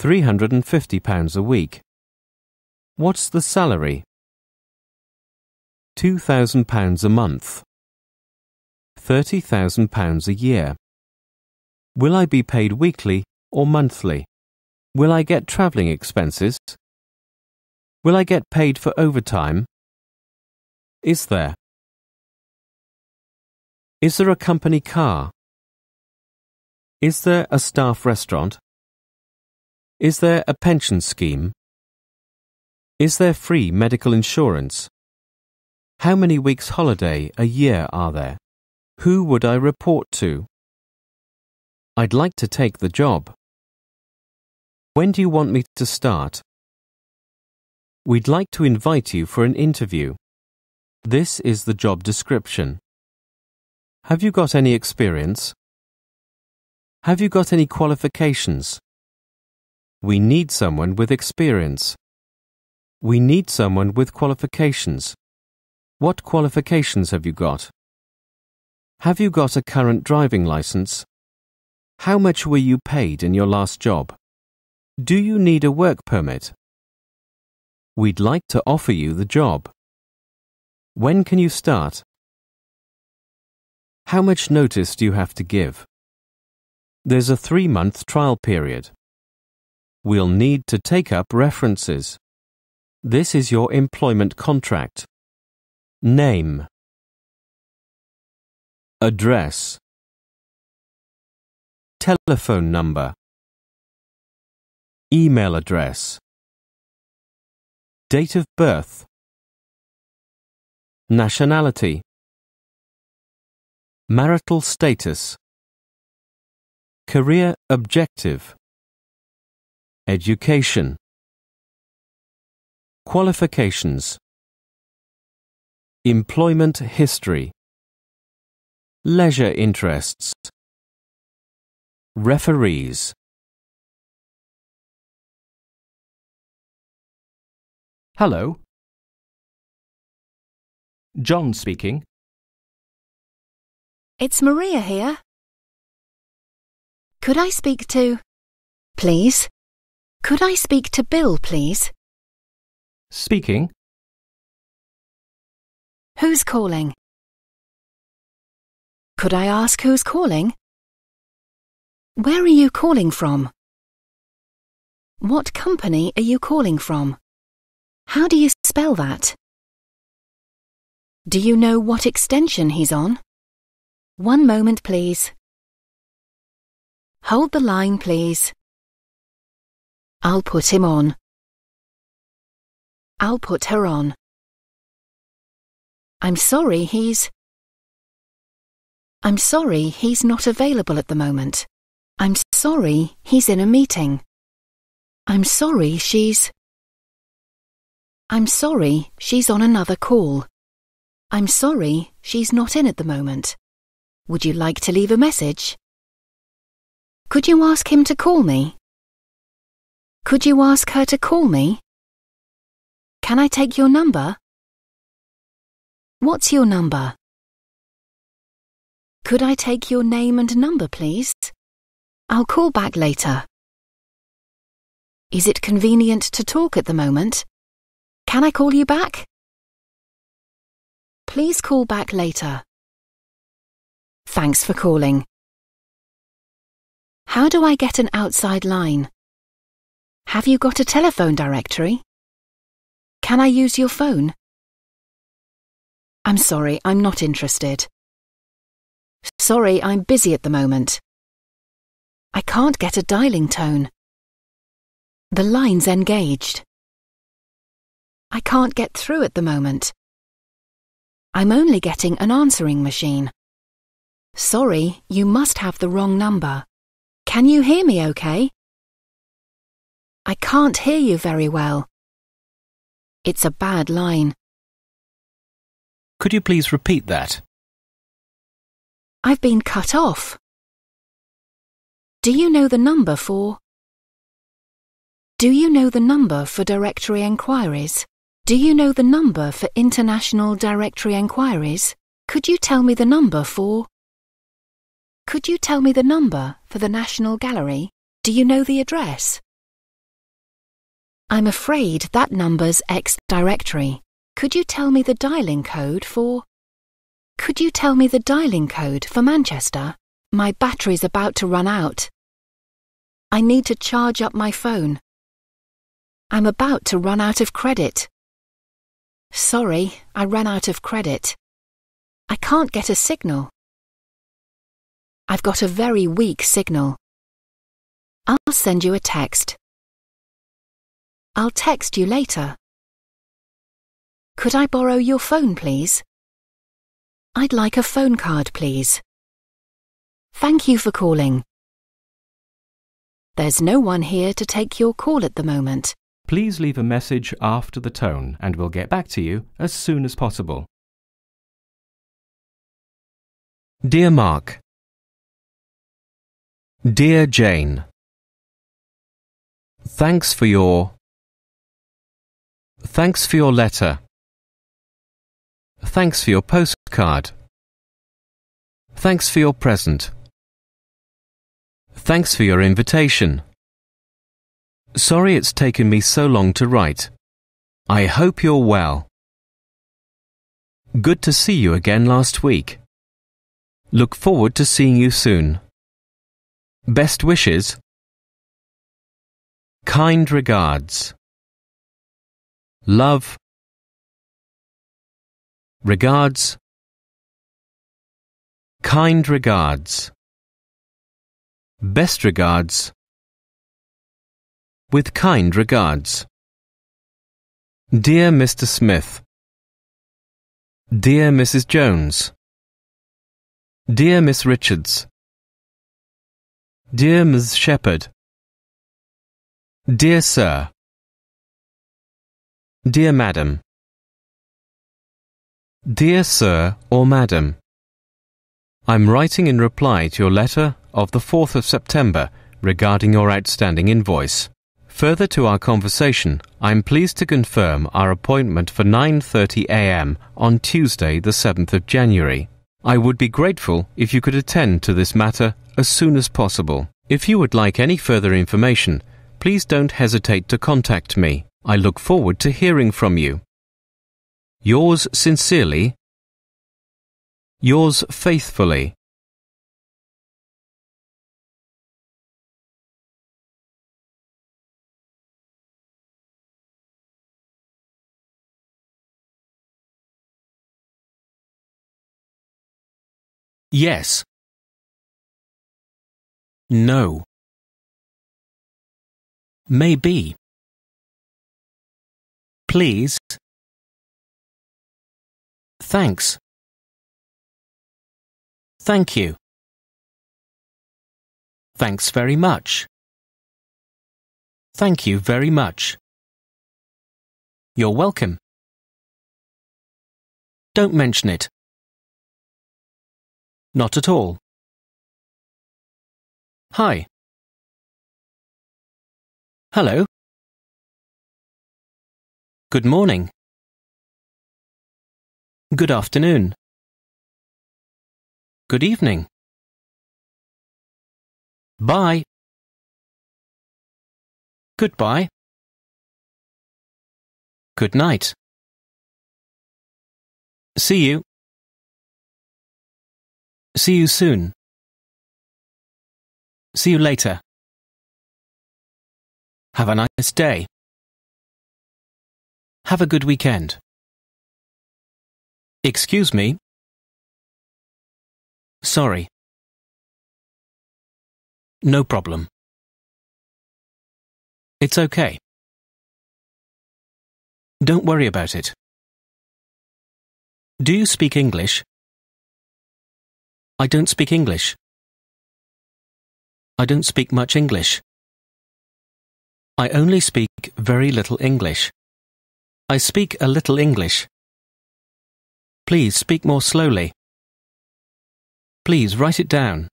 £350 a week. What's the salary? £2,000 a month. £30,000 a year. Will I be paid weekly or monthly? Will I get travelling expenses? Will I get paid for overtime? Is there? Is there a company car? Is there a staff restaurant? Is there a pension scheme? Is there free medical insurance? How many weeks holiday a year are there? Who would I report to? I'd like to take the job. When do you want me to start? We'd like to invite you for an interview. This is the job description. Have you got any experience? Have you got any qualifications? We need someone with experience. We need someone with qualifications. What qualifications have you got? Have you got a current driving license? How much were you paid in your last job? Do you need a work permit? We'd like to offer you the job. When can you start? How much notice do you have to give? There's a three-month trial period. We'll need to take up references. This is your employment contract. Name. Address. Telephone number. Email address. Date of birth. Nationality. Marital status. Career objective. Education. Qualifications Employment history Leisure interests Referees Hello. John speaking. It's Maria here. Could I speak to... Please? Could I speak to Bill, please? Speaking. Who's calling? Could I ask who's calling? Where are you calling from? What company are you calling from? How do you spell that? Do you know what extension he's on? One moment, please. Hold the line, please. I'll put him on. I'll put her on. I'm sorry he's... I'm sorry he's not available at the moment. I'm sorry he's in a meeting. I'm sorry she's... I'm sorry she's on another call. I'm sorry she's not in at the moment. Would you like to leave a message? Could you ask him to call me? Could you ask her to call me? Can I take your number? What's your number? Could I take your name and number, please? I'll call back later. Is it convenient to talk at the moment? Can I call you back? Please call back later. Thanks for calling. How do I get an outside line? Have you got a telephone directory? Can I use your phone? I'm sorry, I'm not interested. Sorry, I'm busy at the moment. I can't get a dialing tone. The line's engaged. I can't get through at the moment. I'm only getting an answering machine. Sorry, you must have the wrong number. Can you hear me okay? I can't hear you very well. It's a bad line. Could you please repeat that? I've been cut off. Do you know the number for... Do you know the number for directory enquiries? Do you know the number for international directory enquiries? Could you tell me the number for... Could you tell me the number for the National Gallery? Do you know the address? I'm afraid that number's X directory. Could you tell me the dialing code for... Could you tell me the dialing code for Manchester? My battery's about to run out. I need to charge up my phone. I'm about to run out of credit. Sorry, I ran out of credit. I can't get a signal. I've got a very weak signal. I'll send you a text. I'll text you later. Could I borrow your phone, please? I'd like a phone card, please. Thank you for calling. There's no one here to take your call at the moment. Please leave a message after the tone and we'll get back to you as soon as possible. Dear Mark, Dear Jane, Thanks for your Thanks for your letter. Thanks for your postcard. Thanks for your present. Thanks for your invitation. Sorry it's taken me so long to write. I hope you're well. Good to see you again last week. Look forward to seeing you soon. Best wishes. Kind regards. Love Regards Kind regards Best regards With kind regards Dear Mr. Smith Dear Mrs. Jones Dear Miss Richards Dear Ms. Shepherd Dear Sir Dear Madam Dear Sir or Madam I'm writing in reply to your letter of the 4th of September regarding your outstanding invoice. Further to our conversation, I am pleased to confirm our appointment for 9:30 a.m. on Tuesday, the 7th of January. I would be grateful if you could attend to this matter as soon as possible. If you would like any further information, please don't hesitate to contact me. I look forward to hearing from you. Yours sincerely, yours faithfully. Yes. No. Maybe please? Thanks. Thank you. Thanks very much. Thank you very much. You're welcome. Don't mention it. Not at all. Hi. Hello. Good morning. Good afternoon. Good evening. Bye. Goodbye. Good night. See you. See you soon. See you later. Have a nice day. Have a good weekend. Excuse me. Sorry. No problem. It's okay. Don't worry about it. Do you speak English? I don't speak English. I don't speak much English. I only speak very little English. I speak a little English. Please speak more slowly. Please write it down.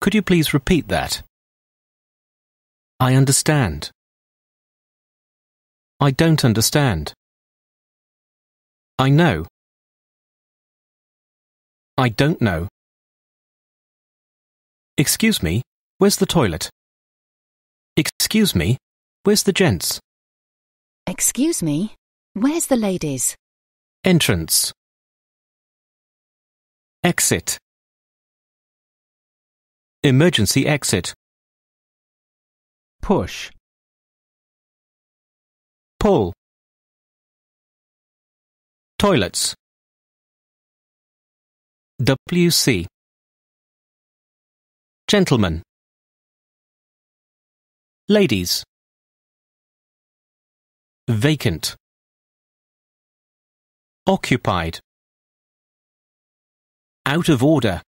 Could you please repeat that? I understand. I don't understand. I know. I don't know. Excuse me, where's the toilet? Excuse me, where's the gents? Excuse me, where's the ladies? Entrance. Exit. Emergency exit. Push. Pull. Toilets. WC. Gentlemen. Ladies vacant occupied out of order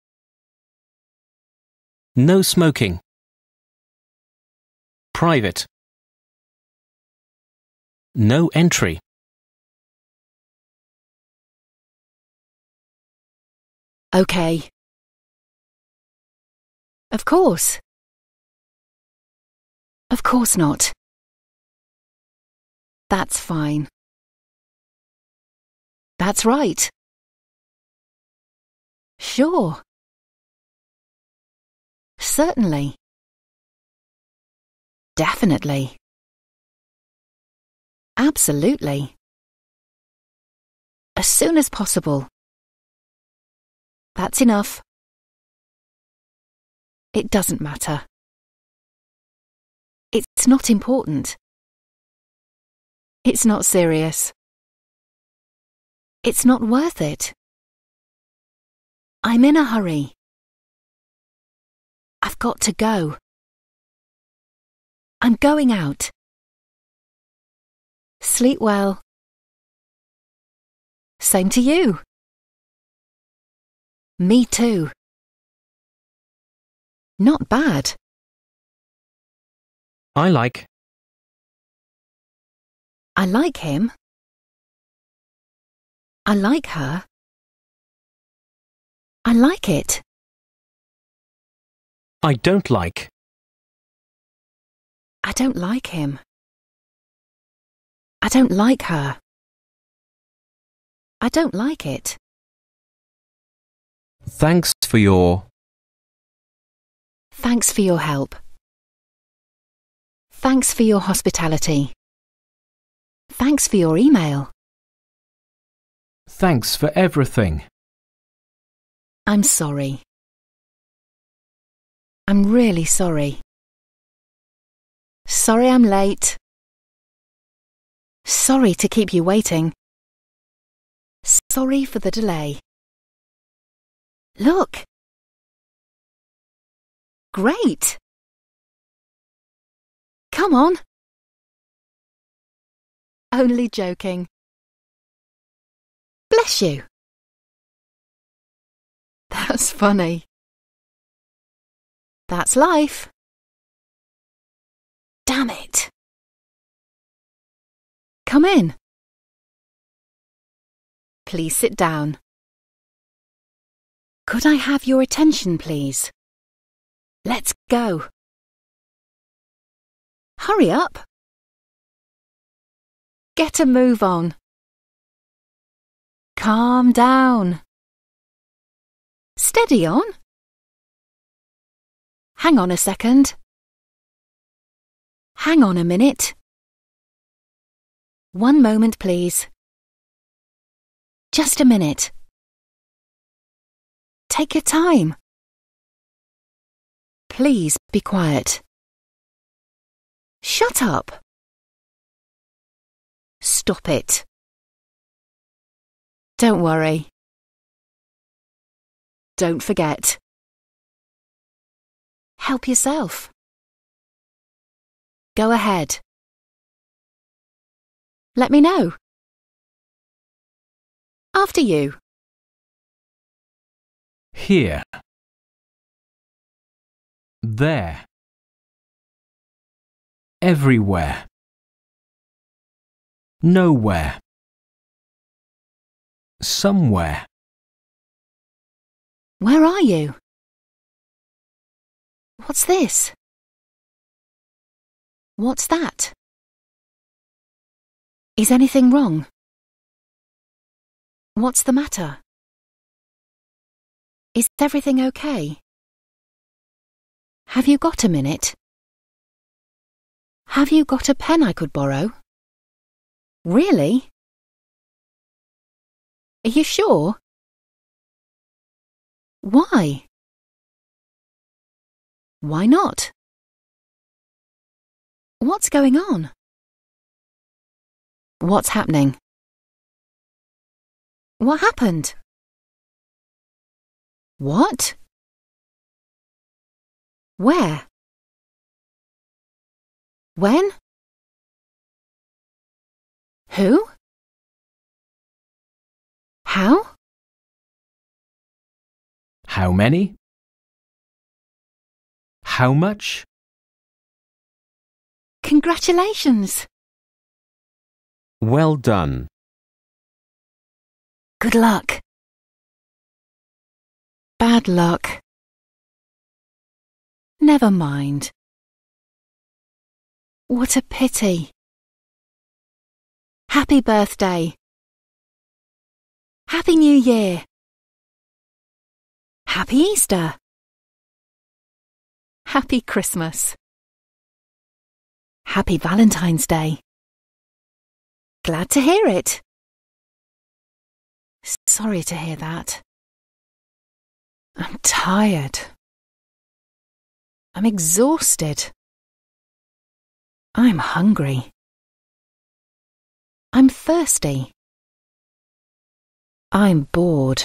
no smoking private no entry Okay. Of course. Of course not. That's fine. That's right. Sure. Certainly. Definitely. Absolutely. As soon as possible. That's enough. It doesn't matter. It's not important. It's not serious. It's not worth it. I'm in a hurry. I've got to go. I'm going out. Sleep well. Same to you. Me too. Not bad. I like I like him. I like her. I like it. I don't like. I don't like him. I don't like her. I don't like it. Thanks for your. Thanks for your help. Thanks for your hospitality. Thanks for your email. Thanks for everything. I'm sorry. I'm really sorry. Sorry I'm late. Sorry to keep you waiting. Sorry for the delay. Look! Great! Come on! Only joking. Bless you. That's funny. That's life. Damn it. Come in. Please sit down. Could I have your attention, please? Let's go. Hurry up. Get a move on. Calm down. Steady on. Hang on a second. Hang on a minute. One moment, please. Just a minute. Take your time. Please be quiet. Shut up. Stop it. Don't worry. Don't forget. Help yourself. Go ahead. Let me know. After you. Here. There. Everywhere. Nowhere. Somewhere. Where are you? What's this? What's that? Is anything wrong? What's the matter? Is everything okay? Have you got a minute? Have you got a pen I could borrow? Really? Are you sure? Why? Why not? What's going on? What's happening? What happened? What? Where? When? Who? How? How many? How much? Congratulations. Well done. Good luck. Bad luck. Never mind. What a pity. Happy birthday. Happy New Year. Happy Easter. Happy Christmas. Happy Valentine's Day. Glad to hear it. Sorry to hear that. I'm tired. I'm exhausted. I'm hungry. I'm thirsty. I'm bored.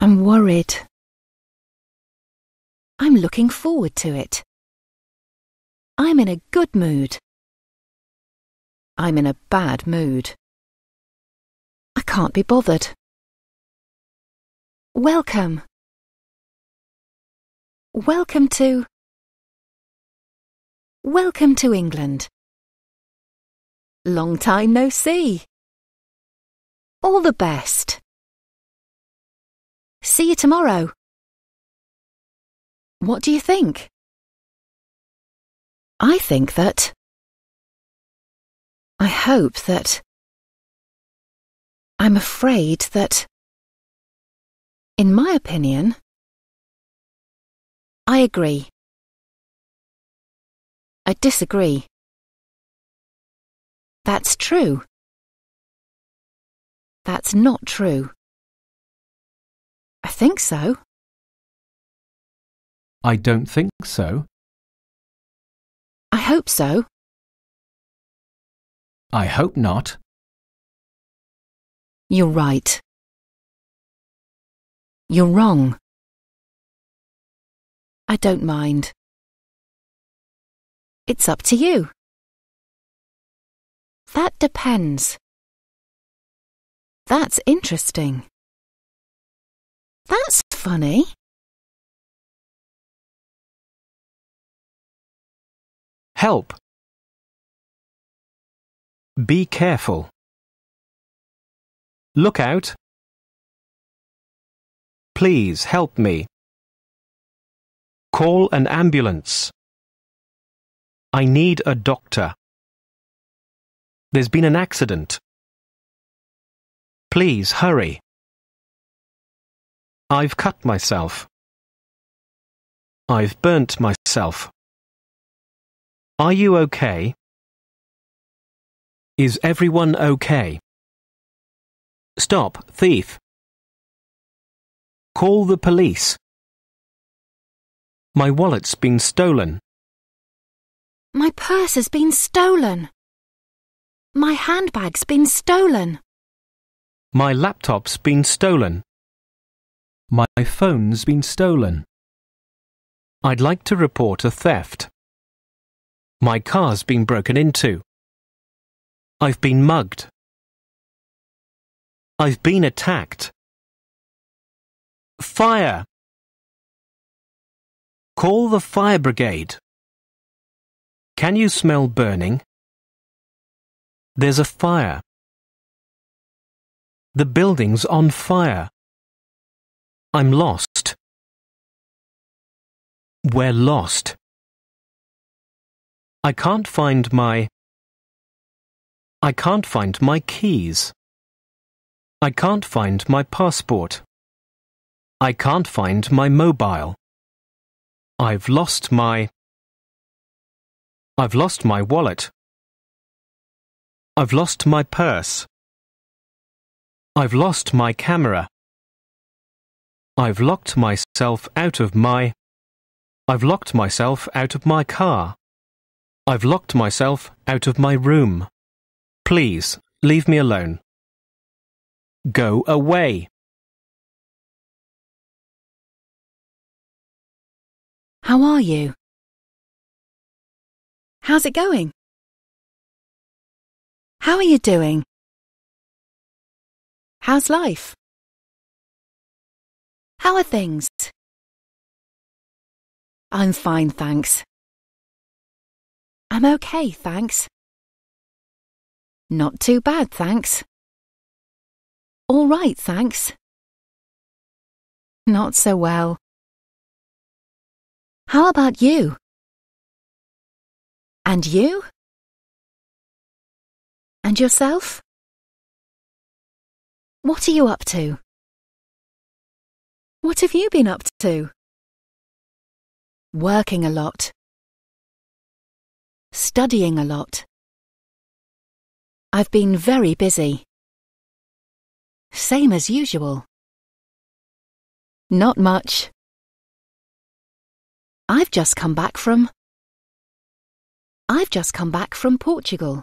I'm worried. I'm looking forward to it. I'm in a good mood. I'm in a bad mood. I can't be bothered. Welcome. Welcome to. Welcome to England. Long time no see. All the best. See you tomorrow. What do you think? I think that. I hope that. I'm afraid that. In my opinion. I agree. I disagree. That's true. That's not true. I think so. I don't think so. I hope so. I hope not. You're right. You're wrong. I don't mind. It's up to you. That depends. That's interesting. That's funny. Help. Be careful. Look out. Please help me. Call an ambulance. I need a doctor. There's been an accident. Please hurry. I've cut myself. I've burnt myself. Are you okay? Is everyone okay? Stop, thief. Call the police. My wallet's been stolen. My purse has been stolen. My handbag's been stolen. My laptop's been stolen. My phone's been stolen. I'd like to report a theft. My car's been broken into. I've been mugged. I've been attacked. Fire! Call the fire brigade. Can you smell burning? There's a fire. The building's on fire. I'm lost. We're lost. I can't find my... I can't find my keys. I can't find my passport. I can't find my mobile. I've lost my... I've lost my wallet. I've lost my purse. I've lost my camera. I've locked myself out of my... I've locked myself out of my car. I've locked myself out of my room. Please, leave me alone. Go away. How are you? How's it going? How are you doing? How's life? How are things? I'm fine, thanks. I'm okay, thanks. Not too bad, thanks. All right, thanks. Not so well. How about you? And you? And yourself? What are you up to? What have you been up to? Working a lot. Studying a lot. I've been very busy. Same as usual. Not much. I've just come back from... I've just come back from Portugal.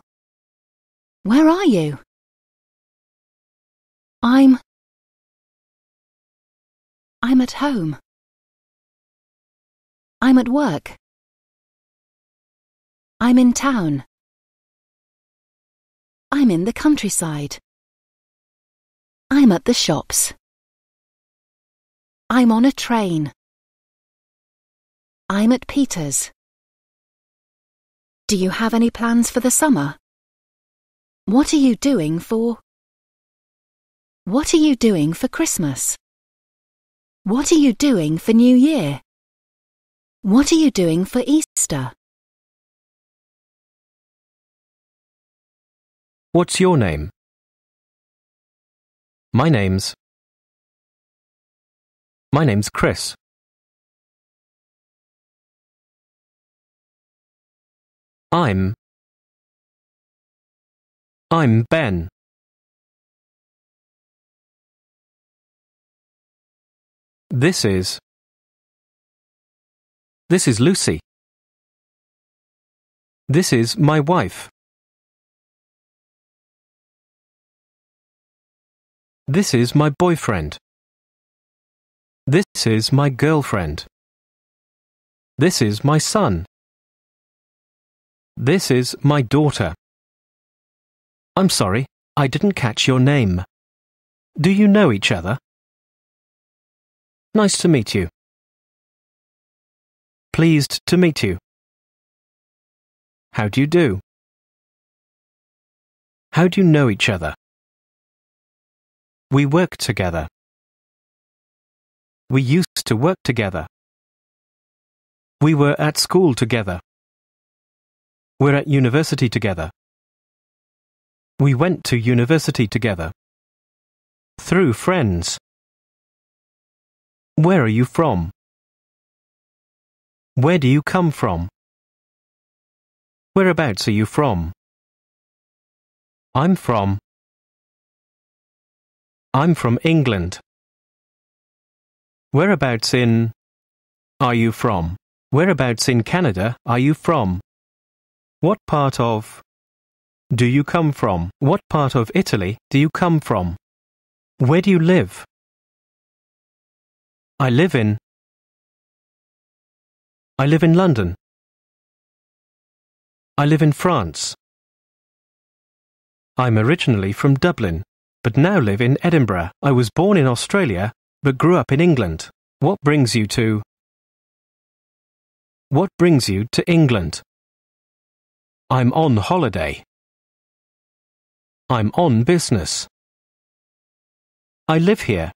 Where are you? I'm... I'm at home. I'm at work. I'm in town. I'm in the countryside. I'm at the shops. I'm on a train. I'm at Peter's. Do you have any plans for the summer? What are you doing for? What are you doing for Christmas? What are you doing for New Year? What are you doing for Easter? What's your name? My name's. My name's Chris. I'm. I'm Ben. This is. This is Lucy. This is my wife. This is my boyfriend. This is my girlfriend. This is my son. This is my daughter. I'm sorry, I didn't catch your name. Do you know each other? Nice to meet you. Pleased to meet you. How do you do? How do you know each other? We work together. We used to work together. We were at school together. We're at university together. We went to university together. Through friends. Where are you from? Where do you come from? Whereabouts are you from? I'm from. I'm from England. Whereabouts in are you from? Whereabouts in Canada are you from? What part of do you come from? What part of Italy do you come from? Where do you live? I live in. I live in London. I live in France. I'm originally from Dublin, but now live in Edinburgh. I was born in Australia, but grew up in England. What brings you to. What brings you to England? I'm on holiday. I'm on business. I live here.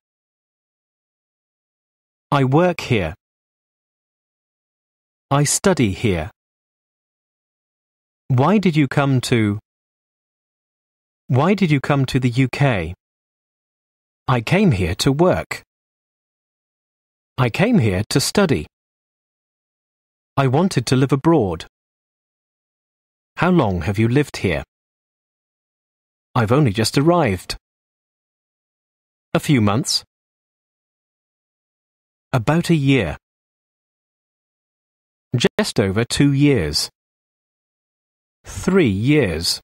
I work here. I study here. Why did you come to... Why did you come to the UK? I came here to work. I came here to study. I wanted to live abroad. How long have you lived here? I've only just arrived. A few months. About a year. Just over two years. Three years.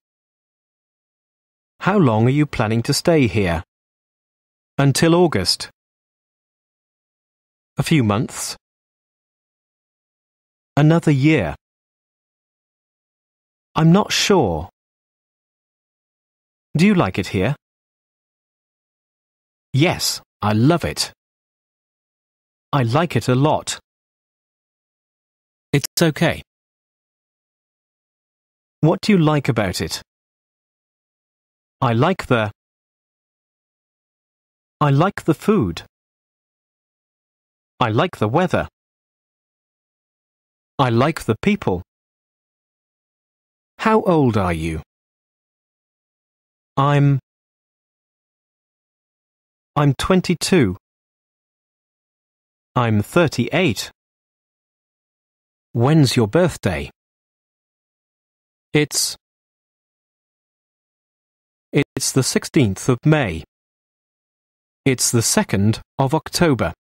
How long are you planning to stay here? Until August. A few months. Another year. I'm not sure. Do you like it here? Yes, I love it. I like it a lot. It's okay. What do you like about it? I like the... I like the food. I like the weather. I like the people. How old are you? I'm I'm 22. I'm 38. When's your birthday? It's It's the 16th of May. It's the 2nd of October.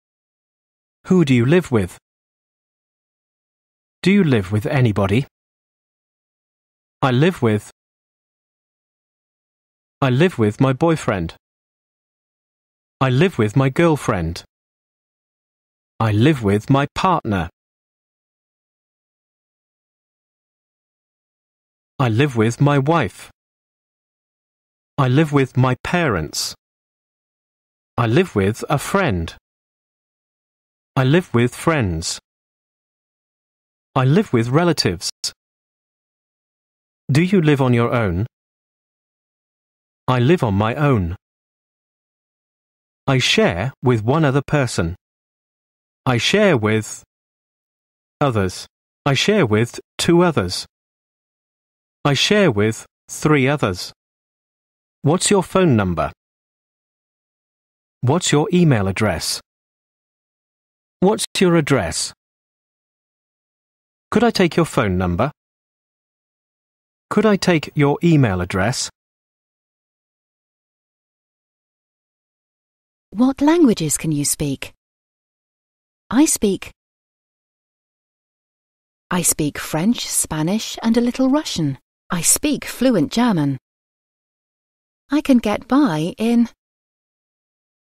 Who do you live with? Do you live with anybody? I live with I live with my boyfriend. I live with my girlfriend. I live with my partner. I live with my wife. I live with my parents. I live with a friend. I live with friends. I live with relatives. Do you live on your own? I live on my own. I share with one other person. I share with others. I share with two others. I share with three others. What's your phone number? What's your email address? What's your address? Could I take your phone number? Could I take your email address? What languages can you speak? I speak. I speak French, Spanish, and a little Russian. I speak fluent German. I can get by in.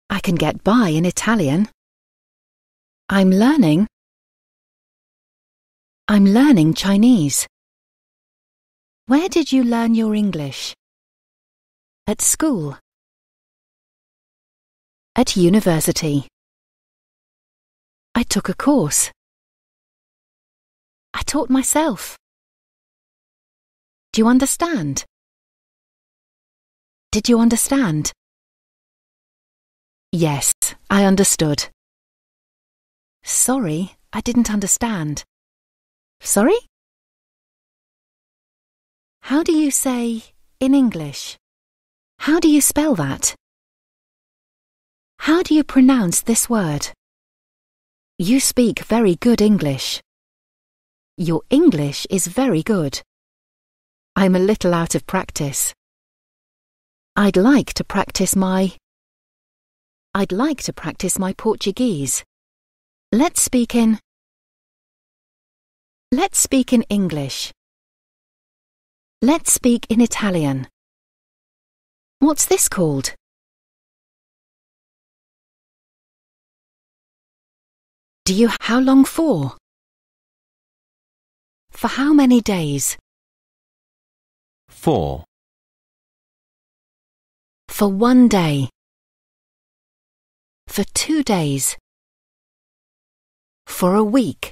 I can get by in Italian. I'm learning. I'm learning Chinese. Where did you learn your English? At school at university. I took a course. I taught myself. Do you understand? Did you understand? Yes, I understood. Sorry, I didn't understand. Sorry? How do you say in English? How do you spell that? How do you pronounce this word? You speak very good English. Your English is very good. I'm a little out of practice. I'd like to practice my... I'd like to practice my Portuguese. Let's speak in... Let's speak in English. Let's speak in Italian. What's this called? Do you how long for? For how many days? Four. For one day. For two days. For a week.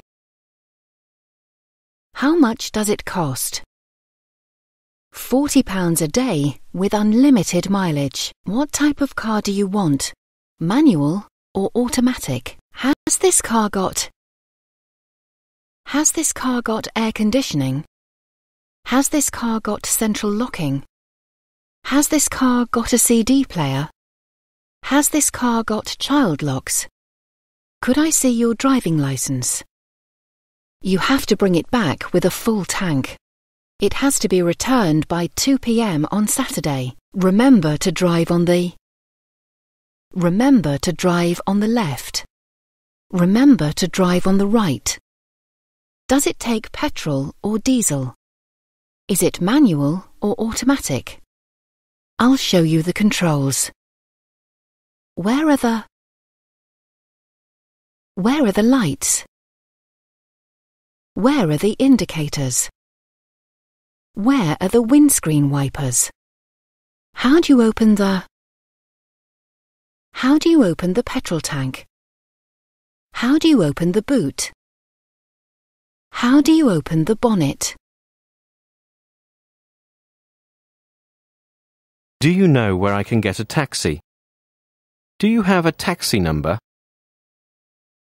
How much does it cost? £40 a day with unlimited mileage. What type of car do you want? Manual or automatic? Has this car got? Has this car got air conditioning? Has this car got central locking? Has this car got a CD player? Has this car got child locks? Could I see your driving license? You have to bring it back with a full tank. It has to be returned by 2 p.m. on Saturday. Remember to drive on the Remember to drive on the left. Remember to drive on the right. Does it take petrol or diesel? Is it manual or automatic? I'll show you the controls. Where are the... Where are the lights? Where are the indicators? Where are the windscreen wipers? How do you open the... How do you open the petrol tank? How do you open the boot? How do you open the bonnet? Do you know where I can get a taxi? Do you have a taxi number?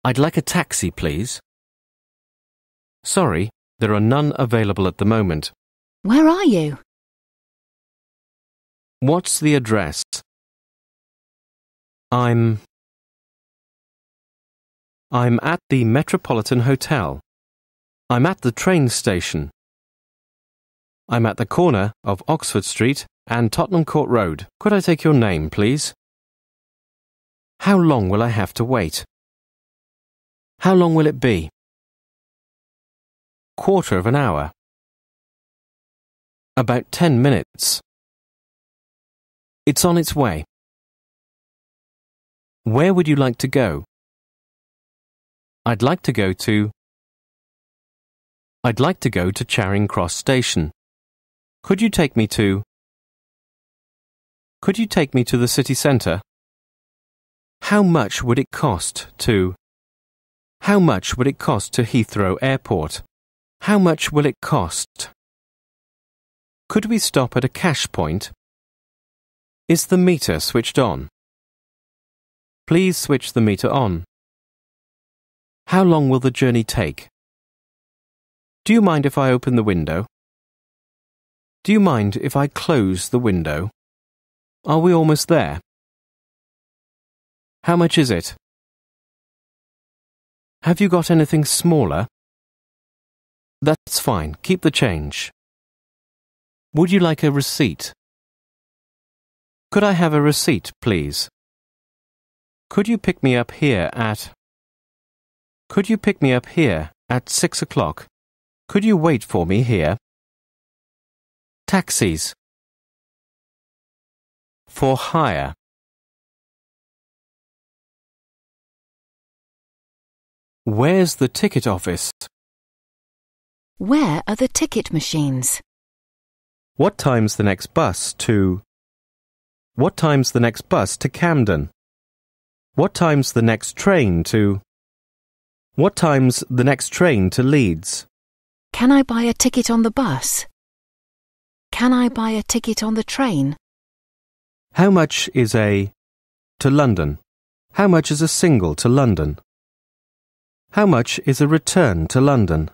I'd like a taxi, please. Sorry, there are none available at the moment. Where are you? What's the address? I'm I'm at the Metropolitan Hotel. I'm at the train station. I'm at the corner of Oxford Street and Tottenham Court Road. Could I take your name, please? How long will I have to wait? How long will it be? Quarter of an hour. About ten minutes. It's on its way. Where would you like to go? I'd like to go to. I'd like to go to Charing Cross Station. Could you take me to. Could you take me to the city centre? How much would it cost to. How much would it cost to Heathrow Airport? How much will it cost? Could we stop at a cash point? Is the meter switched on? Please switch the meter on. How long will the journey take? Do you mind if I open the window? Do you mind if I close the window? Are we almost there? How much is it? Have you got anything smaller? That's fine, keep the change. Would you like a receipt? Could I have a receipt, please? Could you pick me up here at could you pick me up here at six o'clock? Could you wait for me here? Taxis. For hire. Where's the ticket office? Where are the ticket machines? What time's the next bus to... What time's the next bus to Camden? What time's the next train to... What time's the next train to Leeds? Can I buy a ticket on the bus? Can I buy a ticket on the train? How much is a to London? How much is a single to London? How much is a return to London?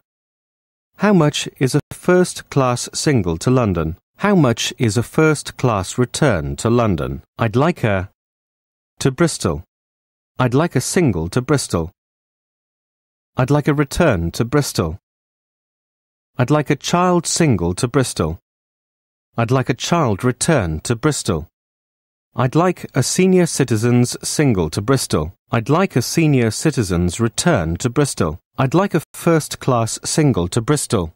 How much is a first class single to London? How much is a first class return to London? I'd like a to Bristol. I'd like a single to Bristol. I'd like a return to Bristol. I'd like a child single to Bristol. I'd like a child return to Bristol. I'd like a senior citizen's single to Bristol. I'd like a senior citizen's return to Bristol. I'd like a first class single to Bristol.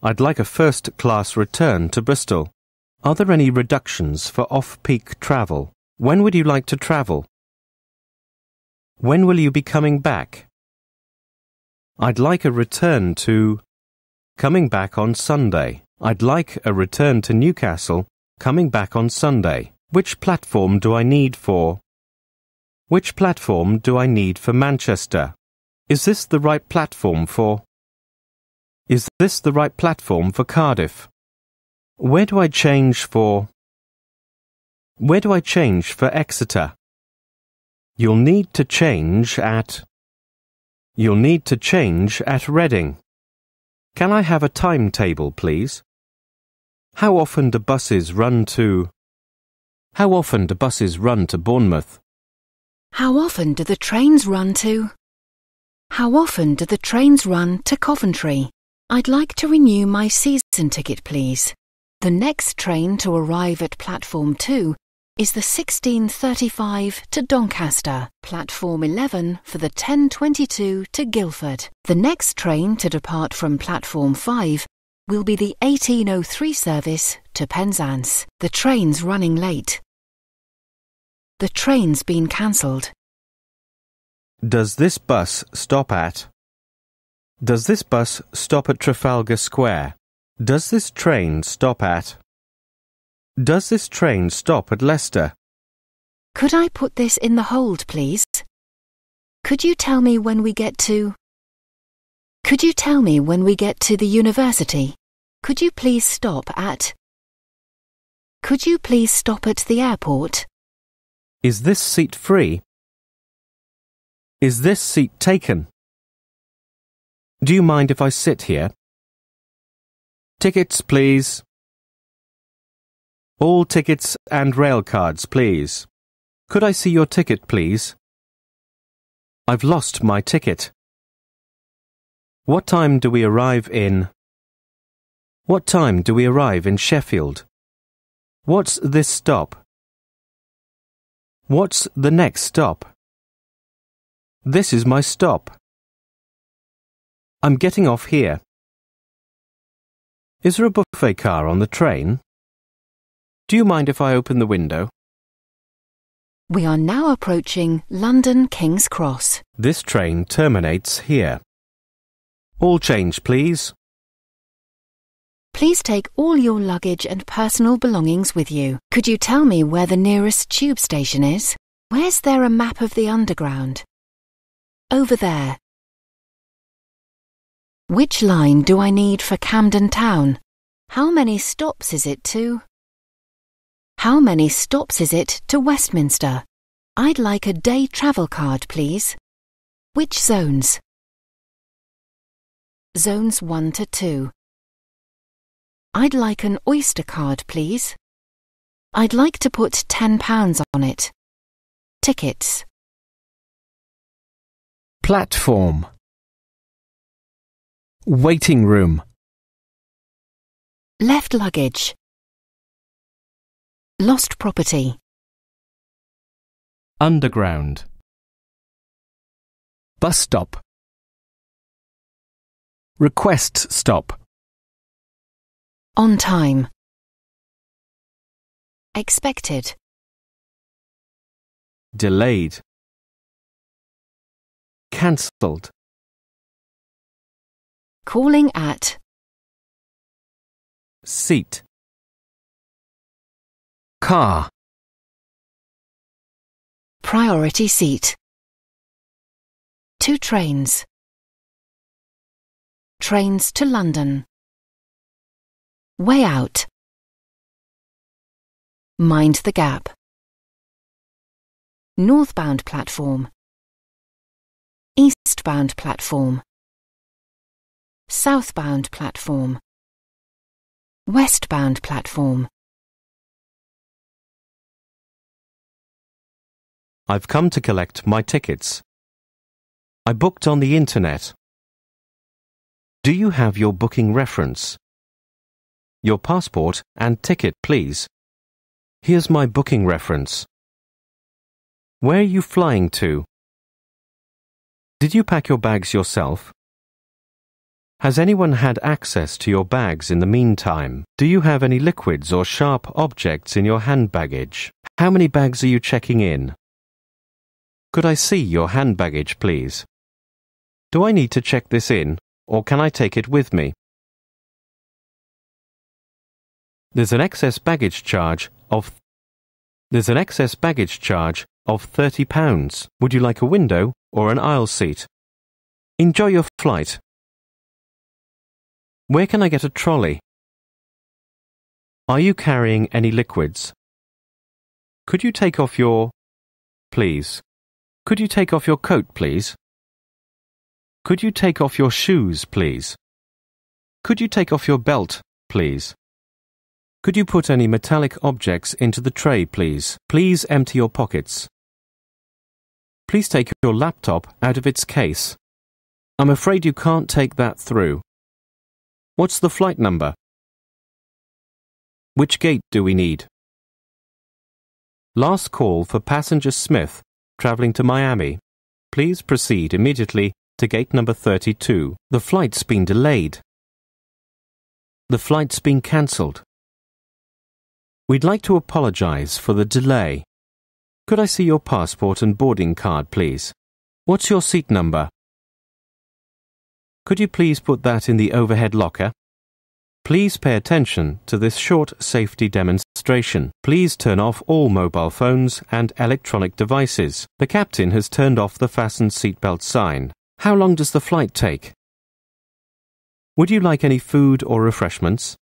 I'd like a first class return to Bristol. Are there any reductions for off peak travel? When would you like to travel? When will you be coming back? I'd like a return to coming back on Sunday. I'd like a return to Newcastle coming back on Sunday. Which platform do I need for? Which platform do I need for Manchester? Is this the right platform for? Is this the right platform for Cardiff? Where do I change for? Where do I change for Exeter? You'll need to change at You'll need to change at Reading. Can I have a timetable, please? How often do buses run to... How often do buses run to Bournemouth? How often do the trains run to... How often do the trains run to Coventry? I'd like to renew my season ticket, please. The next train to arrive at Platform 2 is the 1635 to Doncaster, platform 11 for the 1022 to Guildford. The next train to depart from platform 5 will be the 1803 service to Penzance. The train's running late. The train's been cancelled. Does this bus stop at? Does this bus stop at Trafalgar Square? Does this train stop at? Does this train stop at Leicester? Could I put this in the hold, please? Could you tell me when we get to... Could you tell me when we get to the university? Could you please stop at... Could you please stop at the airport? Is this seat free? Is this seat taken? Do you mind if I sit here? Tickets, please. All tickets and rail cards, please. Could I see your ticket, please? I've lost my ticket. What time do we arrive in? What time do we arrive in Sheffield? What's this stop? What's the next stop? This is my stop. I'm getting off here. Is there a buffet car on the train? Do you mind if I open the window? We are now approaching London King's Cross. This train terminates here. All change, please. Please take all your luggage and personal belongings with you. Could you tell me where the nearest tube station is? Where's there a map of the underground? Over there. Which line do I need for Camden Town? How many stops is it to? How many stops is it to Westminster? I'd like a day travel card, please. Which zones? Zones 1 to 2. I'd like an Oyster card, please. I'd like to put £10 on it. Tickets. Platform. Waiting room. Left luggage. Lost property. Underground. Bus stop. Request stop. On time. Expected. Delayed. Cancelled. Calling at. Seat. Car. Priority seat. Two trains. Trains to London. Way out. Mind the gap. Northbound platform. Eastbound platform. Southbound platform. Westbound platform. I've come to collect my tickets. I booked on the internet. Do you have your booking reference? Your passport and ticket, please. Here's my booking reference. Where are you flying to? Did you pack your bags yourself? Has anyone had access to your bags in the meantime? Do you have any liquids or sharp objects in your hand baggage? How many bags are you checking in? Could I see your hand baggage, please? Do I need to check this in, or can I take it with me? There's an excess baggage charge of There's an excess baggage charge of 30 pounds. Would you like a window or an aisle seat? Enjoy your flight. Where can I get a trolley? Are you carrying any liquids? Could you take off your please? Could you take off your coat, please? Could you take off your shoes, please? Could you take off your belt, please? Could you put any metallic objects into the tray, please? Please empty your pockets. Please take your laptop out of its case. I'm afraid you can't take that through. What's the flight number? Which gate do we need? Last call for passenger Smith traveling to Miami. Please proceed immediately to gate number 32. The flight's been delayed. The flight's been cancelled. We'd like to apologise for the delay. Could I see your passport and boarding card, please? What's your seat number? Could you please put that in the overhead locker? Please pay attention to this short safety demonstration. Please turn off all mobile phones and electronic devices. The captain has turned off the fasten seatbelt sign. How long does the flight take? Would you like any food or refreshments?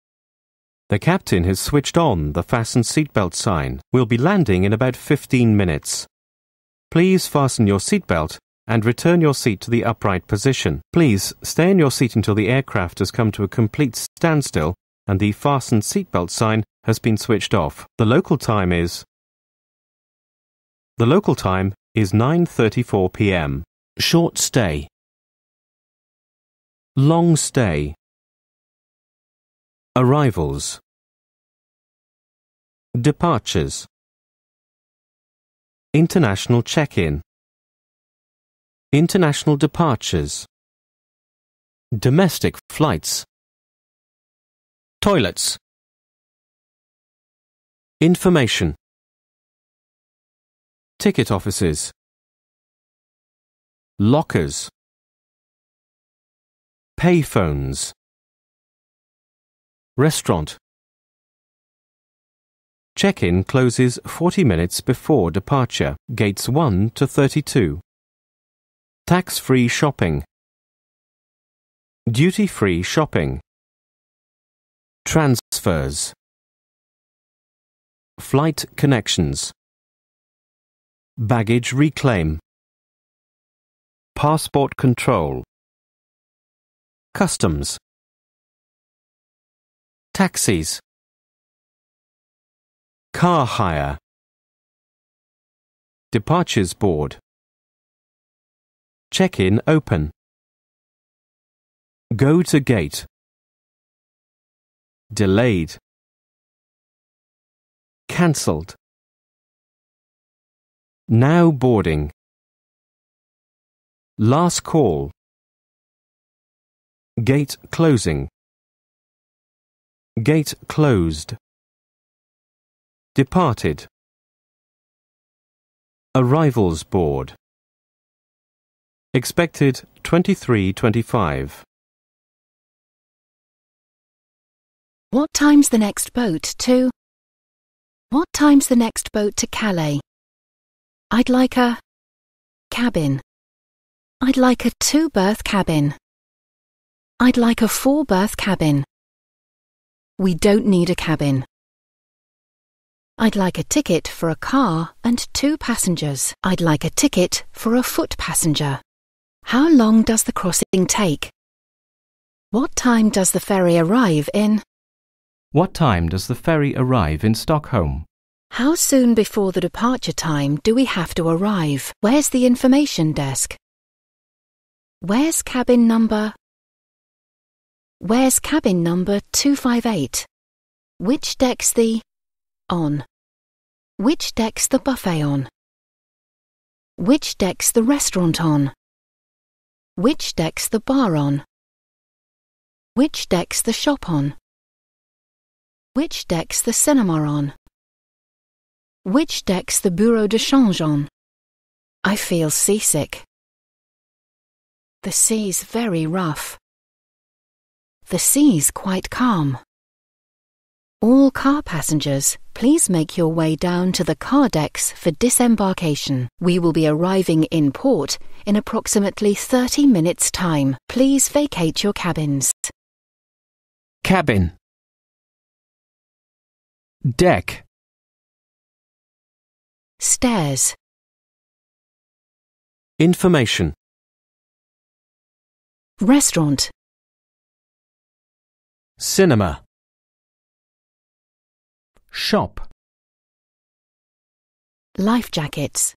The captain has switched on the fasten seatbelt sign. We'll be landing in about 15 minutes. Please fasten your seatbelt and return your seat to the upright position. Please stay in your seat until the aircraft has come to a complete standstill and the fastened seatbelt sign has been switched off. The local time is The local time is 9:34 p.m. Short stay. Long stay. Arrivals. Departures. International check-in. International departures. Domestic flights. Toilets. Information. Ticket offices. Lockers. Payphones. Restaurant. Check-in closes 40 minutes before departure, gates 1 to 32. Tax-free shopping. Duty-free shopping. Transfers. Flight connections. Baggage reclaim. Passport control. Customs. Taxis. Car hire. Departures board. Check-in open. Go to gate. Delayed. Cancelled. Now boarding. Last call. Gate closing. Gate closed. Departed. Arrivals board. Expected 23.25. What time's the next boat to? What time's the next boat to Calais? I'd like a cabin. I'd like a two berth cabin. I'd like a four berth cabin. We don't need a cabin. I'd like a ticket for a car and two passengers. I'd like a ticket for a foot passenger. How long does the crossing take? What time does the ferry arrive in? What time does the ferry arrive in Stockholm? How soon before the departure time do we have to arrive? Where's the information desk? Where's cabin number? Where's cabin number 258? Which deck's the on? Which deck's the buffet on? Which deck's the restaurant on? Which deck's the bar on? Which deck's the shop on? Which deck's the cinema on? Which deck's the bureau de change on? I feel seasick. The sea's very rough. The sea's quite calm. All car passengers, please make your way down to the car decks for disembarkation. We will be arriving in port in approximately 30 minutes' time. Please vacate your cabins. Cabin Deck Stairs Information Restaurant Cinema Shop. Life jackets.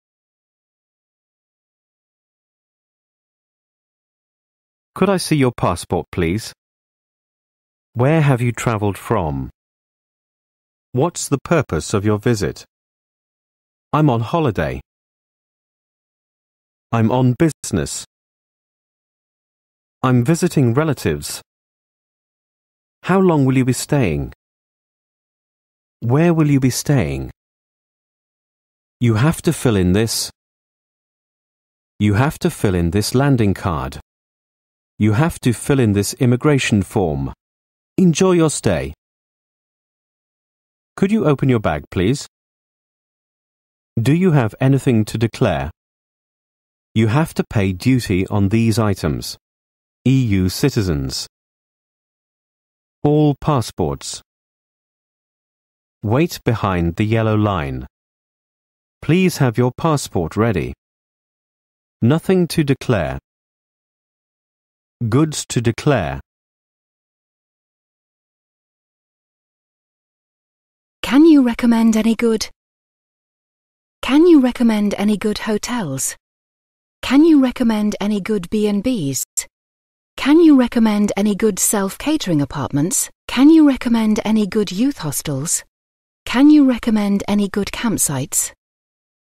Could I see your passport, please? Where have you travelled from? What's the purpose of your visit? I'm on holiday. I'm on business. I'm visiting relatives. How long will you be staying? Where will you be staying? You have to fill in this. You have to fill in this landing card. You have to fill in this immigration form. Enjoy your stay. Could you open your bag, please? Do you have anything to declare? You have to pay duty on these items. EU citizens. All passports. Wait behind the yellow line. Please have your passport ready. Nothing to declare. Goods to declare. Can you recommend any good? Can you recommend any good hotels? Can you recommend any good B&Bs? Can you recommend any good self-catering apartments? Can you recommend any good youth hostels? Can you recommend any good campsites?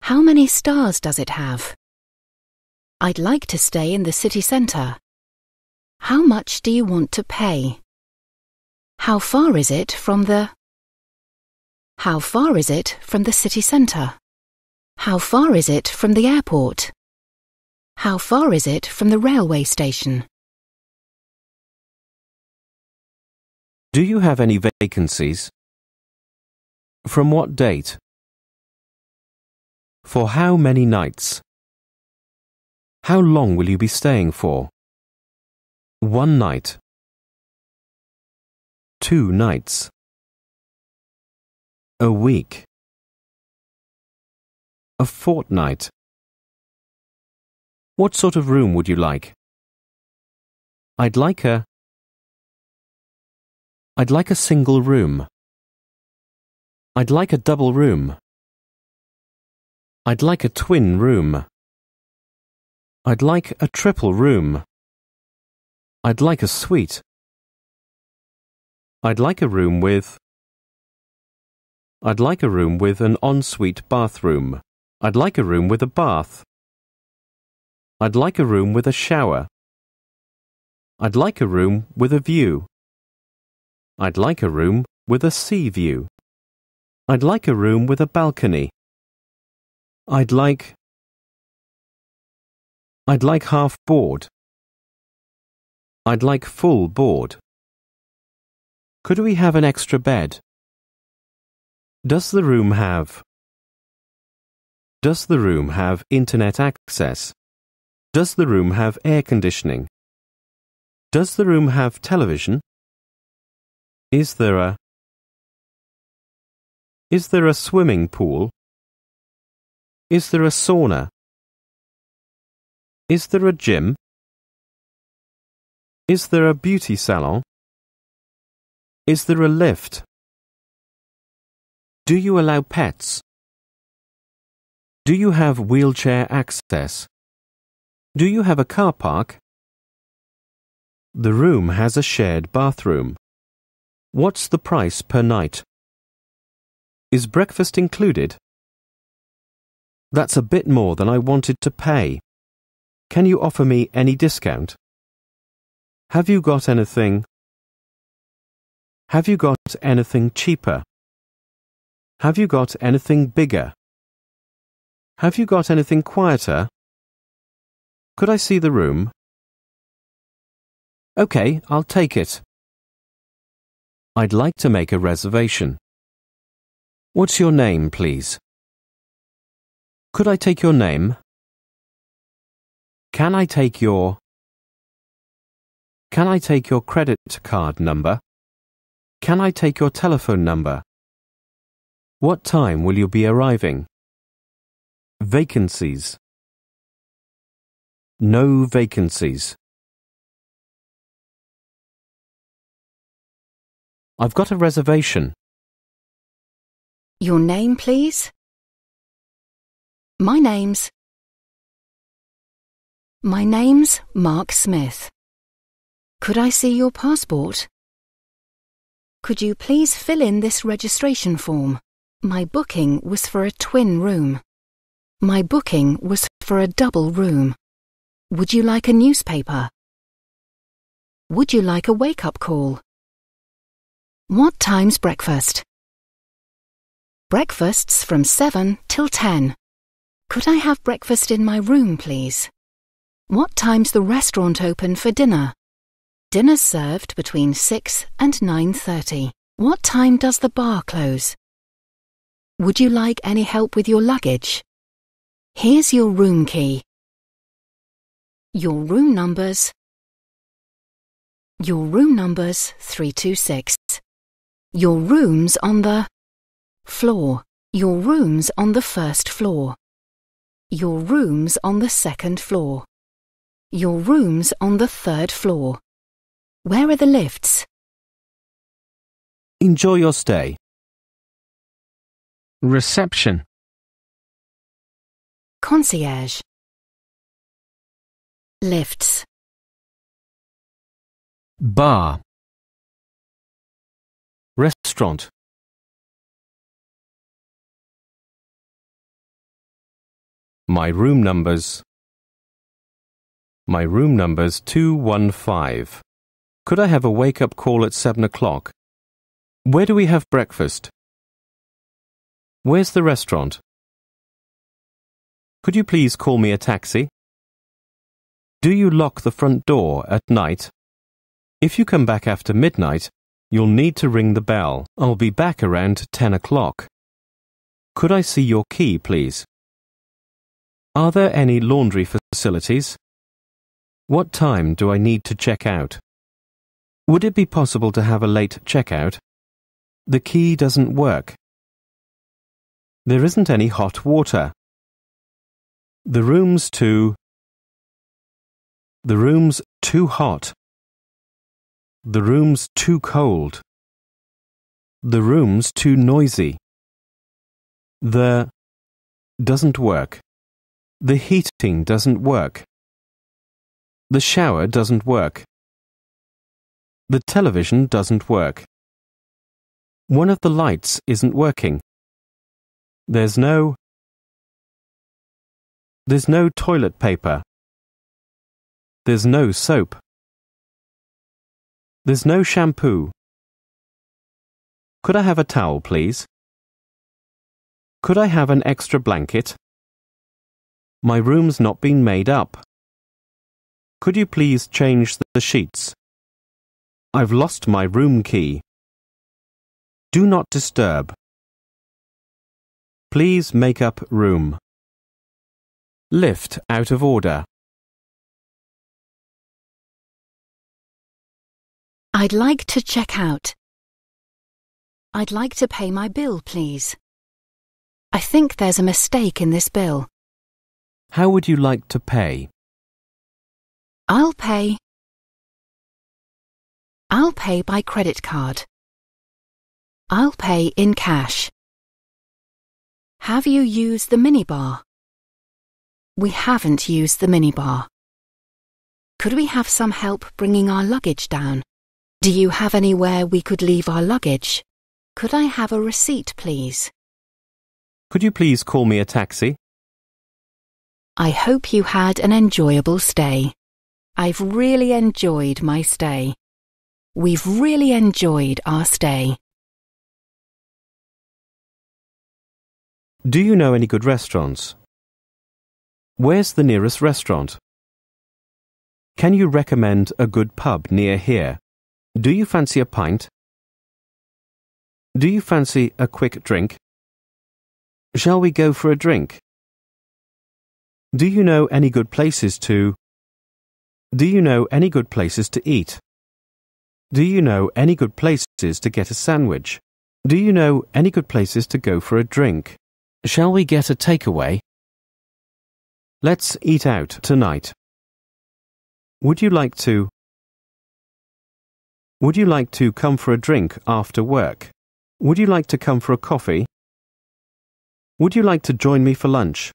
How many stars does it have? I'd like to stay in the city centre. How much do you want to pay? How far is it from the... How far is it from the city centre? How far is it from the airport? How far is it from the railway station? Do you have any vacancies? From what date? For how many nights? How long will you be staying for? One night. Two nights. A week. A fortnight. What sort of room would you like? I'd like a... I'd like a single room. I'd like a double room. I'd like a twin room. I'd like a triple room. I'd like a suite. I'd like a room with. I'd like a room with an ensuite bathroom. I'd like a room with a bath. I'd like a room with a shower. I'd like a room with a view. I'd like a room with a sea view. I'd like a room with a balcony. I'd like... I'd like half board. I'd like full board. Could we have an extra bed? Does the room have... Does the room have internet access? Does the room have air conditioning? Does the room have television? Is there a is there a swimming pool? Is there a sauna? Is there a gym? Is there a beauty salon? Is there a lift? Do you allow pets? Do you have wheelchair access? Do you have a car park? The room has a shared bathroom. What's the price per night? Is breakfast included? That's a bit more than I wanted to pay. Can you offer me any discount? Have you got anything? Have you got anything cheaper? Have you got anything bigger? Have you got anything quieter? Could I see the room? OK, I'll take it. I'd like to make a reservation. What's your name, please? Could I take your name? Can I take your... Can I take your credit card number? Can I take your telephone number? What time will you be arriving? Vacancies. No vacancies. I've got a reservation. Your name, please? My name's... My name's Mark Smith. Could I see your passport? Could you please fill in this registration form? My booking was for a twin room. My booking was for a double room. Would you like a newspaper? Would you like a wake-up call? What time's breakfast? Breakfasts from 7 till 10. Could I have breakfast in my room, please? What time's the restaurant open for dinner? Dinner's served between 6 and 9.30. What time does the bar close? Would you like any help with your luggage? Here's your room key. Your room numbers. Your room numbers 326. Your room's on the Floor. Your room's on the first floor. Your room's on the second floor. Your room's on the third floor. Where are the lifts? Enjoy your stay. Reception. Concierge. Lifts. Bar. Restaurant. My room numbers. My room number's 215. Could I have a wake up call at 7 o'clock? Where do we have breakfast? Where's the restaurant? Could you please call me a taxi? Do you lock the front door at night? If you come back after midnight, you'll need to ring the bell. I'll be back around 10 o'clock. Could I see your key, please? Are there any laundry facilities? What time do I need to check out? Would it be possible to have a late checkout? The key doesn't work. There isn't any hot water. The room's too... The room's too hot. The room's too cold. The room's too noisy. The doesn't work. The heating doesn't work. The shower doesn't work. The television doesn't work. One of the lights isn't working. There's no... There's no toilet paper. There's no soap. There's no shampoo. Could I have a towel, please? Could I have an extra blanket? My room's not been made up. Could you please change the sheets? I've lost my room key. Do not disturb. Please make up room. Lift out of order. I'd like to check out. I'd like to pay my bill, please. I think there's a mistake in this bill. How would you like to pay? I'll pay. I'll pay by credit card. I'll pay in cash. Have you used the minibar? We haven't used the minibar. Could we have some help bringing our luggage down? Do you have anywhere we could leave our luggage? Could I have a receipt, please? Could you please call me a taxi? I hope you had an enjoyable stay. I've really enjoyed my stay. We've really enjoyed our stay. Do you know any good restaurants? Where's the nearest restaurant? Can you recommend a good pub near here? Do you fancy a pint? Do you fancy a quick drink? Shall we go for a drink? Do you know any good places to? Do you know any good places to eat? Do you know any good places to get a sandwich? Do you know any good places to go for a drink? Shall we get a takeaway? Let's eat out tonight. Would you like to? Would you like to come for a drink after work? Would you like to come for a coffee? Would you like to join me for lunch?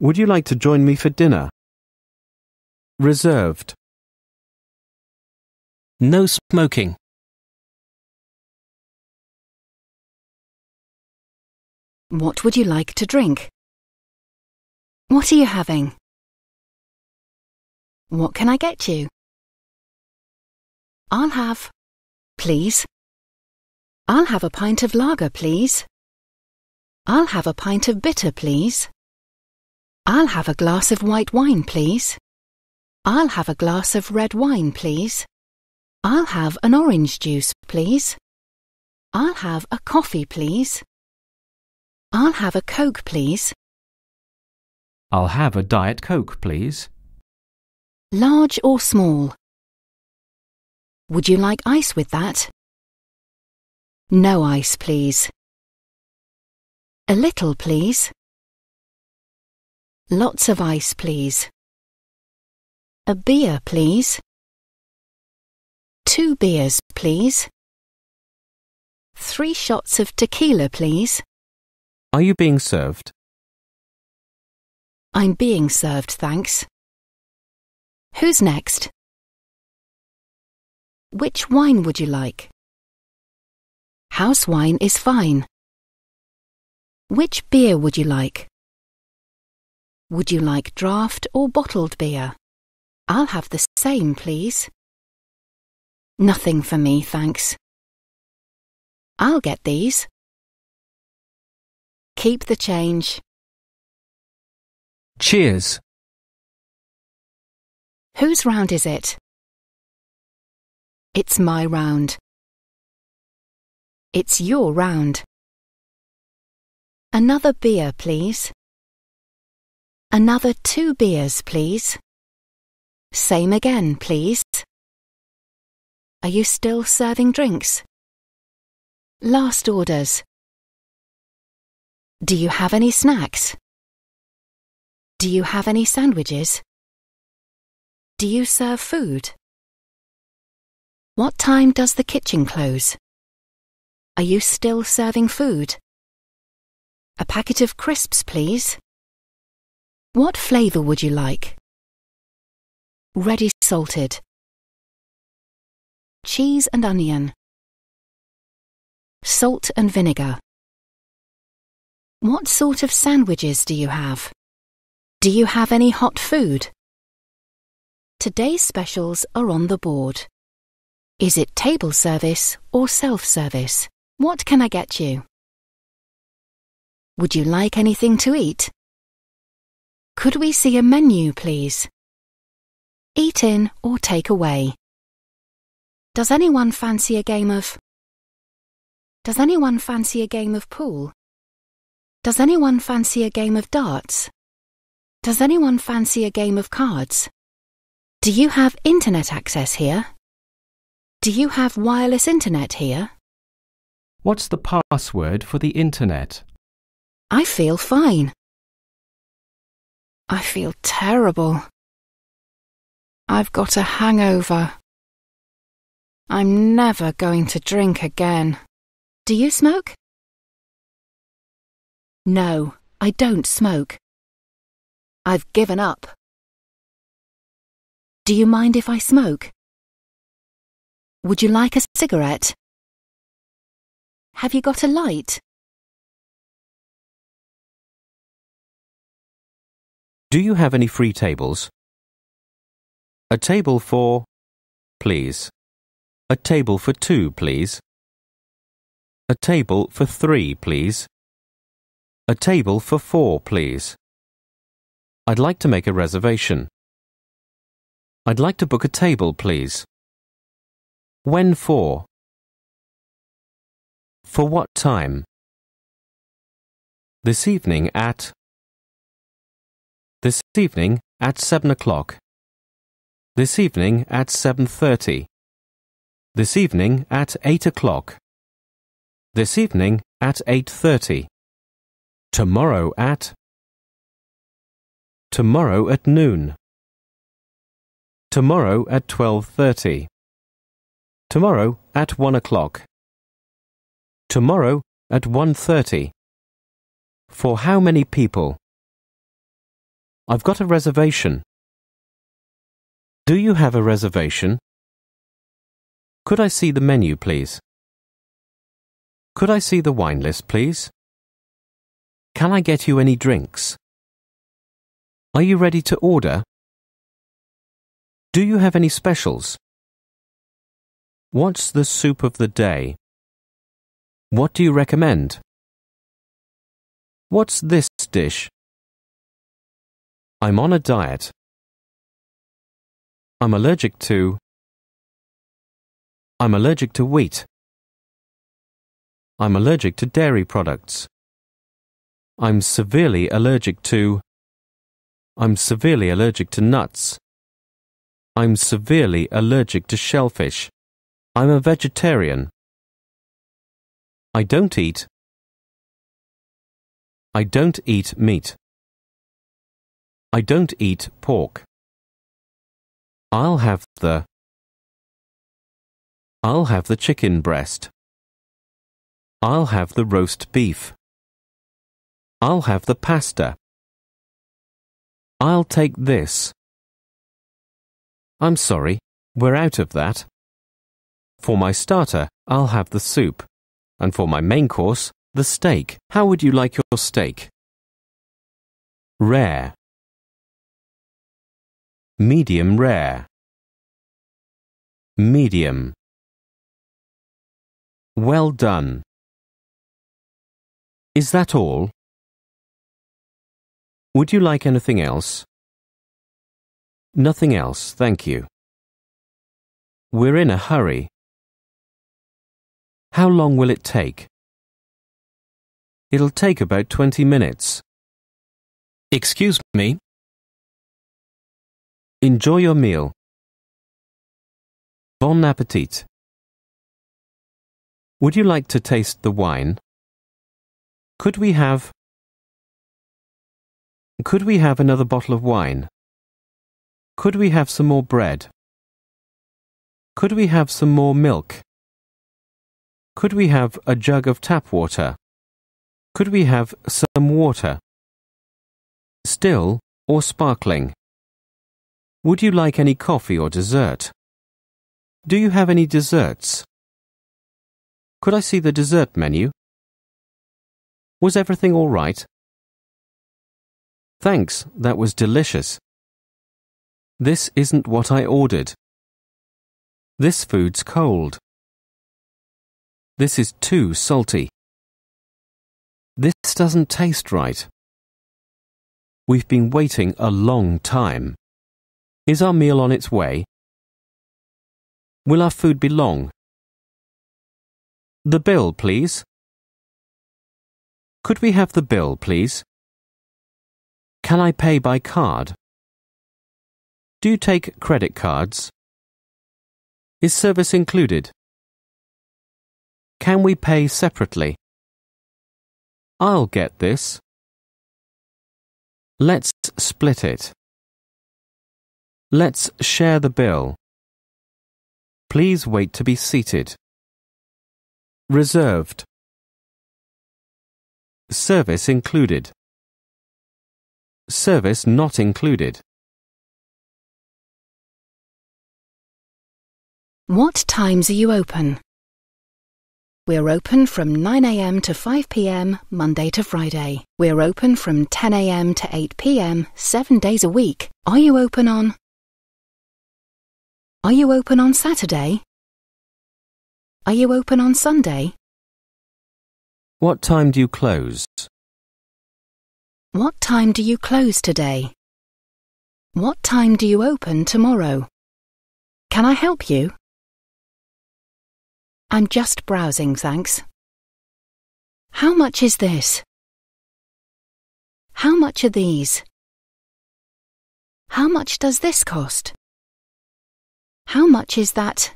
Would you like to join me for dinner? Reserved. No smoking. What would you like to drink? What are you having? What can I get you? I'll have, please. I'll have a pint of lager, please. I'll have a pint of bitter, please. I'll have a glass of white wine, please. I'll have a glass of red wine, please. I'll have an orange juice, please. I'll have a coffee, please. I'll have a Coke, please. I'll have a Diet Coke, please. Large or small? Would you like ice with that? No ice, please. A little, please. Lots of ice, please. A beer, please. Two beers, please. Three shots of tequila, please. Are you being served? I'm being served, thanks. Who's next? Which wine would you like? House wine is fine. Which beer would you like? Would you like draught or bottled beer? I'll have the same, please. Nothing for me, thanks. I'll get these. Keep the change. Cheers. Whose round is it? It's my round. It's your round. Another beer, please. Another two beers, please. Same again, please. Are you still serving drinks? Last orders. Do you have any snacks? Do you have any sandwiches? Do you serve food? What time does the kitchen close? Are you still serving food? A packet of crisps, please. What flavour would you like? Ready salted. Cheese and onion. Salt and vinegar. What sort of sandwiches do you have? Do you have any hot food? Today's specials are on the board. Is it table service or self service? What can I get you? Would you like anything to eat? Could we see a menu, please? Eat in or take away. Does anyone fancy a game of... Does anyone fancy a game of pool? Does anyone fancy a game of darts? Does anyone fancy a game of cards? Do you have internet access here? Do you have wireless internet here? What's the password for the internet? I feel fine. I feel terrible. I've got a hangover. I'm never going to drink again. Do you smoke? No, I don't smoke. I've given up. Do you mind if I smoke? Would you like a cigarette? Have you got a light? Do you have any free tables? A table for, please. A table for two, please. A table for three, please. A table for four, please. I'd like to make a reservation. I'd like to book a table, please. When for? For what time? This evening at this evening at 7 o'clock. This evening at 7.30. This evening at 8 o'clock. This evening at 8.30. Tomorrow at Tomorrow at noon. Tomorrow at 12.30. Tomorrow at 1 o'clock. Tomorrow at 1.30. For how many people? I've got a reservation. Do you have a reservation? Could I see the menu, please? Could I see the wine list, please? Can I get you any drinks? Are you ready to order? Do you have any specials? What's the soup of the day? What do you recommend? What's this dish? I'm on a diet. I'm allergic to. I'm allergic to wheat. I'm allergic to dairy products. I'm severely allergic to. I'm severely allergic to nuts. I'm severely allergic to shellfish. I'm a vegetarian. I don't eat. I don't eat meat. I don't eat pork. I'll have the I'll have the chicken breast. I'll have the roast beef. I'll have the pasta. I'll take this. I'm sorry, we're out of that. For my starter, I'll have the soup. And for my main course, the steak. How would you like your steak? Rare medium rare, medium. Well done. Is that all? Would you like anything else? Nothing else, thank you. We're in a hurry. How long will it take? It'll take about 20 minutes. Excuse me. Enjoy your meal. Bon appetit. Would you like to taste the wine? Could we have Could we have another bottle of wine? Could we have some more bread? Could we have some more milk? Could we have a jug of tap water? Could we have some water? Still or sparkling? Would you like any coffee or dessert? Do you have any desserts? Could I see the dessert menu? Was everything all right? Thanks, that was delicious. This isn't what I ordered. This food's cold. This is too salty. This doesn't taste right. We've been waiting a long time. Is our meal on its way? Will our food be long? The bill, please. Could we have the bill, please? Can I pay by card? Do you take credit cards? Is service included? Can we pay separately? I'll get this. Let's split it. Let's share the bill. Please wait to be seated. Reserved. Service included. Service not included. What times are you open? We're open from 9am to 5pm, Monday to Friday. We're open from 10am to 8pm, seven days a week. Are you open on? Are you open on Saturday? Are you open on Sunday? What time do you close? What time do you close today? What time do you open tomorrow? Can I help you? I'm just browsing, thanks. How much is this? How much are these? How much does this cost? How much is that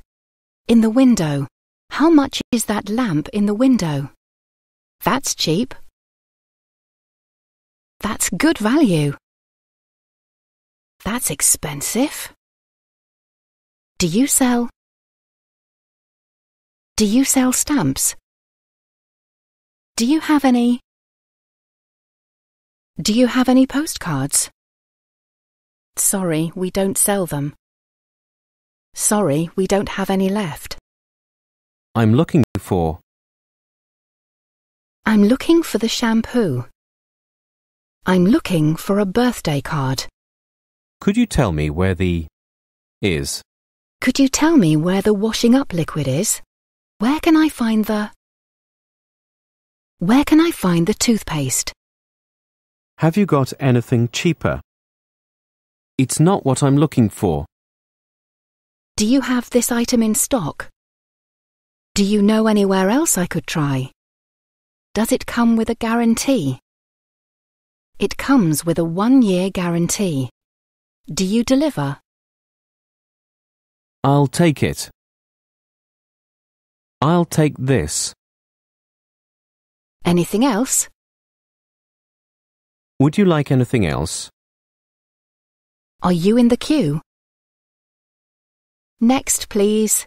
in the window? How much is that lamp in the window? That's cheap. That's good value. That's expensive. Do you sell? Do you sell stamps? Do you have any? Do you have any postcards? Sorry, we don't sell them. Sorry, we don't have any left. I'm looking for. I'm looking for the shampoo. I'm looking for a birthday card. Could you tell me where the is? Could you tell me where the washing up liquid is? Where can I find the Where can I find the toothpaste? Have you got anything cheaper? It's not what I'm looking for. Do you have this item in stock? Do you know anywhere else I could try? Does it come with a guarantee? It comes with a one-year guarantee. Do you deliver? I'll take it. I'll take this. Anything else? Would you like anything else? Are you in the queue? Next, please.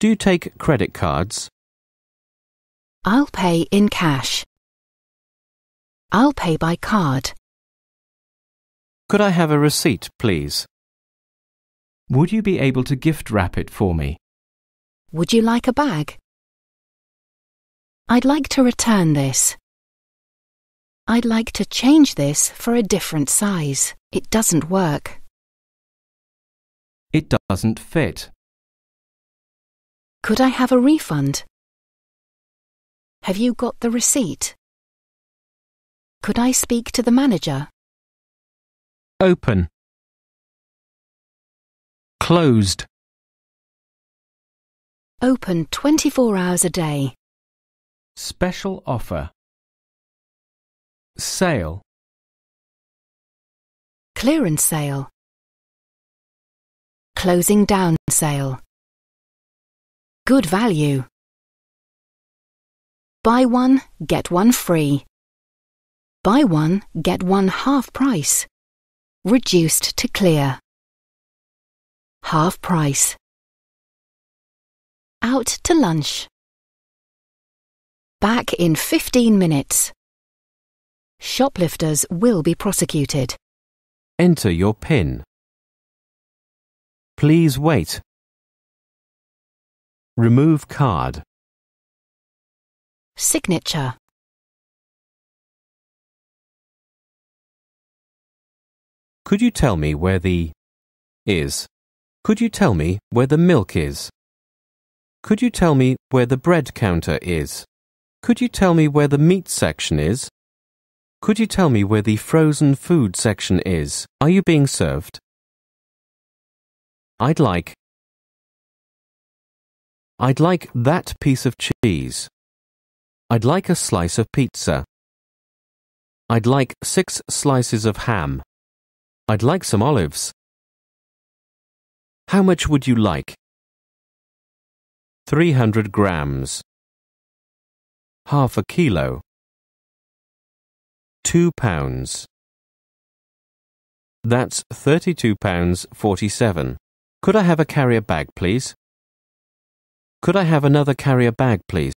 Do you take credit cards? I'll pay in cash. I'll pay by card. Could I have a receipt, please? Would you be able to gift wrap it for me? Would you like a bag? I'd like to return this. I'd like to change this for a different size. It doesn't work. It doesn't fit. Could I have a refund? Have you got the receipt? Could I speak to the manager? Open. Closed. Open 24 hours a day. Special offer. Sale. Clearance sale. Closing down sale. Good value. Buy one, get one free. Buy one, get one half price. Reduced to clear. Half price. Out to lunch. Back in 15 minutes. Shoplifters will be prosecuted. Enter your PIN. Please wait. Remove card. Signature. Could you tell me where the is? Could you tell me where the milk is? Could you tell me where the bread counter is? Could you tell me where the meat section is? Could you tell me where the frozen food section is? Are you being served? I'd like. I'd like that piece of cheese. I'd like a slice of pizza. I'd like six slices of ham. I'd like some olives. How much would you like? 300 grams. Half a kilo. Two pounds. That's 32 pounds 47. Could I have a carrier bag, please? Could I have another carrier bag, please?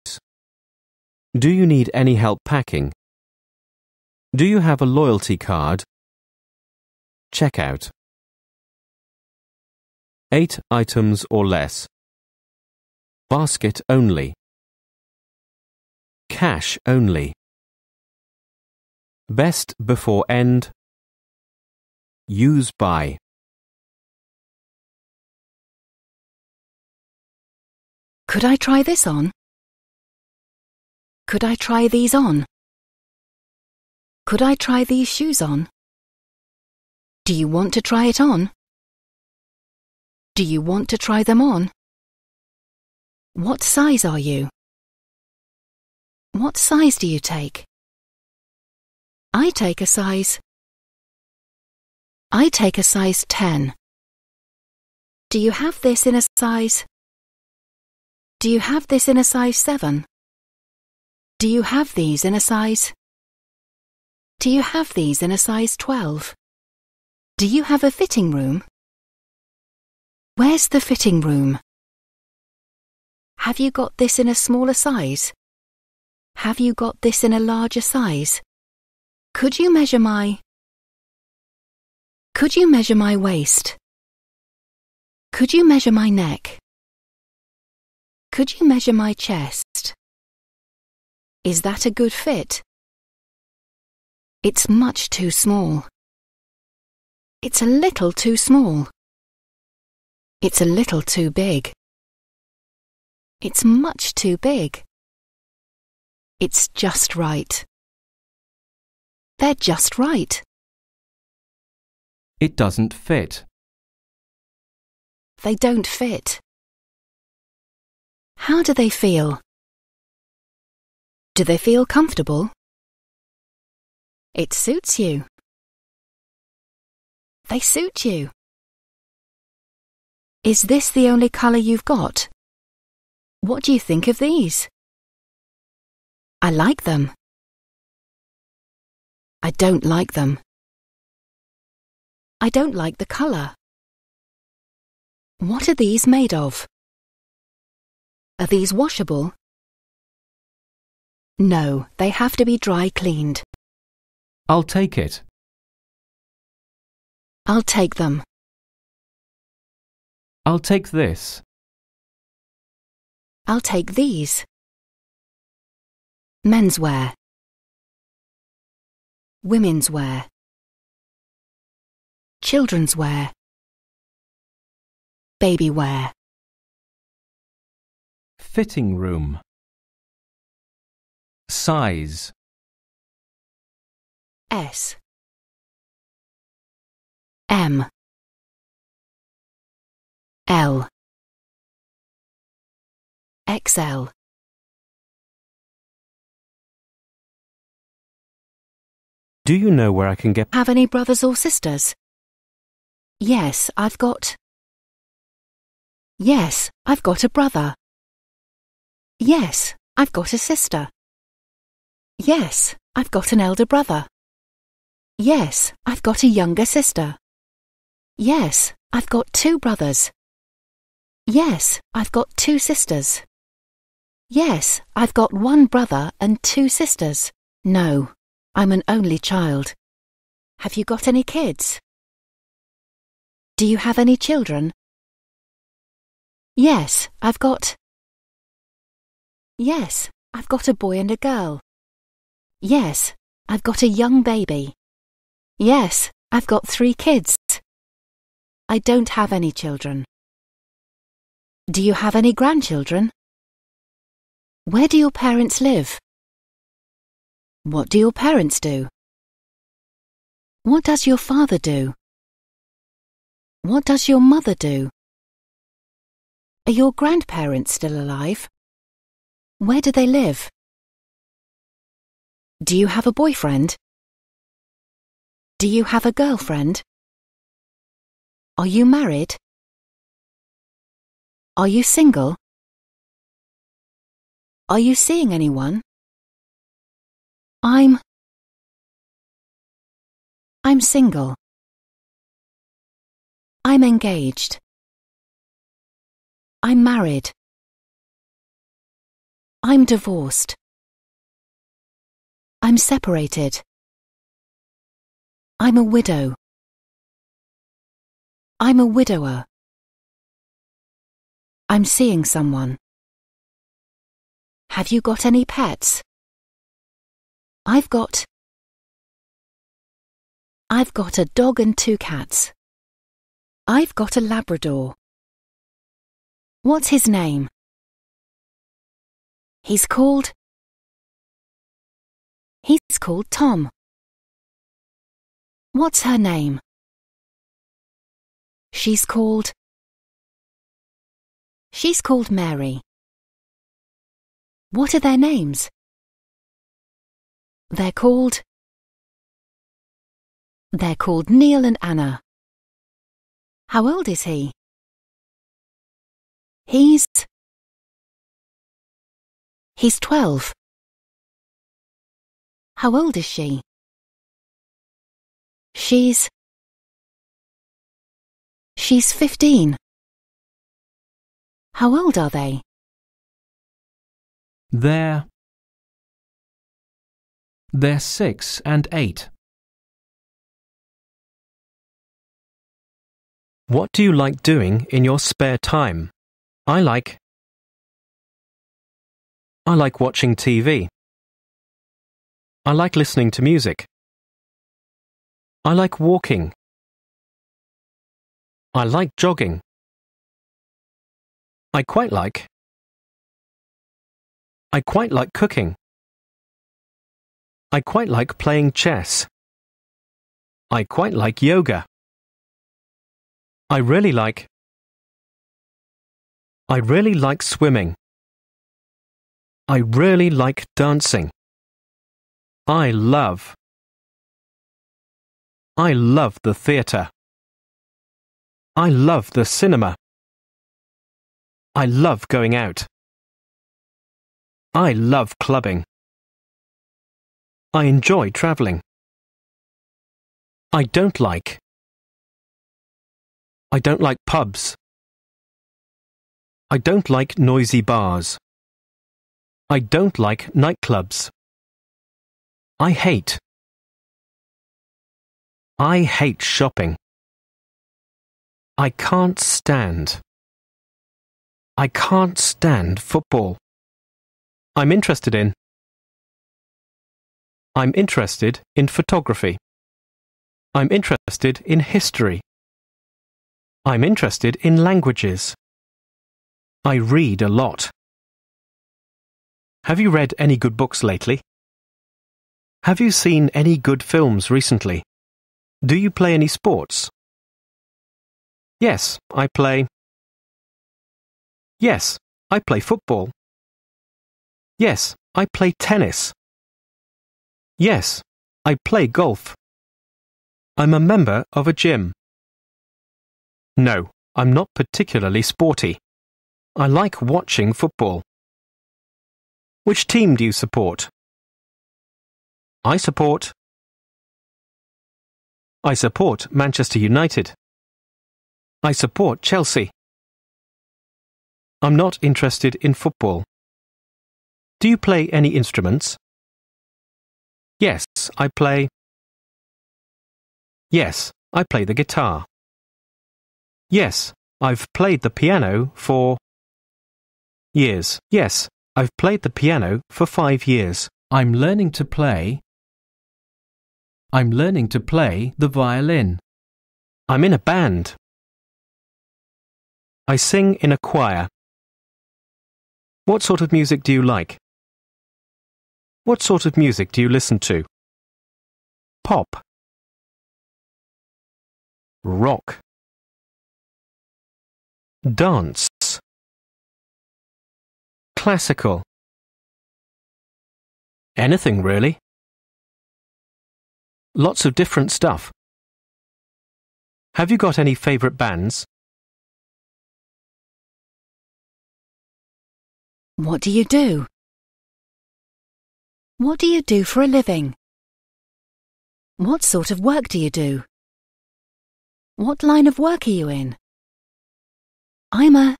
Do you need any help packing? Do you have a loyalty card? Checkout. Eight items or less. Basket only. Cash only. Best before end. Use by. Could I try this on? Could I try these on? Could I try these shoes on? Do you want to try it on? Do you want to try them on? What size are you? What size do you take? I take a size. I take a size 10. Do you have this in a size? Do you have this in a size 7? Do you have these in a size? Do you have these in a size 12? Do you have a fitting room? Where's the fitting room? Have you got this in a smaller size? Have you got this in a larger size? Could you measure my... Could you measure my waist? Could you measure my neck? Could you measure my chest? Is that a good fit? It's much too small. It's a little too small. It's a little too big. It's much too big. It's just right. They're just right. It doesn't fit. They don't fit. How do they feel? Do they feel comfortable? It suits you. They suit you. Is this the only colour you've got? What do you think of these? I like them. I don't like them. I don't like the colour. What are these made of? Are these washable? No, they have to be dry cleaned. I'll take it. I'll take them. I'll take this. I'll take these. Menswear. Women's wear. Children's wear. Baby wear fitting room. Size. S. M. L. XL. Do you know where I can get. Have any brothers or sisters? Yes, I've got. Yes, I've got a brother. Yes, I've got a sister. Yes, I've got an elder brother. Yes, I've got a younger sister. Yes, I've got two brothers. Yes, I've got two sisters. Yes, I've got one brother and two sisters. No, I'm an only child. Have you got any kids? Do you have any children? Yes, I've got Yes, I've got a boy and a girl. Yes, I've got a young baby. Yes, I've got three kids. I don't have any children. Do you have any grandchildren? Where do your parents live? What do your parents do? What does your father do? What does your mother do? Are your grandparents still alive? Where do they live? Do you have a boyfriend? Do you have a girlfriend? Are you married? Are you single? Are you seeing anyone? I'm. I'm single. I'm engaged. I'm married. I'm divorced. I'm separated. I'm a widow. I'm a widower. I'm seeing someone. Have you got any pets? I've got. I've got a dog and two cats. I've got a Labrador. What's his name? He's called... He's called Tom. What's her name? She's called... She's called Mary. What are their names? They're called... They're called Neil and Anna. How old is he? He's... He's 12. How old is she? She's. She's 15. How old are they? They're. They're six and eight. What do you like doing in your spare time? I like I like watching TV. I like listening to music. I like walking. I like jogging. I quite like. I quite like cooking. I quite like playing chess. I quite like yoga. I really like. I really like swimming. I really like dancing. I love. I love the theatre. I love the cinema. I love going out. I love clubbing. I enjoy travelling. I don't like. I don't like pubs. I don't like noisy bars. I don't like nightclubs. I hate. I hate shopping. I can't stand. I can't stand football. I'm interested in. I'm interested in photography. I'm interested in history. I'm interested in languages. I read a lot. Have you read any good books lately? Have you seen any good films recently? Do you play any sports? Yes, I play. Yes, I play football. Yes, I play tennis. Yes, I play golf. I'm a member of a gym. No, I'm not particularly sporty. I like watching football. Which team do you support? I support. I support Manchester United. I support Chelsea. I'm not interested in football. Do you play any instruments? Yes, I play. Yes, I play the guitar. Yes, I've played the piano for years. Yes, I've played the piano for five years. I'm learning to play. I'm learning to play the violin. I'm in a band. I sing in a choir. What sort of music do you like? What sort of music do you listen to? Pop. Rock. Dance classical? Anything, really. Lots of different stuff. Have you got any favourite bands? What do you do? What do you do for a living? What sort of work do you do? What line of work are you in? I'm a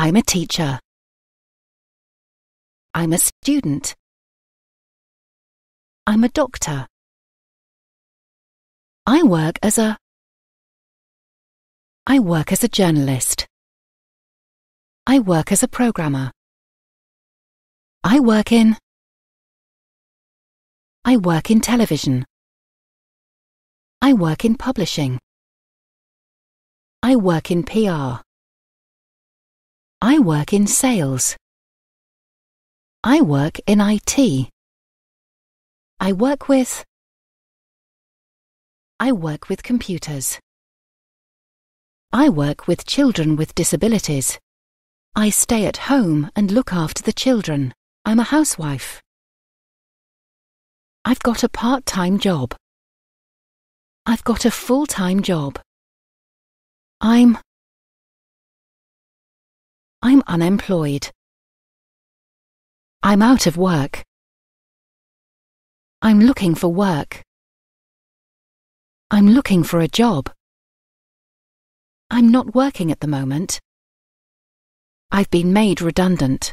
I'm a teacher. I'm a student. I'm a doctor. I work as a. I work as a journalist. I work as a programmer. I work in. I work in television. I work in publishing. I work in PR. I work in sales. I work in IT. I work with. I work with computers. I work with children with disabilities. I stay at home and look after the children. I'm a housewife. I've got a part time job. I've got a full time job. I'm. I'm unemployed. I'm out of work. I'm looking for work. I'm looking for a job. I'm not working at the moment. I've been made redundant.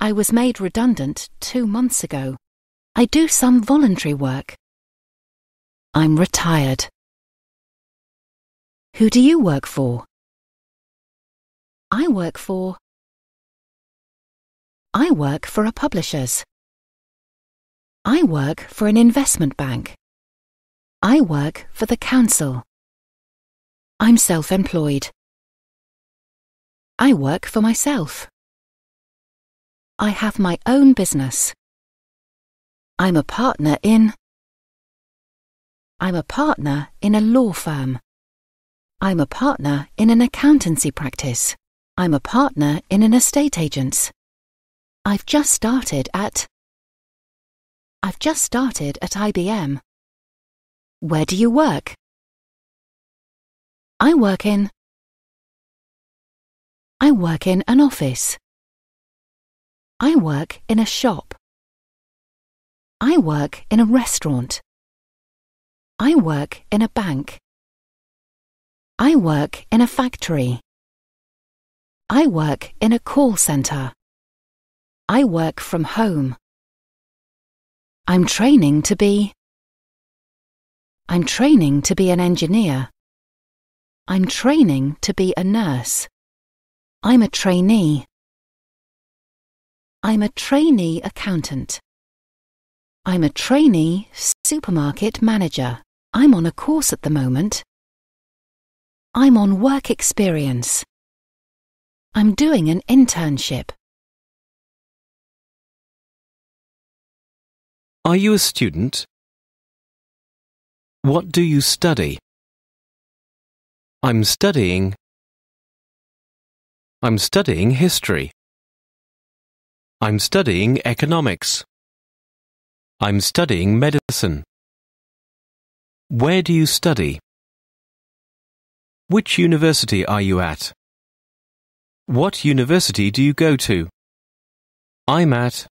I was made redundant two months ago. I do some voluntary work. I'm retired. Who do you work for? I work for. I work for a publisher's. I work for an investment bank. I work for the council. I'm self employed. I work for myself. I have my own business. I'm a partner in. I'm a partner in a law firm. I'm a partner in an accountancy practice. I'm a partner in an estate agent's. I've just started at. I've just started at IBM. Where do you work? I work in. I work in an office. I work in a shop. I work in a restaurant. I work in a bank. I work in a factory. I work in a call center. I work from home. I'm training to be. I'm training to be an engineer. I'm training to be a nurse. I'm a trainee. I'm a trainee accountant. I'm a trainee supermarket manager. I'm on a course at the moment. I'm on work experience. I'm doing an internship. Are you a student? What do you study? I'm studying. I'm studying history. I'm studying economics. I'm studying medicine. Where do you study? Which university are you at? What university do you go to? I'm at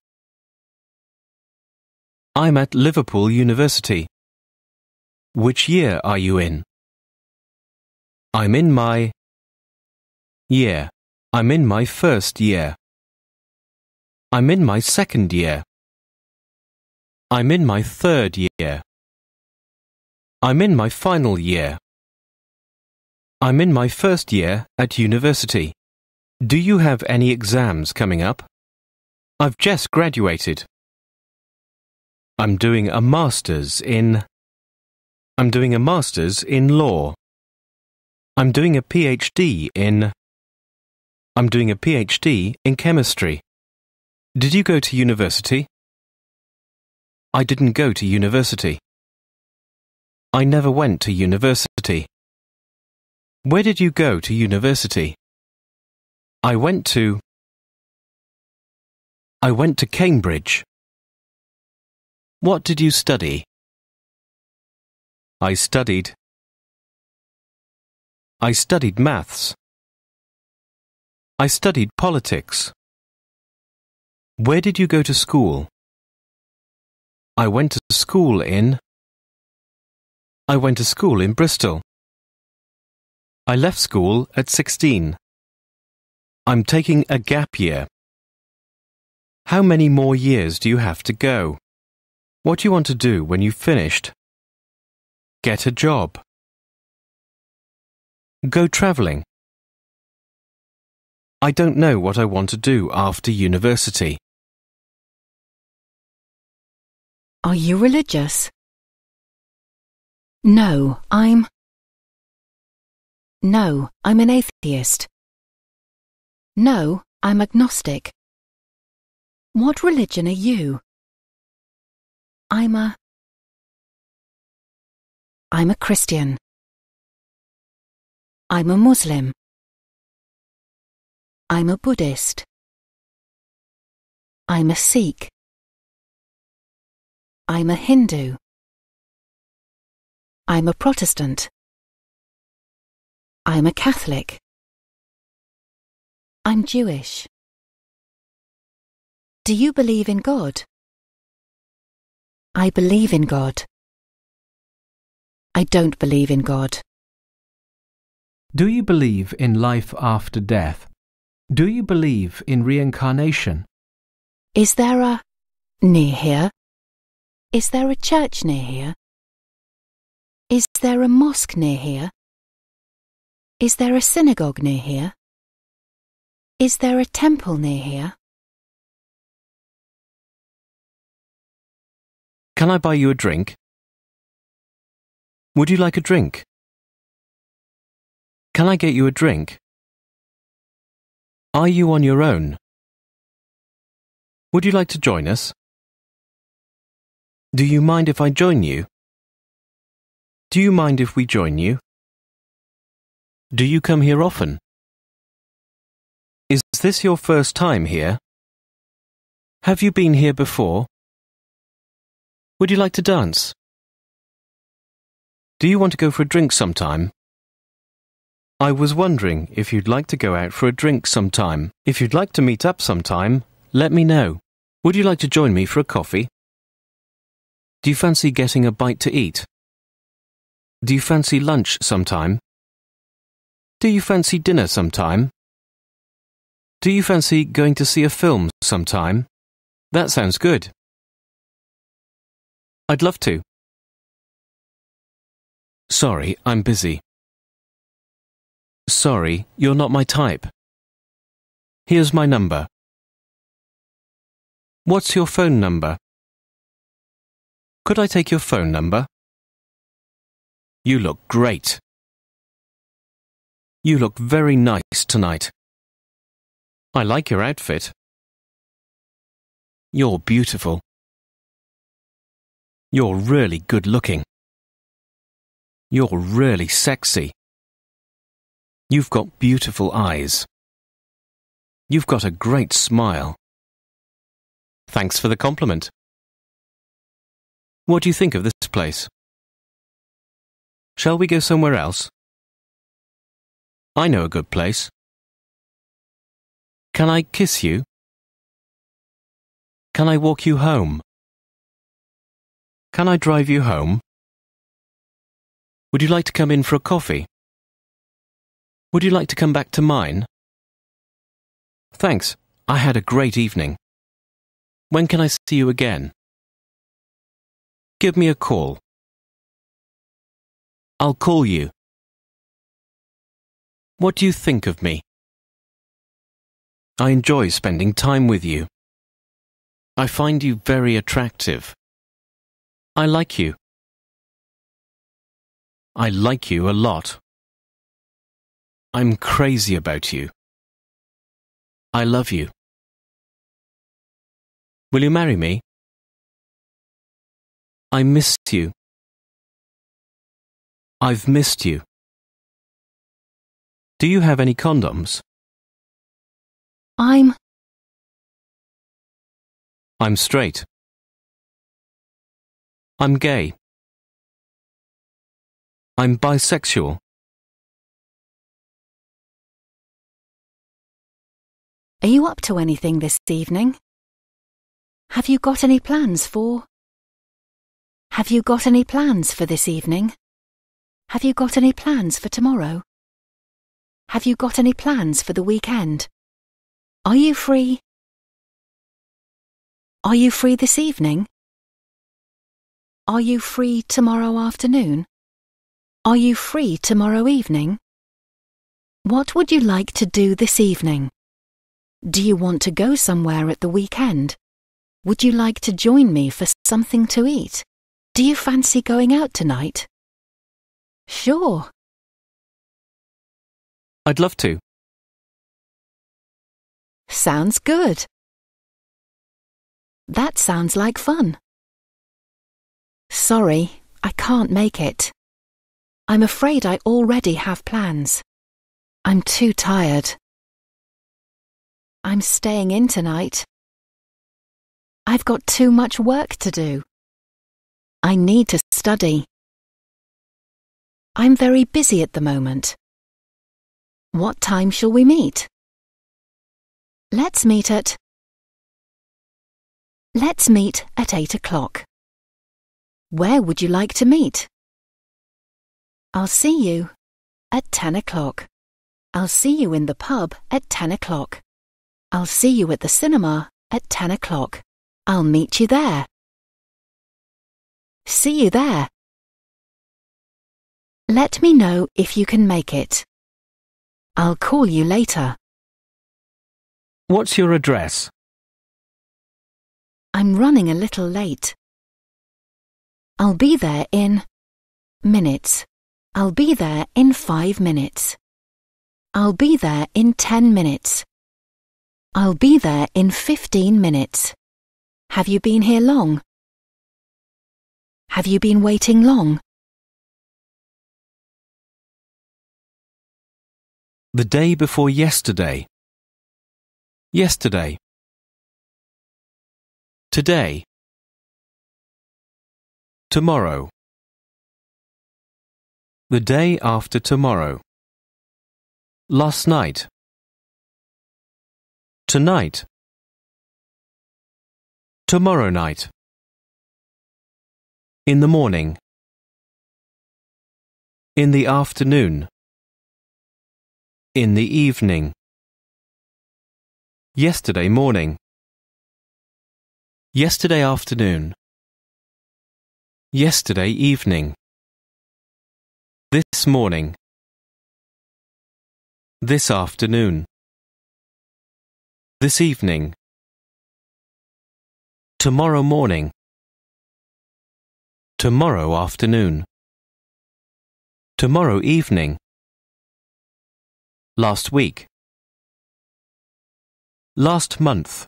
I'm at Liverpool University. Which year are you in? I'm in my year. I'm in my first year. I'm in my second year. I'm in my third year. I'm in my final year. I'm in my first year at university. Do you have any exams coming up? I've just graduated. I'm doing a master's in... I'm doing a master's in law. I'm doing a PhD in... I'm doing a PhD in chemistry. Did you go to university? I didn't go to university. I never went to university. Where did you go to university? I went to I went to Cambridge. What did you study? I studied I studied maths. I studied politics. Where did you go to school? I went to school in I went to school in Bristol. I left school at 16. I'm taking a gap year. How many more years do you have to go? What do you want to do when you've finished? Get a job. Go travelling. I don't know what I want to do after university. Are you religious? No, I'm... No, I'm an atheist. No, I'm agnostic. What religion are you? I'm a... I'm a Christian. I'm a Muslim. I'm a Buddhist. I'm a Sikh. I'm a Hindu. I'm a Protestant. I'm a Catholic. I'm Jewish. Do you believe in God? I believe in God. I don't believe in God. Do you believe in life after death? Do you believe in reincarnation? Is there a near here? Is there a church near here? Is there a mosque near here? Is there a synagogue near here? Is there a temple near here? Can I buy you a drink? Would you like a drink? Can I get you a drink? Are you on your own? Would you like to join us? Do you mind if I join you? Do you mind if we join you? Do you come here often? Is this your first time here? Have you been here before? Would you like to dance? Do you want to go for a drink sometime? I was wondering if you'd like to go out for a drink sometime. If you'd like to meet up sometime, let me know. Would you like to join me for a coffee? Do you fancy getting a bite to eat? Do you fancy lunch sometime? Do you fancy dinner sometime? Do you fancy going to see a film sometime? That sounds good. I'd love to. Sorry, I'm busy. Sorry, you're not my type. Here's my number. What's your phone number? Could I take your phone number? You look great. You look very nice tonight. I like your outfit. You're beautiful. You're really good looking. You're really sexy. You've got beautiful eyes. You've got a great smile. Thanks for the compliment. What do you think of this place? Shall we go somewhere else? I know a good place. Can I kiss you? Can I walk you home? Can I drive you home? Would you like to come in for a coffee? Would you like to come back to mine? Thanks. I had a great evening. When can I see you again? Give me a call. I'll call you. What do you think of me? I enjoy spending time with you. I find you very attractive. I like you. I like you a lot. I'm crazy about you. I love you. Will you marry me? I missed you. I've missed you. Do you have any condoms? I'm... I'm straight. I'm gay. I'm bisexual. Are you up to anything this evening? Have you got any plans for... Have you got any plans for this evening? Have you got any plans for tomorrow? Have you got any plans for the weekend? Are you free? Are you free this evening? Are you free tomorrow afternoon? Are you free tomorrow evening? What would you like to do this evening? Do you want to go somewhere at the weekend? Would you like to join me for something to eat? Do you fancy going out tonight? Sure. I'd love to. Sounds good. That sounds like fun. Sorry, I can't make it. I'm afraid I already have plans. I'm too tired. I'm staying in tonight. I've got too much work to do. I need to study. I'm very busy at the moment. What time shall we meet? Let's meet at Let's meet at 8 o'clock. Where would you like to meet? I'll see you at 10 o'clock. I'll see you in the pub at 10 o'clock. I'll see you at the cinema at 10 o'clock. I'll meet you there. See you there. Let me know if you can make it. I'll call you later. What's your address? I'm running a little late. I'll be there in minutes. I'll be there in five minutes. I'll be there in ten minutes. I'll be there in fifteen minutes. Have you been here long? Have you been waiting long? The day before yesterday yesterday today tomorrow the day after tomorrow last night tonight tomorrow night in the morning in the afternoon in the evening Yesterday morning. Yesterday afternoon. Yesterday evening. This morning. This afternoon. This evening. Tomorrow morning. Tomorrow afternoon. Tomorrow evening. Last week. Last month.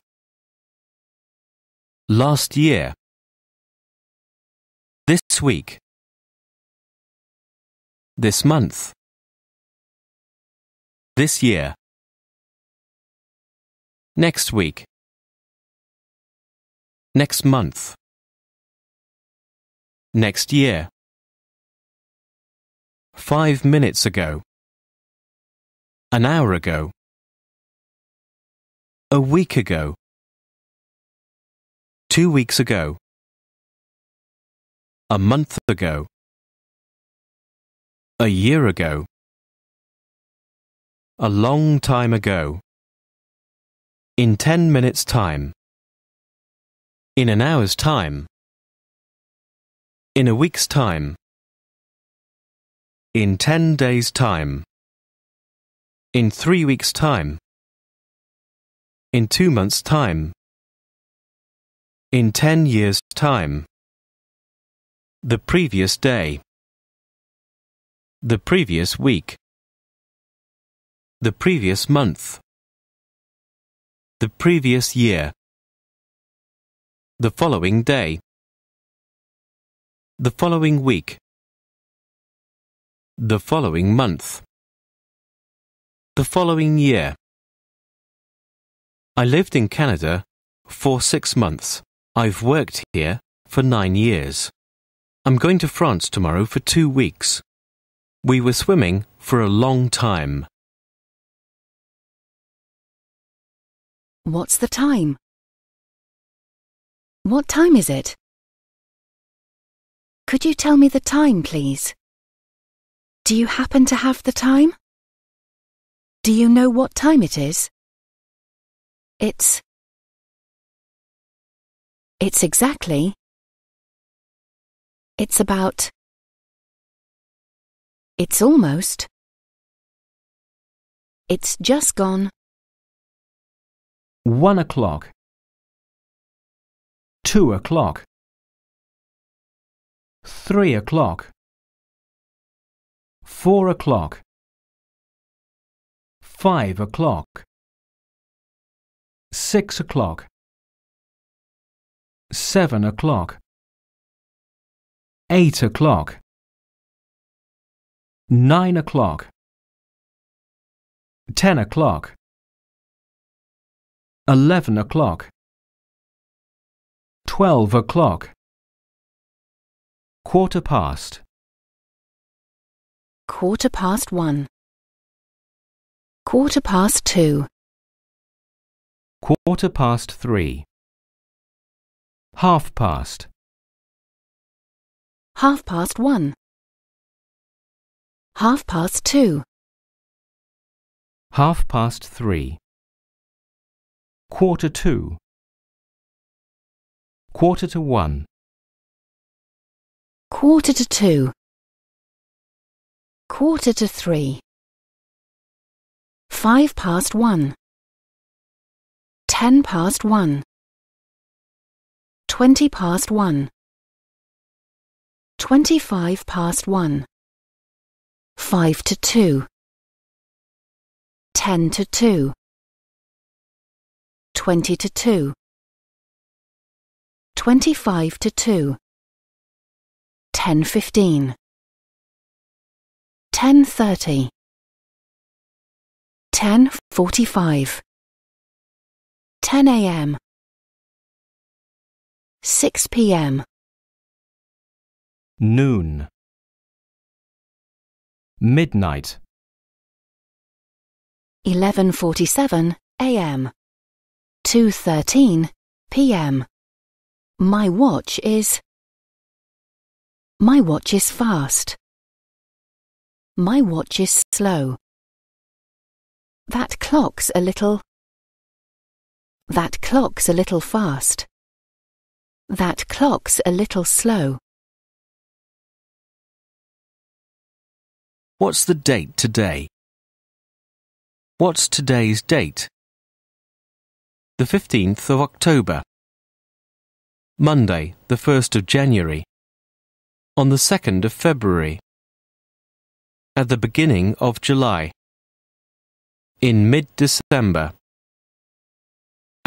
Last year. This week. This month. This year. Next week. Next month. Next year. Five minutes ago. An hour ago. A week ago. Two weeks ago. A month ago. A year ago. A long time ago. In ten minutes' time. In an hour's time. In a week's time. In ten days' time. In three weeks' time. In two months' time. In ten years' time. The previous day. The previous week. The previous month. The previous year. The following day. The following week. The following month. The following year. I lived in Canada for six months. I've worked here for nine years. I'm going to France tomorrow for two weeks. We were swimming for a long time. What's the time? What time is it? Could you tell me the time, please? Do you happen to have the time? Do you know what time it is? It's. It's exactly. It's about. It's almost. It's just gone. One o'clock. Two o'clock. Three o'clock. Four o'clock. Five o'clock six o'clock, seven o'clock, eight o'clock, nine o'clock, ten o'clock, eleven o'clock, twelve o'clock, quarter past, quarter past one, quarter past two. Quarter past three. Half past. Half past one. Half past two. Half past three. Quarter two. Quarter to one. Quarter to two. Quarter to three. Five past one. Ten past one. Twenty past one. Twenty-five past one. Five to two. Ten to two. Twenty to two. Twenty-five to two. Ten fifteen. Ten thirty. Ten forty-five. 10 a.m. 6 p.m. Noon Midnight 11:47 a.m. 2:13 p.m. My watch is My watch is fast. My watch is slow. That clock's a little that clock's a little fast. That clock's a little slow. What's the date today? What's today's date? The 15th of October. Monday, the 1st of January. On the 2nd of February. At the beginning of July. In mid December.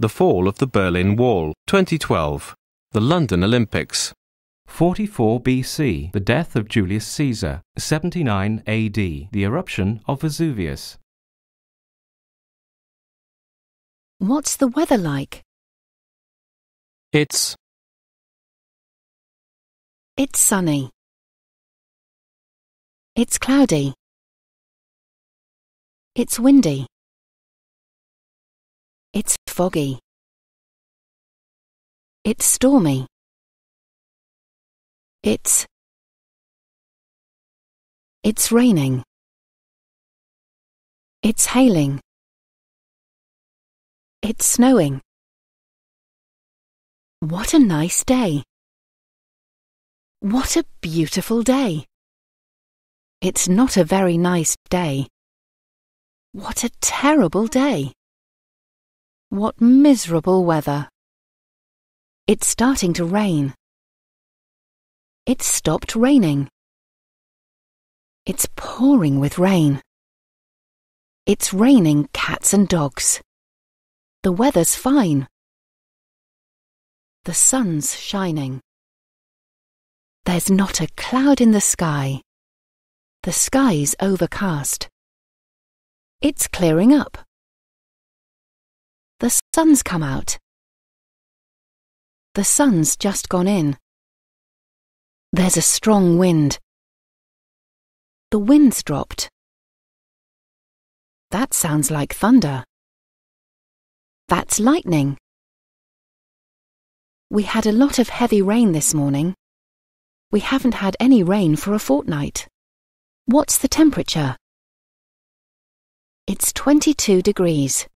The Fall of the Berlin Wall, 2012. The London Olympics. 44 BC, the death of Julius Caesar. 79 AD, the eruption of Vesuvius. What's the weather like? It's. It's sunny. It's cloudy. It's windy foggy. It's stormy. It's It's raining. It's hailing. It's snowing. What a nice day. What a beautiful day. It's not a very nice day. What a terrible day. What miserable weather. It's starting to rain. It stopped raining. It's pouring with rain. It's raining cats and dogs. The weather's fine. The sun's shining. There's not a cloud in the sky. The sky's overcast. It's clearing up. The sun's come out. The sun's just gone in. There's a strong wind. The wind's dropped. That sounds like thunder. That's lightning. We had a lot of heavy rain this morning. We haven't had any rain for a fortnight. What's the temperature? It's 22 degrees.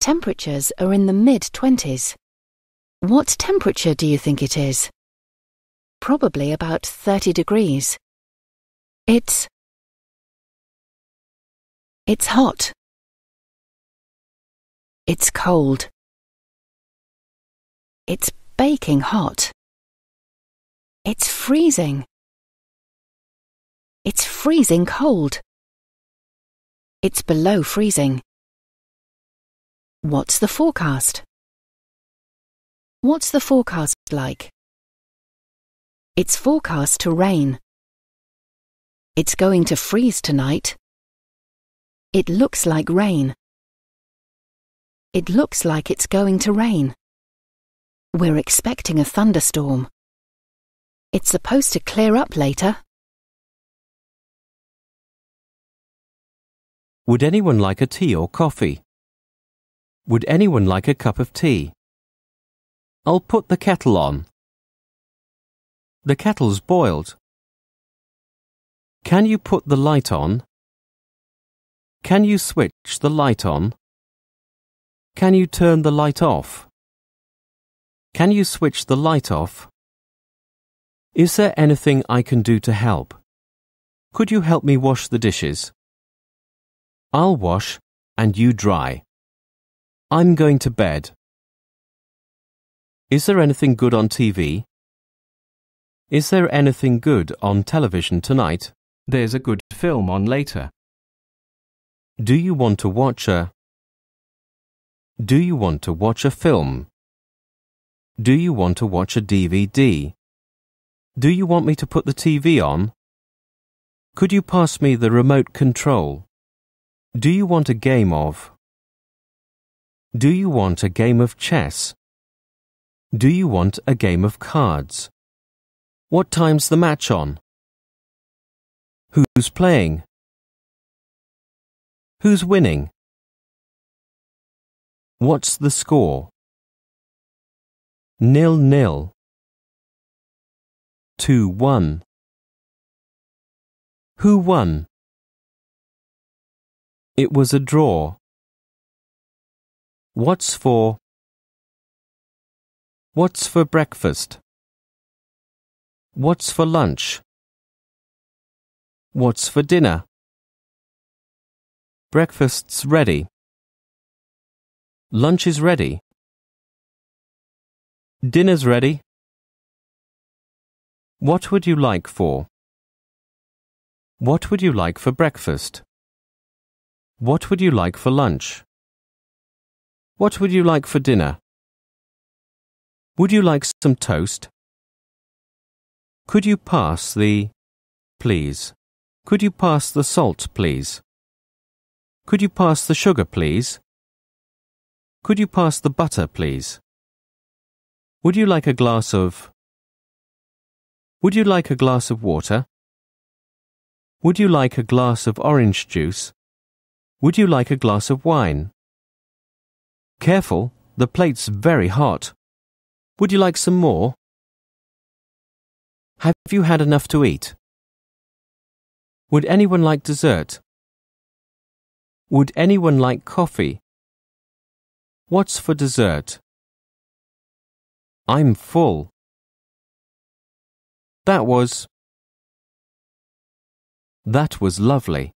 Temperatures are in the mid-20s. What temperature do you think it is? Probably about 30 degrees. It's... It's hot. It's cold. It's baking hot. It's freezing. It's freezing cold. It's below freezing. What's the forecast? What's the forecast like? It's forecast to rain. It's going to freeze tonight. It looks like rain. It looks like it's going to rain. We're expecting a thunderstorm. It's supposed to clear up later. Would anyone like a tea or coffee? Would anyone like a cup of tea? I'll put the kettle on. The kettle's boiled. Can you put the light on? Can you switch the light on? Can you turn the light off? Can you switch the light off? Is there anything I can do to help? Could you help me wash the dishes? I'll wash and you dry. I'm going to bed. Is there anything good on TV? Is there anything good on television tonight? There's a good film on later. Do you want to watch a Do you want to watch a film? Do you want to watch a DVD? Do you want me to put the TV on? Could you pass me the remote control? Do you want a game of do you want a game of chess? Do you want a game of cards? What time's the match on? Who's playing? Who's winning? What's the score? Nil nil. Two one. Who won? It was a draw. What's for? What's for breakfast? What's for lunch? What's for dinner? Breakfast's ready. Lunch is ready. Dinner's ready. What would you like for? What would you like for breakfast? What would you like for lunch? What would you like for dinner? Would you like some toast? Could you pass the... please? Could you pass the salt, please? Could you pass the sugar, please? Could you pass the butter, please? Would you like a glass of... Would you like a glass of water? Would you like a glass of orange juice? Would you like a glass of wine? Careful, the plate's very hot. Would you like some more? Have you had enough to eat? Would anyone like dessert? Would anyone like coffee? What's for dessert? I'm full. That was. That was lovely.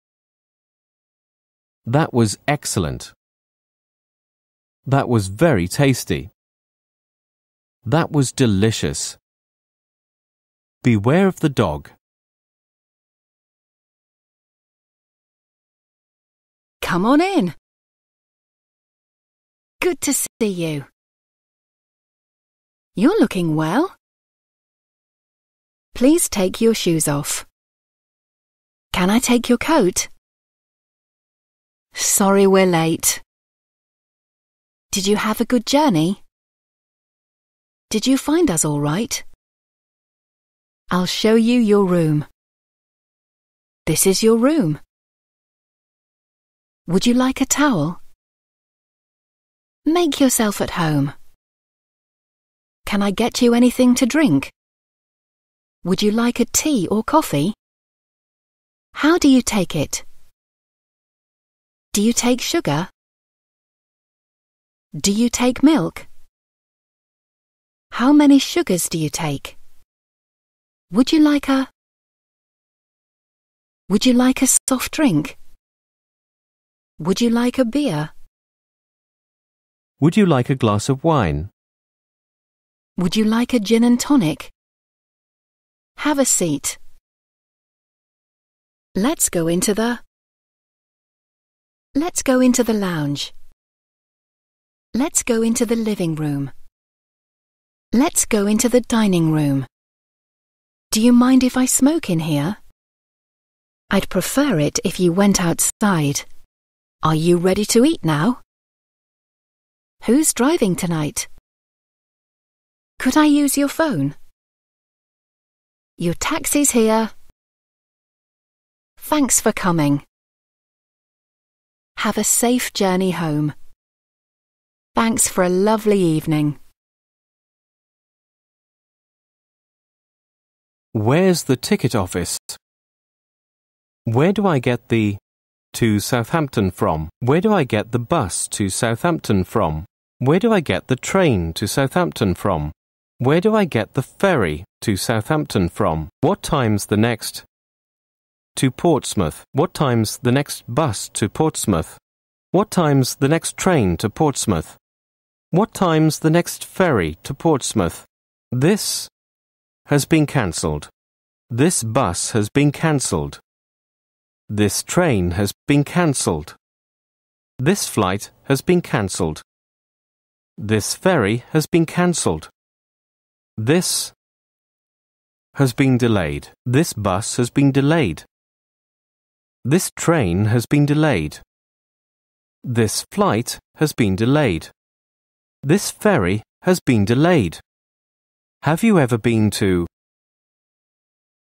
That was excellent. That was very tasty. That was delicious. Beware of the dog. Come on in. Good to see you. You're looking well. Please take your shoes off. Can I take your coat? Sorry we're late. Did you have a good journey? Did you find us all right? I'll show you your room. This is your room. Would you like a towel? Make yourself at home. Can I get you anything to drink? Would you like a tea or coffee? How do you take it? Do you take sugar? Do you take milk? How many sugars do you take? Would you like a... Would you like a soft drink? Would you like a beer? Would you like a glass of wine? Would you like a gin and tonic? Have a seat. Let's go into the... Let's go into the lounge. Let's go into the living room. Let's go into the dining room. Do you mind if I smoke in here? I'd prefer it if you went outside. Are you ready to eat now? Who's driving tonight? Could I use your phone? Your taxi's here. Thanks for coming. Have a safe journey home. Thanks for a lovely evening. Where's the ticket office? Where do I get the to Southampton from? Where do I get the bus to Southampton from? Where do I get the train to Southampton from? Where do I get the ferry to Southampton from? What time's the next to Portsmouth? What time's the next bus to Portsmouth? What time's the next train to Portsmouth? What time's the next ferry to Portsmouth? This has been cancelled. This bus has been cancelled. This train has been cancelled. This flight has been cancelled. This ferry has been cancelled. This has been delayed. This bus has been delayed. This train has been delayed. This flight has been delayed. This ferry has been delayed. Have you ever been to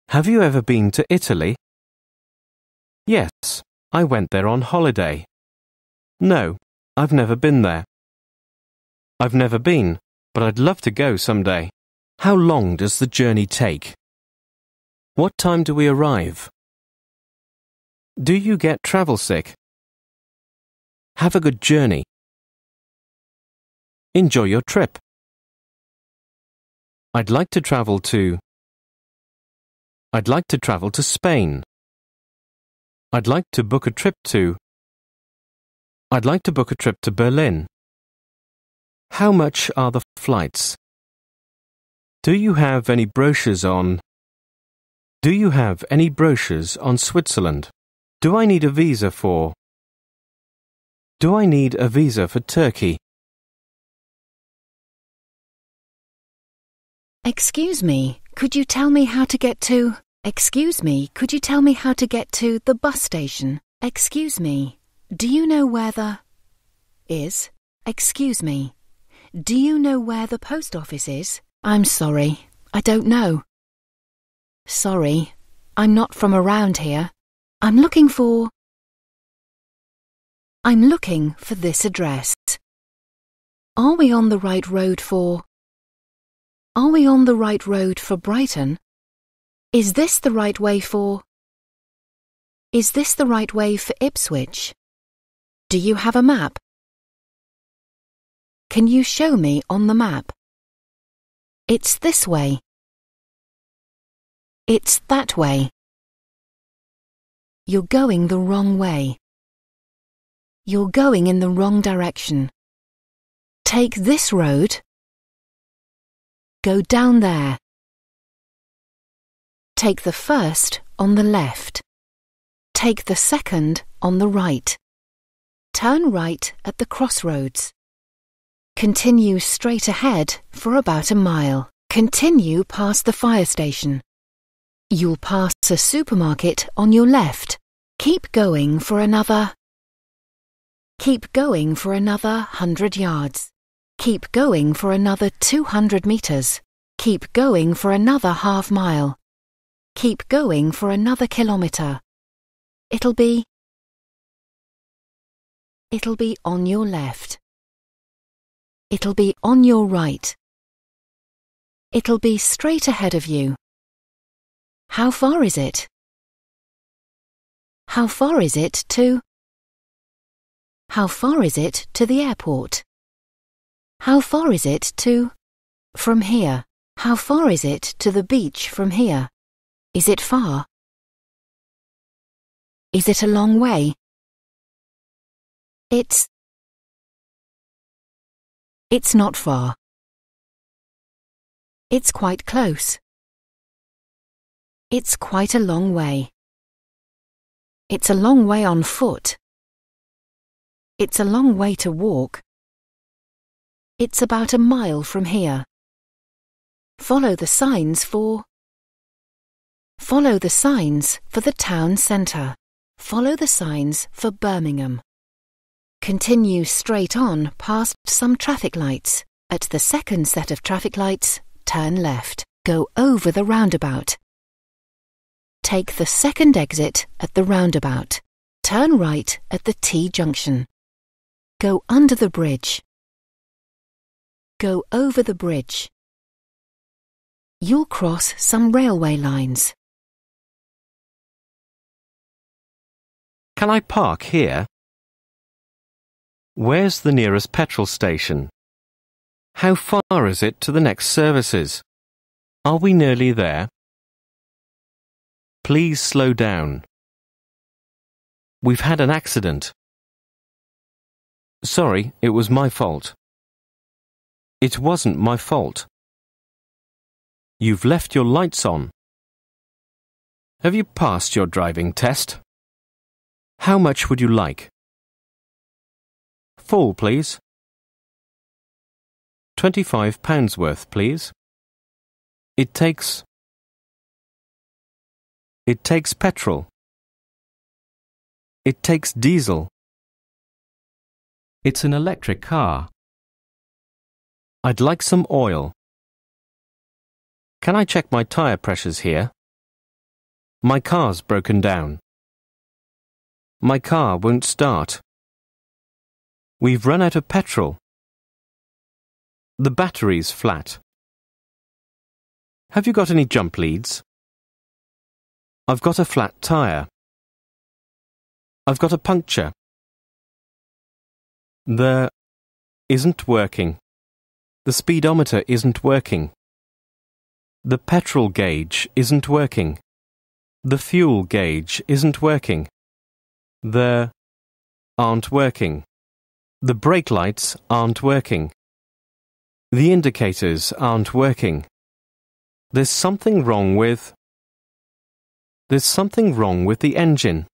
Have you ever been to Italy? Yes, I went there on holiday. No, I've never been there. I've never been, but I'd love to go someday. How long does the journey take? What time do we arrive? Do you get travel sick? Have a good journey. Enjoy your trip. I'd like to travel to. I'd like to travel to Spain. I'd like to book a trip to. I'd like to book a trip to Berlin. How much are the flights? Do you have any brochures on? Do you have any brochures on Switzerland? Do I need a visa for? Do I need a visa for Turkey? Excuse me, could you tell me how to get to? Excuse me, could you tell me how to get to the bus station? Excuse me, do you know where the is? Excuse me, do you know where the post office is? I'm sorry, I don't know. Sorry, I'm not from around here. I'm looking for. I'm looking for this address. Are we on the right road for? Are we on the right road for Brighton? Is this the right way for... Is this the right way for Ipswich? Do you have a map? Can you show me on the map? It's this way. It's that way. You're going the wrong way. You're going in the wrong direction. Take this road Go down there. Take the first on the left. Take the second on the right. Turn right at the crossroads. Continue straight ahead for about a mile. Continue past the fire station. You'll pass a supermarket on your left. Keep going for another. Keep going for another hundred yards. Keep going for another 200 metres. Keep going for another half mile. Keep going for another kilometre. It'll be. It'll be on your left. It'll be on your right. It'll be straight ahead of you. How far is it? How far is it to? How far is it to the airport? How far is it to? From here. How far is it to the beach from here? Is it far? Is it a long way? It's. It's not far. It's quite close. It's quite a long way. It's a long way on foot. It's a long way to walk. It's about a mile from here. Follow the signs for Follow the signs for the town centre. Follow the signs for Birmingham. Continue straight on past some traffic lights. At the second set of traffic lights, turn left. Go over the roundabout. Take the second exit at the roundabout. Turn right at the T junction. Go under the bridge go over the bridge. You'll cross some railway lines. Can I park here? Where's the nearest petrol station? How far is it to the next services? Are we nearly there? Please slow down. We've had an accident. Sorry, it was my fault. It wasn't my fault. You've left your lights on. Have you passed your driving test? How much would you like? Full, please. Twenty-five pounds worth, please. It takes... It takes petrol. It takes diesel. It's an electric car. I'd like some oil. Can I check my tyre pressures here? My car's broken down. My car won't start. We've run out of petrol. The battery's flat. Have you got any jump leads? I've got a flat tyre. I've got a puncture. The isn't working. The speedometer isn't working. The petrol gauge isn't working. The fuel gauge isn't working. The aren't working. The brake lights aren't working. The indicators aren't working. There's something wrong with. There's something wrong with the engine.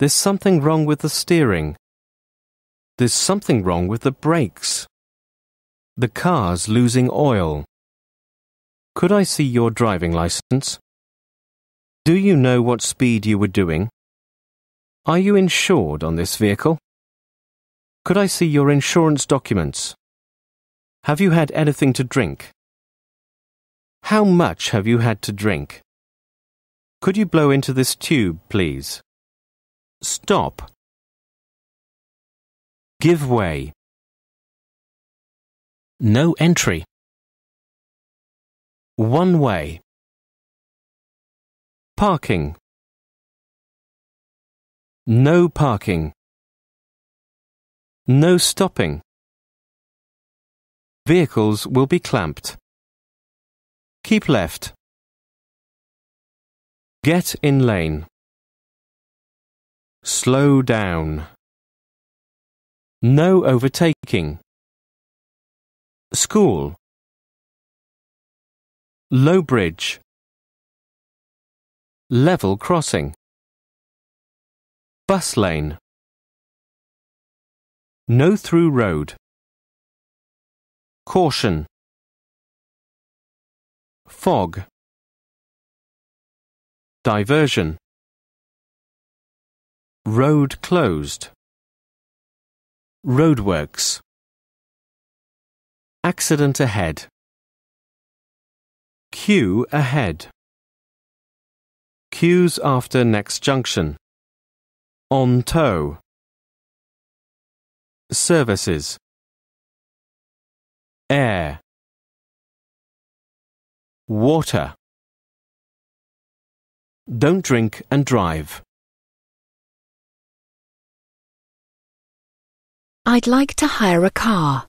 There's something wrong with the steering. There's something wrong with the brakes. The car's losing oil. Could I see your driving license? Do you know what speed you were doing? Are you insured on this vehicle? Could I see your insurance documents? Have you had anything to drink? How much have you had to drink? Could you blow into this tube, please? Stop. Give way no entry. One way. Parking. No parking. No stopping. Vehicles will be clamped. Keep left. Get in lane. Slow down. No overtaking. School Low Bridge Level Crossing Bus Lane No Through Road Caution Fog Diversion Road closed Roadworks Accident ahead. Queue ahead. Queues after next junction. On tow. Services. Air. Water. Don't drink and drive. I'd like to hire a car.